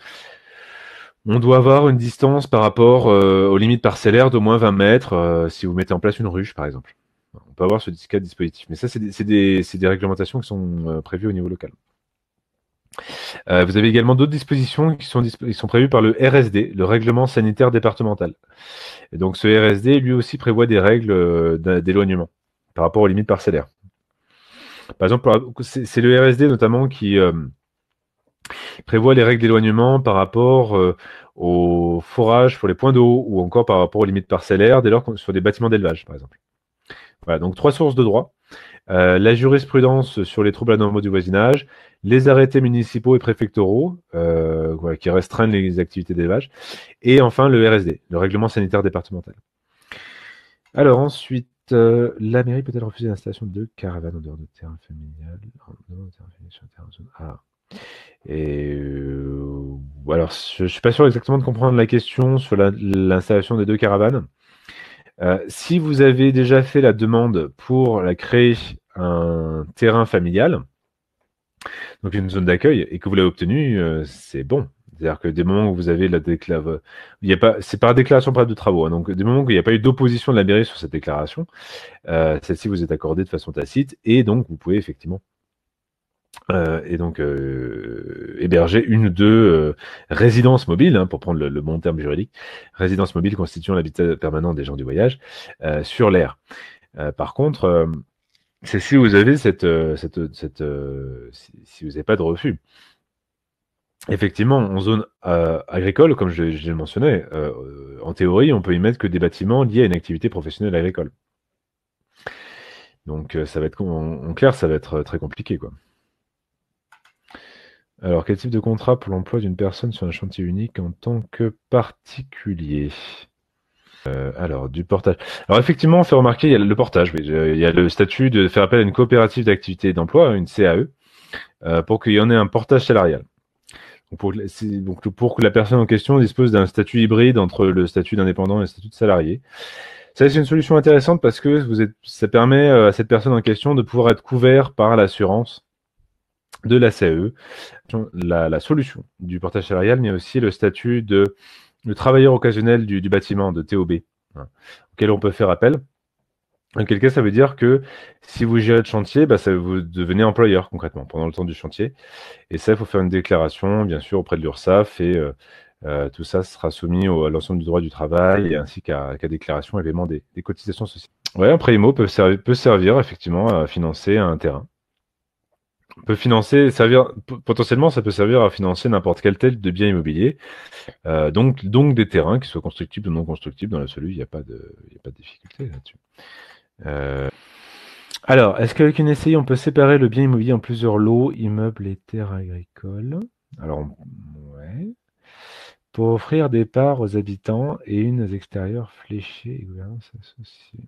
on doit avoir une distance par rapport aux limites parcellaires d'au moins 20 mètres si vous mettez en place une ruche, par exemple. On peut avoir ce cas de dispositif. Mais ça, c'est des, réglementations qui sont prévues au niveau local. Euh, vous avez également d'autres dispositions qui sont, sont, prévues par le RSD, le règlement sanitaire départemental. donc ce RSD, lui aussi, prévoit des règles euh, d'éloignement par rapport aux limites parcellaires. Par exemple, c'est le RSD notamment qui euh, prévoit les règles d'éloignement par rapport au forage pour les points d'eau ou encore par rapport aux limites parcellaires dès lors qu'on sur des bâtiments d'élevage, par exemple. Voilà, donc trois sources de droit euh, la jurisprudence sur les troubles anormaux du voisinage, les arrêtés municipaux et préfectoraux euh, qui restreignent les activités d'élevage, et enfin le RSD, le règlement sanitaire départemental. Alors ensuite, euh, la mairie peut-elle refuser l'installation de caravanes en dehors de terrain familial, alors, je, ne suis pas sûr exactement de comprendre la question sur l'installation des deux caravanes. Euh, si vous avez déjà fait la demande pour la créer un terrain familial, donc une zone d'accueil, et que vous l'avez obtenue, euh, c'est bon. C'est-à-dire que des moments où vous avez la déclave, il a pas, c'est par déclaration préalable de travaux. Hein. donc des moments où il n'y a pas eu d'opposition de la mairie sur cette déclaration, euh, celle-ci vous est accordée de façon tacite, et donc vous pouvez effectivement euh, et donc euh, héberger une ou deux euh, résidences mobiles, hein, pour prendre le, bon terme juridique, résidences mobiles constituant l'habitat permanent des gens du voyage sur l'air. par contre, c'est si vous avez cette, cette, si, vous n'avez pas de refus. Effectivement, en zone agricole, comme je, je l'ai mentionné, en théorie, on peut y mettre que des bâtiments liés à une activité professionnelle agricole. Donc, ça va être en clair, ça va être très compliqué, quoi. Alors, quel type de contrat pour l'emploi d'une personne sur un chantier unique en tant que particulier euh, alors, du portage. Alors, effectivement, on fait remarquer, il y a le portage, euh, Il y a le statut de faire appel à une coopérative d'activité d'emploi, une CAE, euh, pour qu'il y en ait un portage salarial. pour, donc pour, que la personne en question dispose d'un statut hybride entre le statut d'indépendant et le statut de salarié. Ça, c'est une solution intéressante parce que vous êtes, ça permet à cette personne en question de pouvoir être couvert par l'assurance de la CAE. La, solution du portage salarial, mais aussi le statut de, travailleur occasionnel du, bâtiment, de TOB, hein, auquel on peut faire appel. En quel cas, ça veut dire que si vous gérez le chantier, bah, vous devenez employeur concrètement pendant le temps du chantier. Et ça, il faut faire une déclaration, bien sûr, auprès de l'URSSAF et euh, euh, tout ça sera soumis à l'ensemble du droit du travail ainsi qu'à déclaration et des, des cotisations sociales. Ouais, un prêt peut servir effectivement à financer un terrain peut financer, servir, potentiellement, ça peut servir à financer n'importe quel tel de bien immobilier. Euh, donc, donc des terrains qui soient constructibles ou non constructibles, dans l'absolu, il n'y a, pas de, pas difficulté là-dessus. Euh, alors, est-ce qu'avec une SCI, on peut séparer le bien immobilier en plusieurs lots, immeubles et terres agricoles Alors, ouais. Pour offrir des parts aux habitants et une aux extérieurs fléchées et gouvernance associée.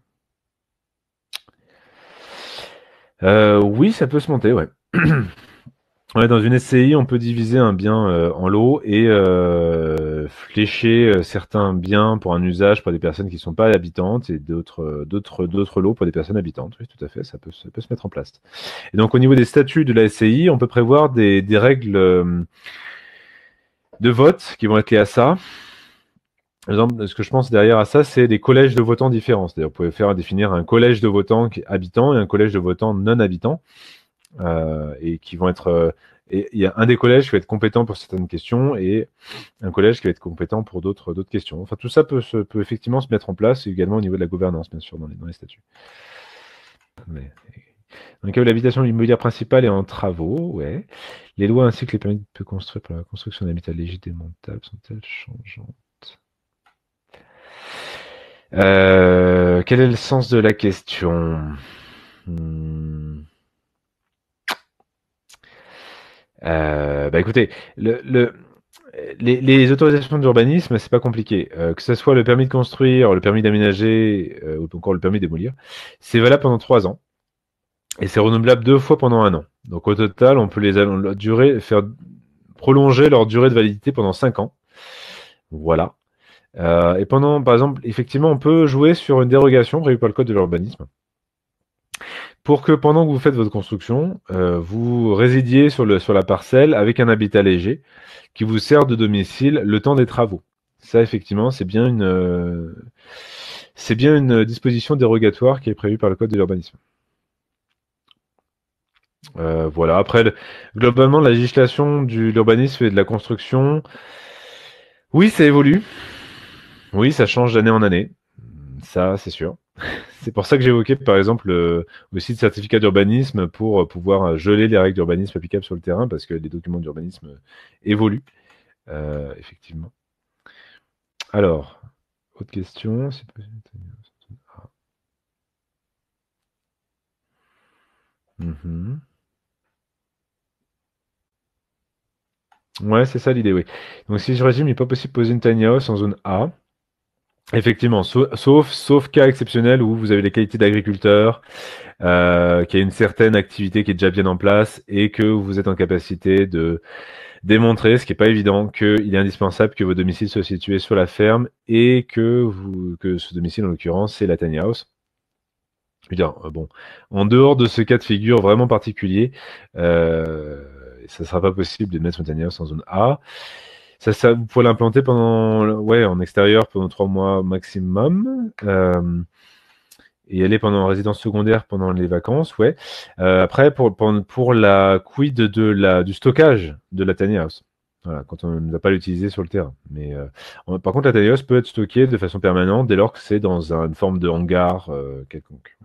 Euh, oui, ça peut se monter, ouais. dans une SCI, on peut diviser un bien euh, en lots et euh, flécher euh, certains biens pour un usage pour des personnes qui ne sont pas habitantes et d'autres, lots pour des personnes habitantes. Oui, tout à fait, ça peut, se mettre en place. Et donc, au niveau des statuts de la SCI, on peut prévoir des, règles de vote qui vont être liées à ça. Par exemple, ce que je pense derrière à ça, c'est des collèges de votants différents. C'est-à-dire, vous pouvez faire définir un collège de votants habitants et un collège de votants non habitants. Euh, et qui vont être euh, et il y a un des collèges qui va être compétent pour certaines questions et un collège qui va être compétent pour d'autres d'autres questions. Enfin, tout ça peut, se, peut effectivement se mettre en place également au niveau de la gouvernance, bien sûr, dans les, statuts. dans le cas où l'habitation immobilière principale est en travaux, ouais, les lois ainsi que les permis de construire pour la construction d'habitat légitimement sont-elles changeantes euh, Quel est le sens de la question hmm. Euh, bah écoutez, le, les, les, autorisations d'urbanisme, c'est pas compliqué. Euh, que ce soit le permis de construire, le permis d'aménager euh, ou encore le permis de démolir, c'est valable pendant trois ans et c'est renouvelable deux fois pendant un an. Donc au total, on peut les faire prolonger leur durée de validité pendant cinq ans. Voilà. et pendant, par exemple, effectivement, on peut jouer sur une dérogation prévue par le code de l'urbanisme pour que pendant que vous faites votre construction, euh, vous résidiez sur, le, sur la parcelle avec un habitat léger qui vous sert de domicile le temps des travaux. Ça, effectivement, c'est bien une, euh, c'est bien une disposition dérogatoire qui est prévue par le Code de l'urbanisme. Euh, voilà, après, globalement, la législation de l'urbanisme et de la construction, oui, ça évolue. Oui, ça change d'année en année. Ça, c'est sûr. C'est pour ça que j'évoquais par exemple aussi le certificat d'urbanisme pour euh, pouvoir euh, geler les règles d'urbanisme applicables sur le terrain parce que les documents d'urbanisme euh, évoluent, effectivement. Alors, autre question ah. mhm. Ouais, c'est ça l'idée, oui. Donc si je résume, il n'est pas possible de poser une tiny house en zone A. Effectivement, sauf, sauf cas exceptionnel où vous avez les qualités d'agriculteur, euh, qu'il a une certaine activité qui est déjà bien en place et que vous êtes en capacité de démontrer, ce qui n'est pas évident, qu'il est indispensable que vos domiciles soient situés sur la ferme et que, vous, que ce domicile, en l'occurrence, c'est la tiny house. Euh, bon, en dehors de ce cas de figure vraiment particulier, euh, ça ne sera pas possible de mettre son tiny house en zone A vous pouvez l'implanter pendant, ouais, en extérieur pendant trois mois maximum. Euh, et aller pendant en résidence secondaire pendant les vacances, ouais. Euh, après, pour, pour, la quid de la, du stockage de la tiny house. quand on ne va pas l'utiliser sur le terrain. Mais on, euh, par contre, la tiny house peut être stockée de façon permanente dès lors que c'est dans une forme de hangar quelconque.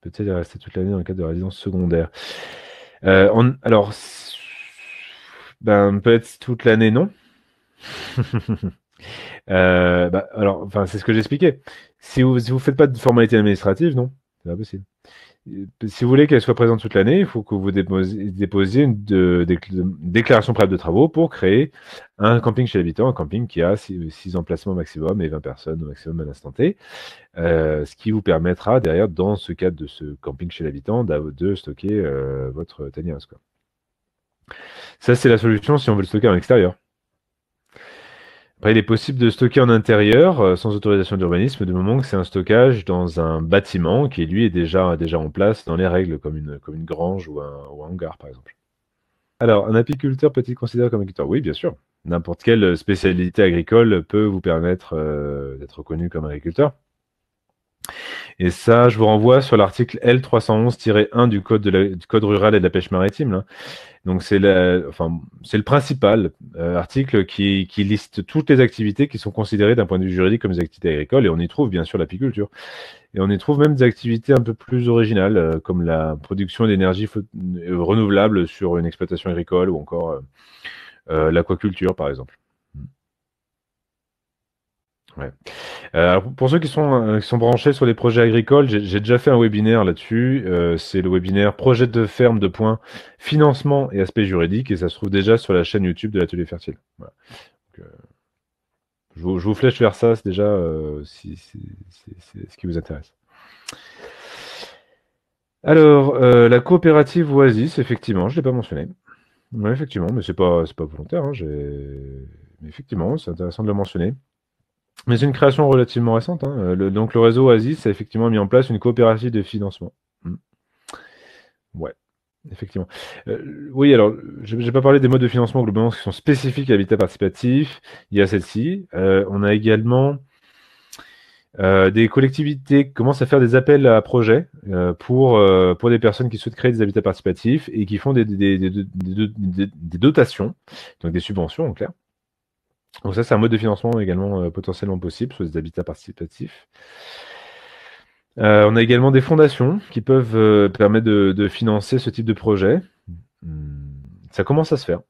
Peut-être rester toute l'année dans le cadre de résidence secondaire. On, alors, ben, peut-être toute l'année, non. Euh, bah, alors, enfin, c'est ce que j'expliquais. Si vous ne vous faites pas de formalité administrative, non, c'est pas possible. Euh, si vous voulez qu'elle soit présente toute l'année, il faut que vous déposiez, une, de, déclaration préalable de travaux pour créer un camping chez l'habitant, un camping qui a 6 emplacements maximum et 20 personnes au maximum à l'instant T, euh, ce qui vous permettra derrière, dans ce cadre de ce camping chez l'habitant, de stocker votre tanière. Ça, c'est la solution si on veut le stocker en extérieur. Après, il est possible de stocker en intérieur euh, sans autorisation d'urbanisme, du moment que c'est un stockage dans un bâtiment qui, lui, est déjà, déjà en place dans les règles, comme une, comme une grange ou un, hangar, par exemple. Alors, un apiculteur peut-il considérer comme agriculteur Oui, bien sûr. N'importe quelle spécialité agricole peut vous permettre euh, d'être reconnu comme agriculteur. Et ça, je vous renvoie sur l'article L311-1 du code, la, du code rural et de la pêche maritime. Hein. Donc c'est enfin, le principal euh, article qui, liste toutes les activités qui sont considérées d'un point de vue juridique comme des activités agricoles, et on y trouve bien sûr l'apiculture. Et on y trouve même des activités un peu plus originales, euh, comme la production d'énergie euh, renouvelable sur une exploitation agricole, ou encore l'aquaculture, par exemple. Euh, pour ceux euh, qui sont, branchés sur les projets agricoles, j'ai déjà fait un webinaire là-dessus. Euh, c'est le webinaire Projet de ferme de points, financement et aspects juridiques, et ça se trouve déjà sur la chaîne YouTube de l'atelier fertile. je, vous, flèche vers ça, c'est déjà ce qui vous intéresse. Alors, la coopérative Oasis, effectivement, je ne l'ai pas mentionné. effectivement, mais ce n'est pas, pas volontaire. Hein, mais effectivement, c'est intéressant de le mentionner. Mais c'est une création relativement récente. Hein. Euh, donc le réseau Oasis a effectivement mis en place une coopérative de financement. Hmm. Ouais, effectivement. Euh, oui, alors, je n'ai pas parlé des modes de financement globalement qui sont spécifiques à l'habitat participatif. Il y a celle-ci. Euh, on a également des collectivités qui commencent à faire des appels à projets pour, pour des personnes qui souhaitent créer des habitats participatifs et qui font des dotations, donc des subventions en clair, donc ça, c'est un mode de financement également euh, potentiellement possible sur des habitats participatifs. Euh, on a également des fondations qui peuvent euh, permettre de, financer ce type de projet. Hmm, ça commence à se faire.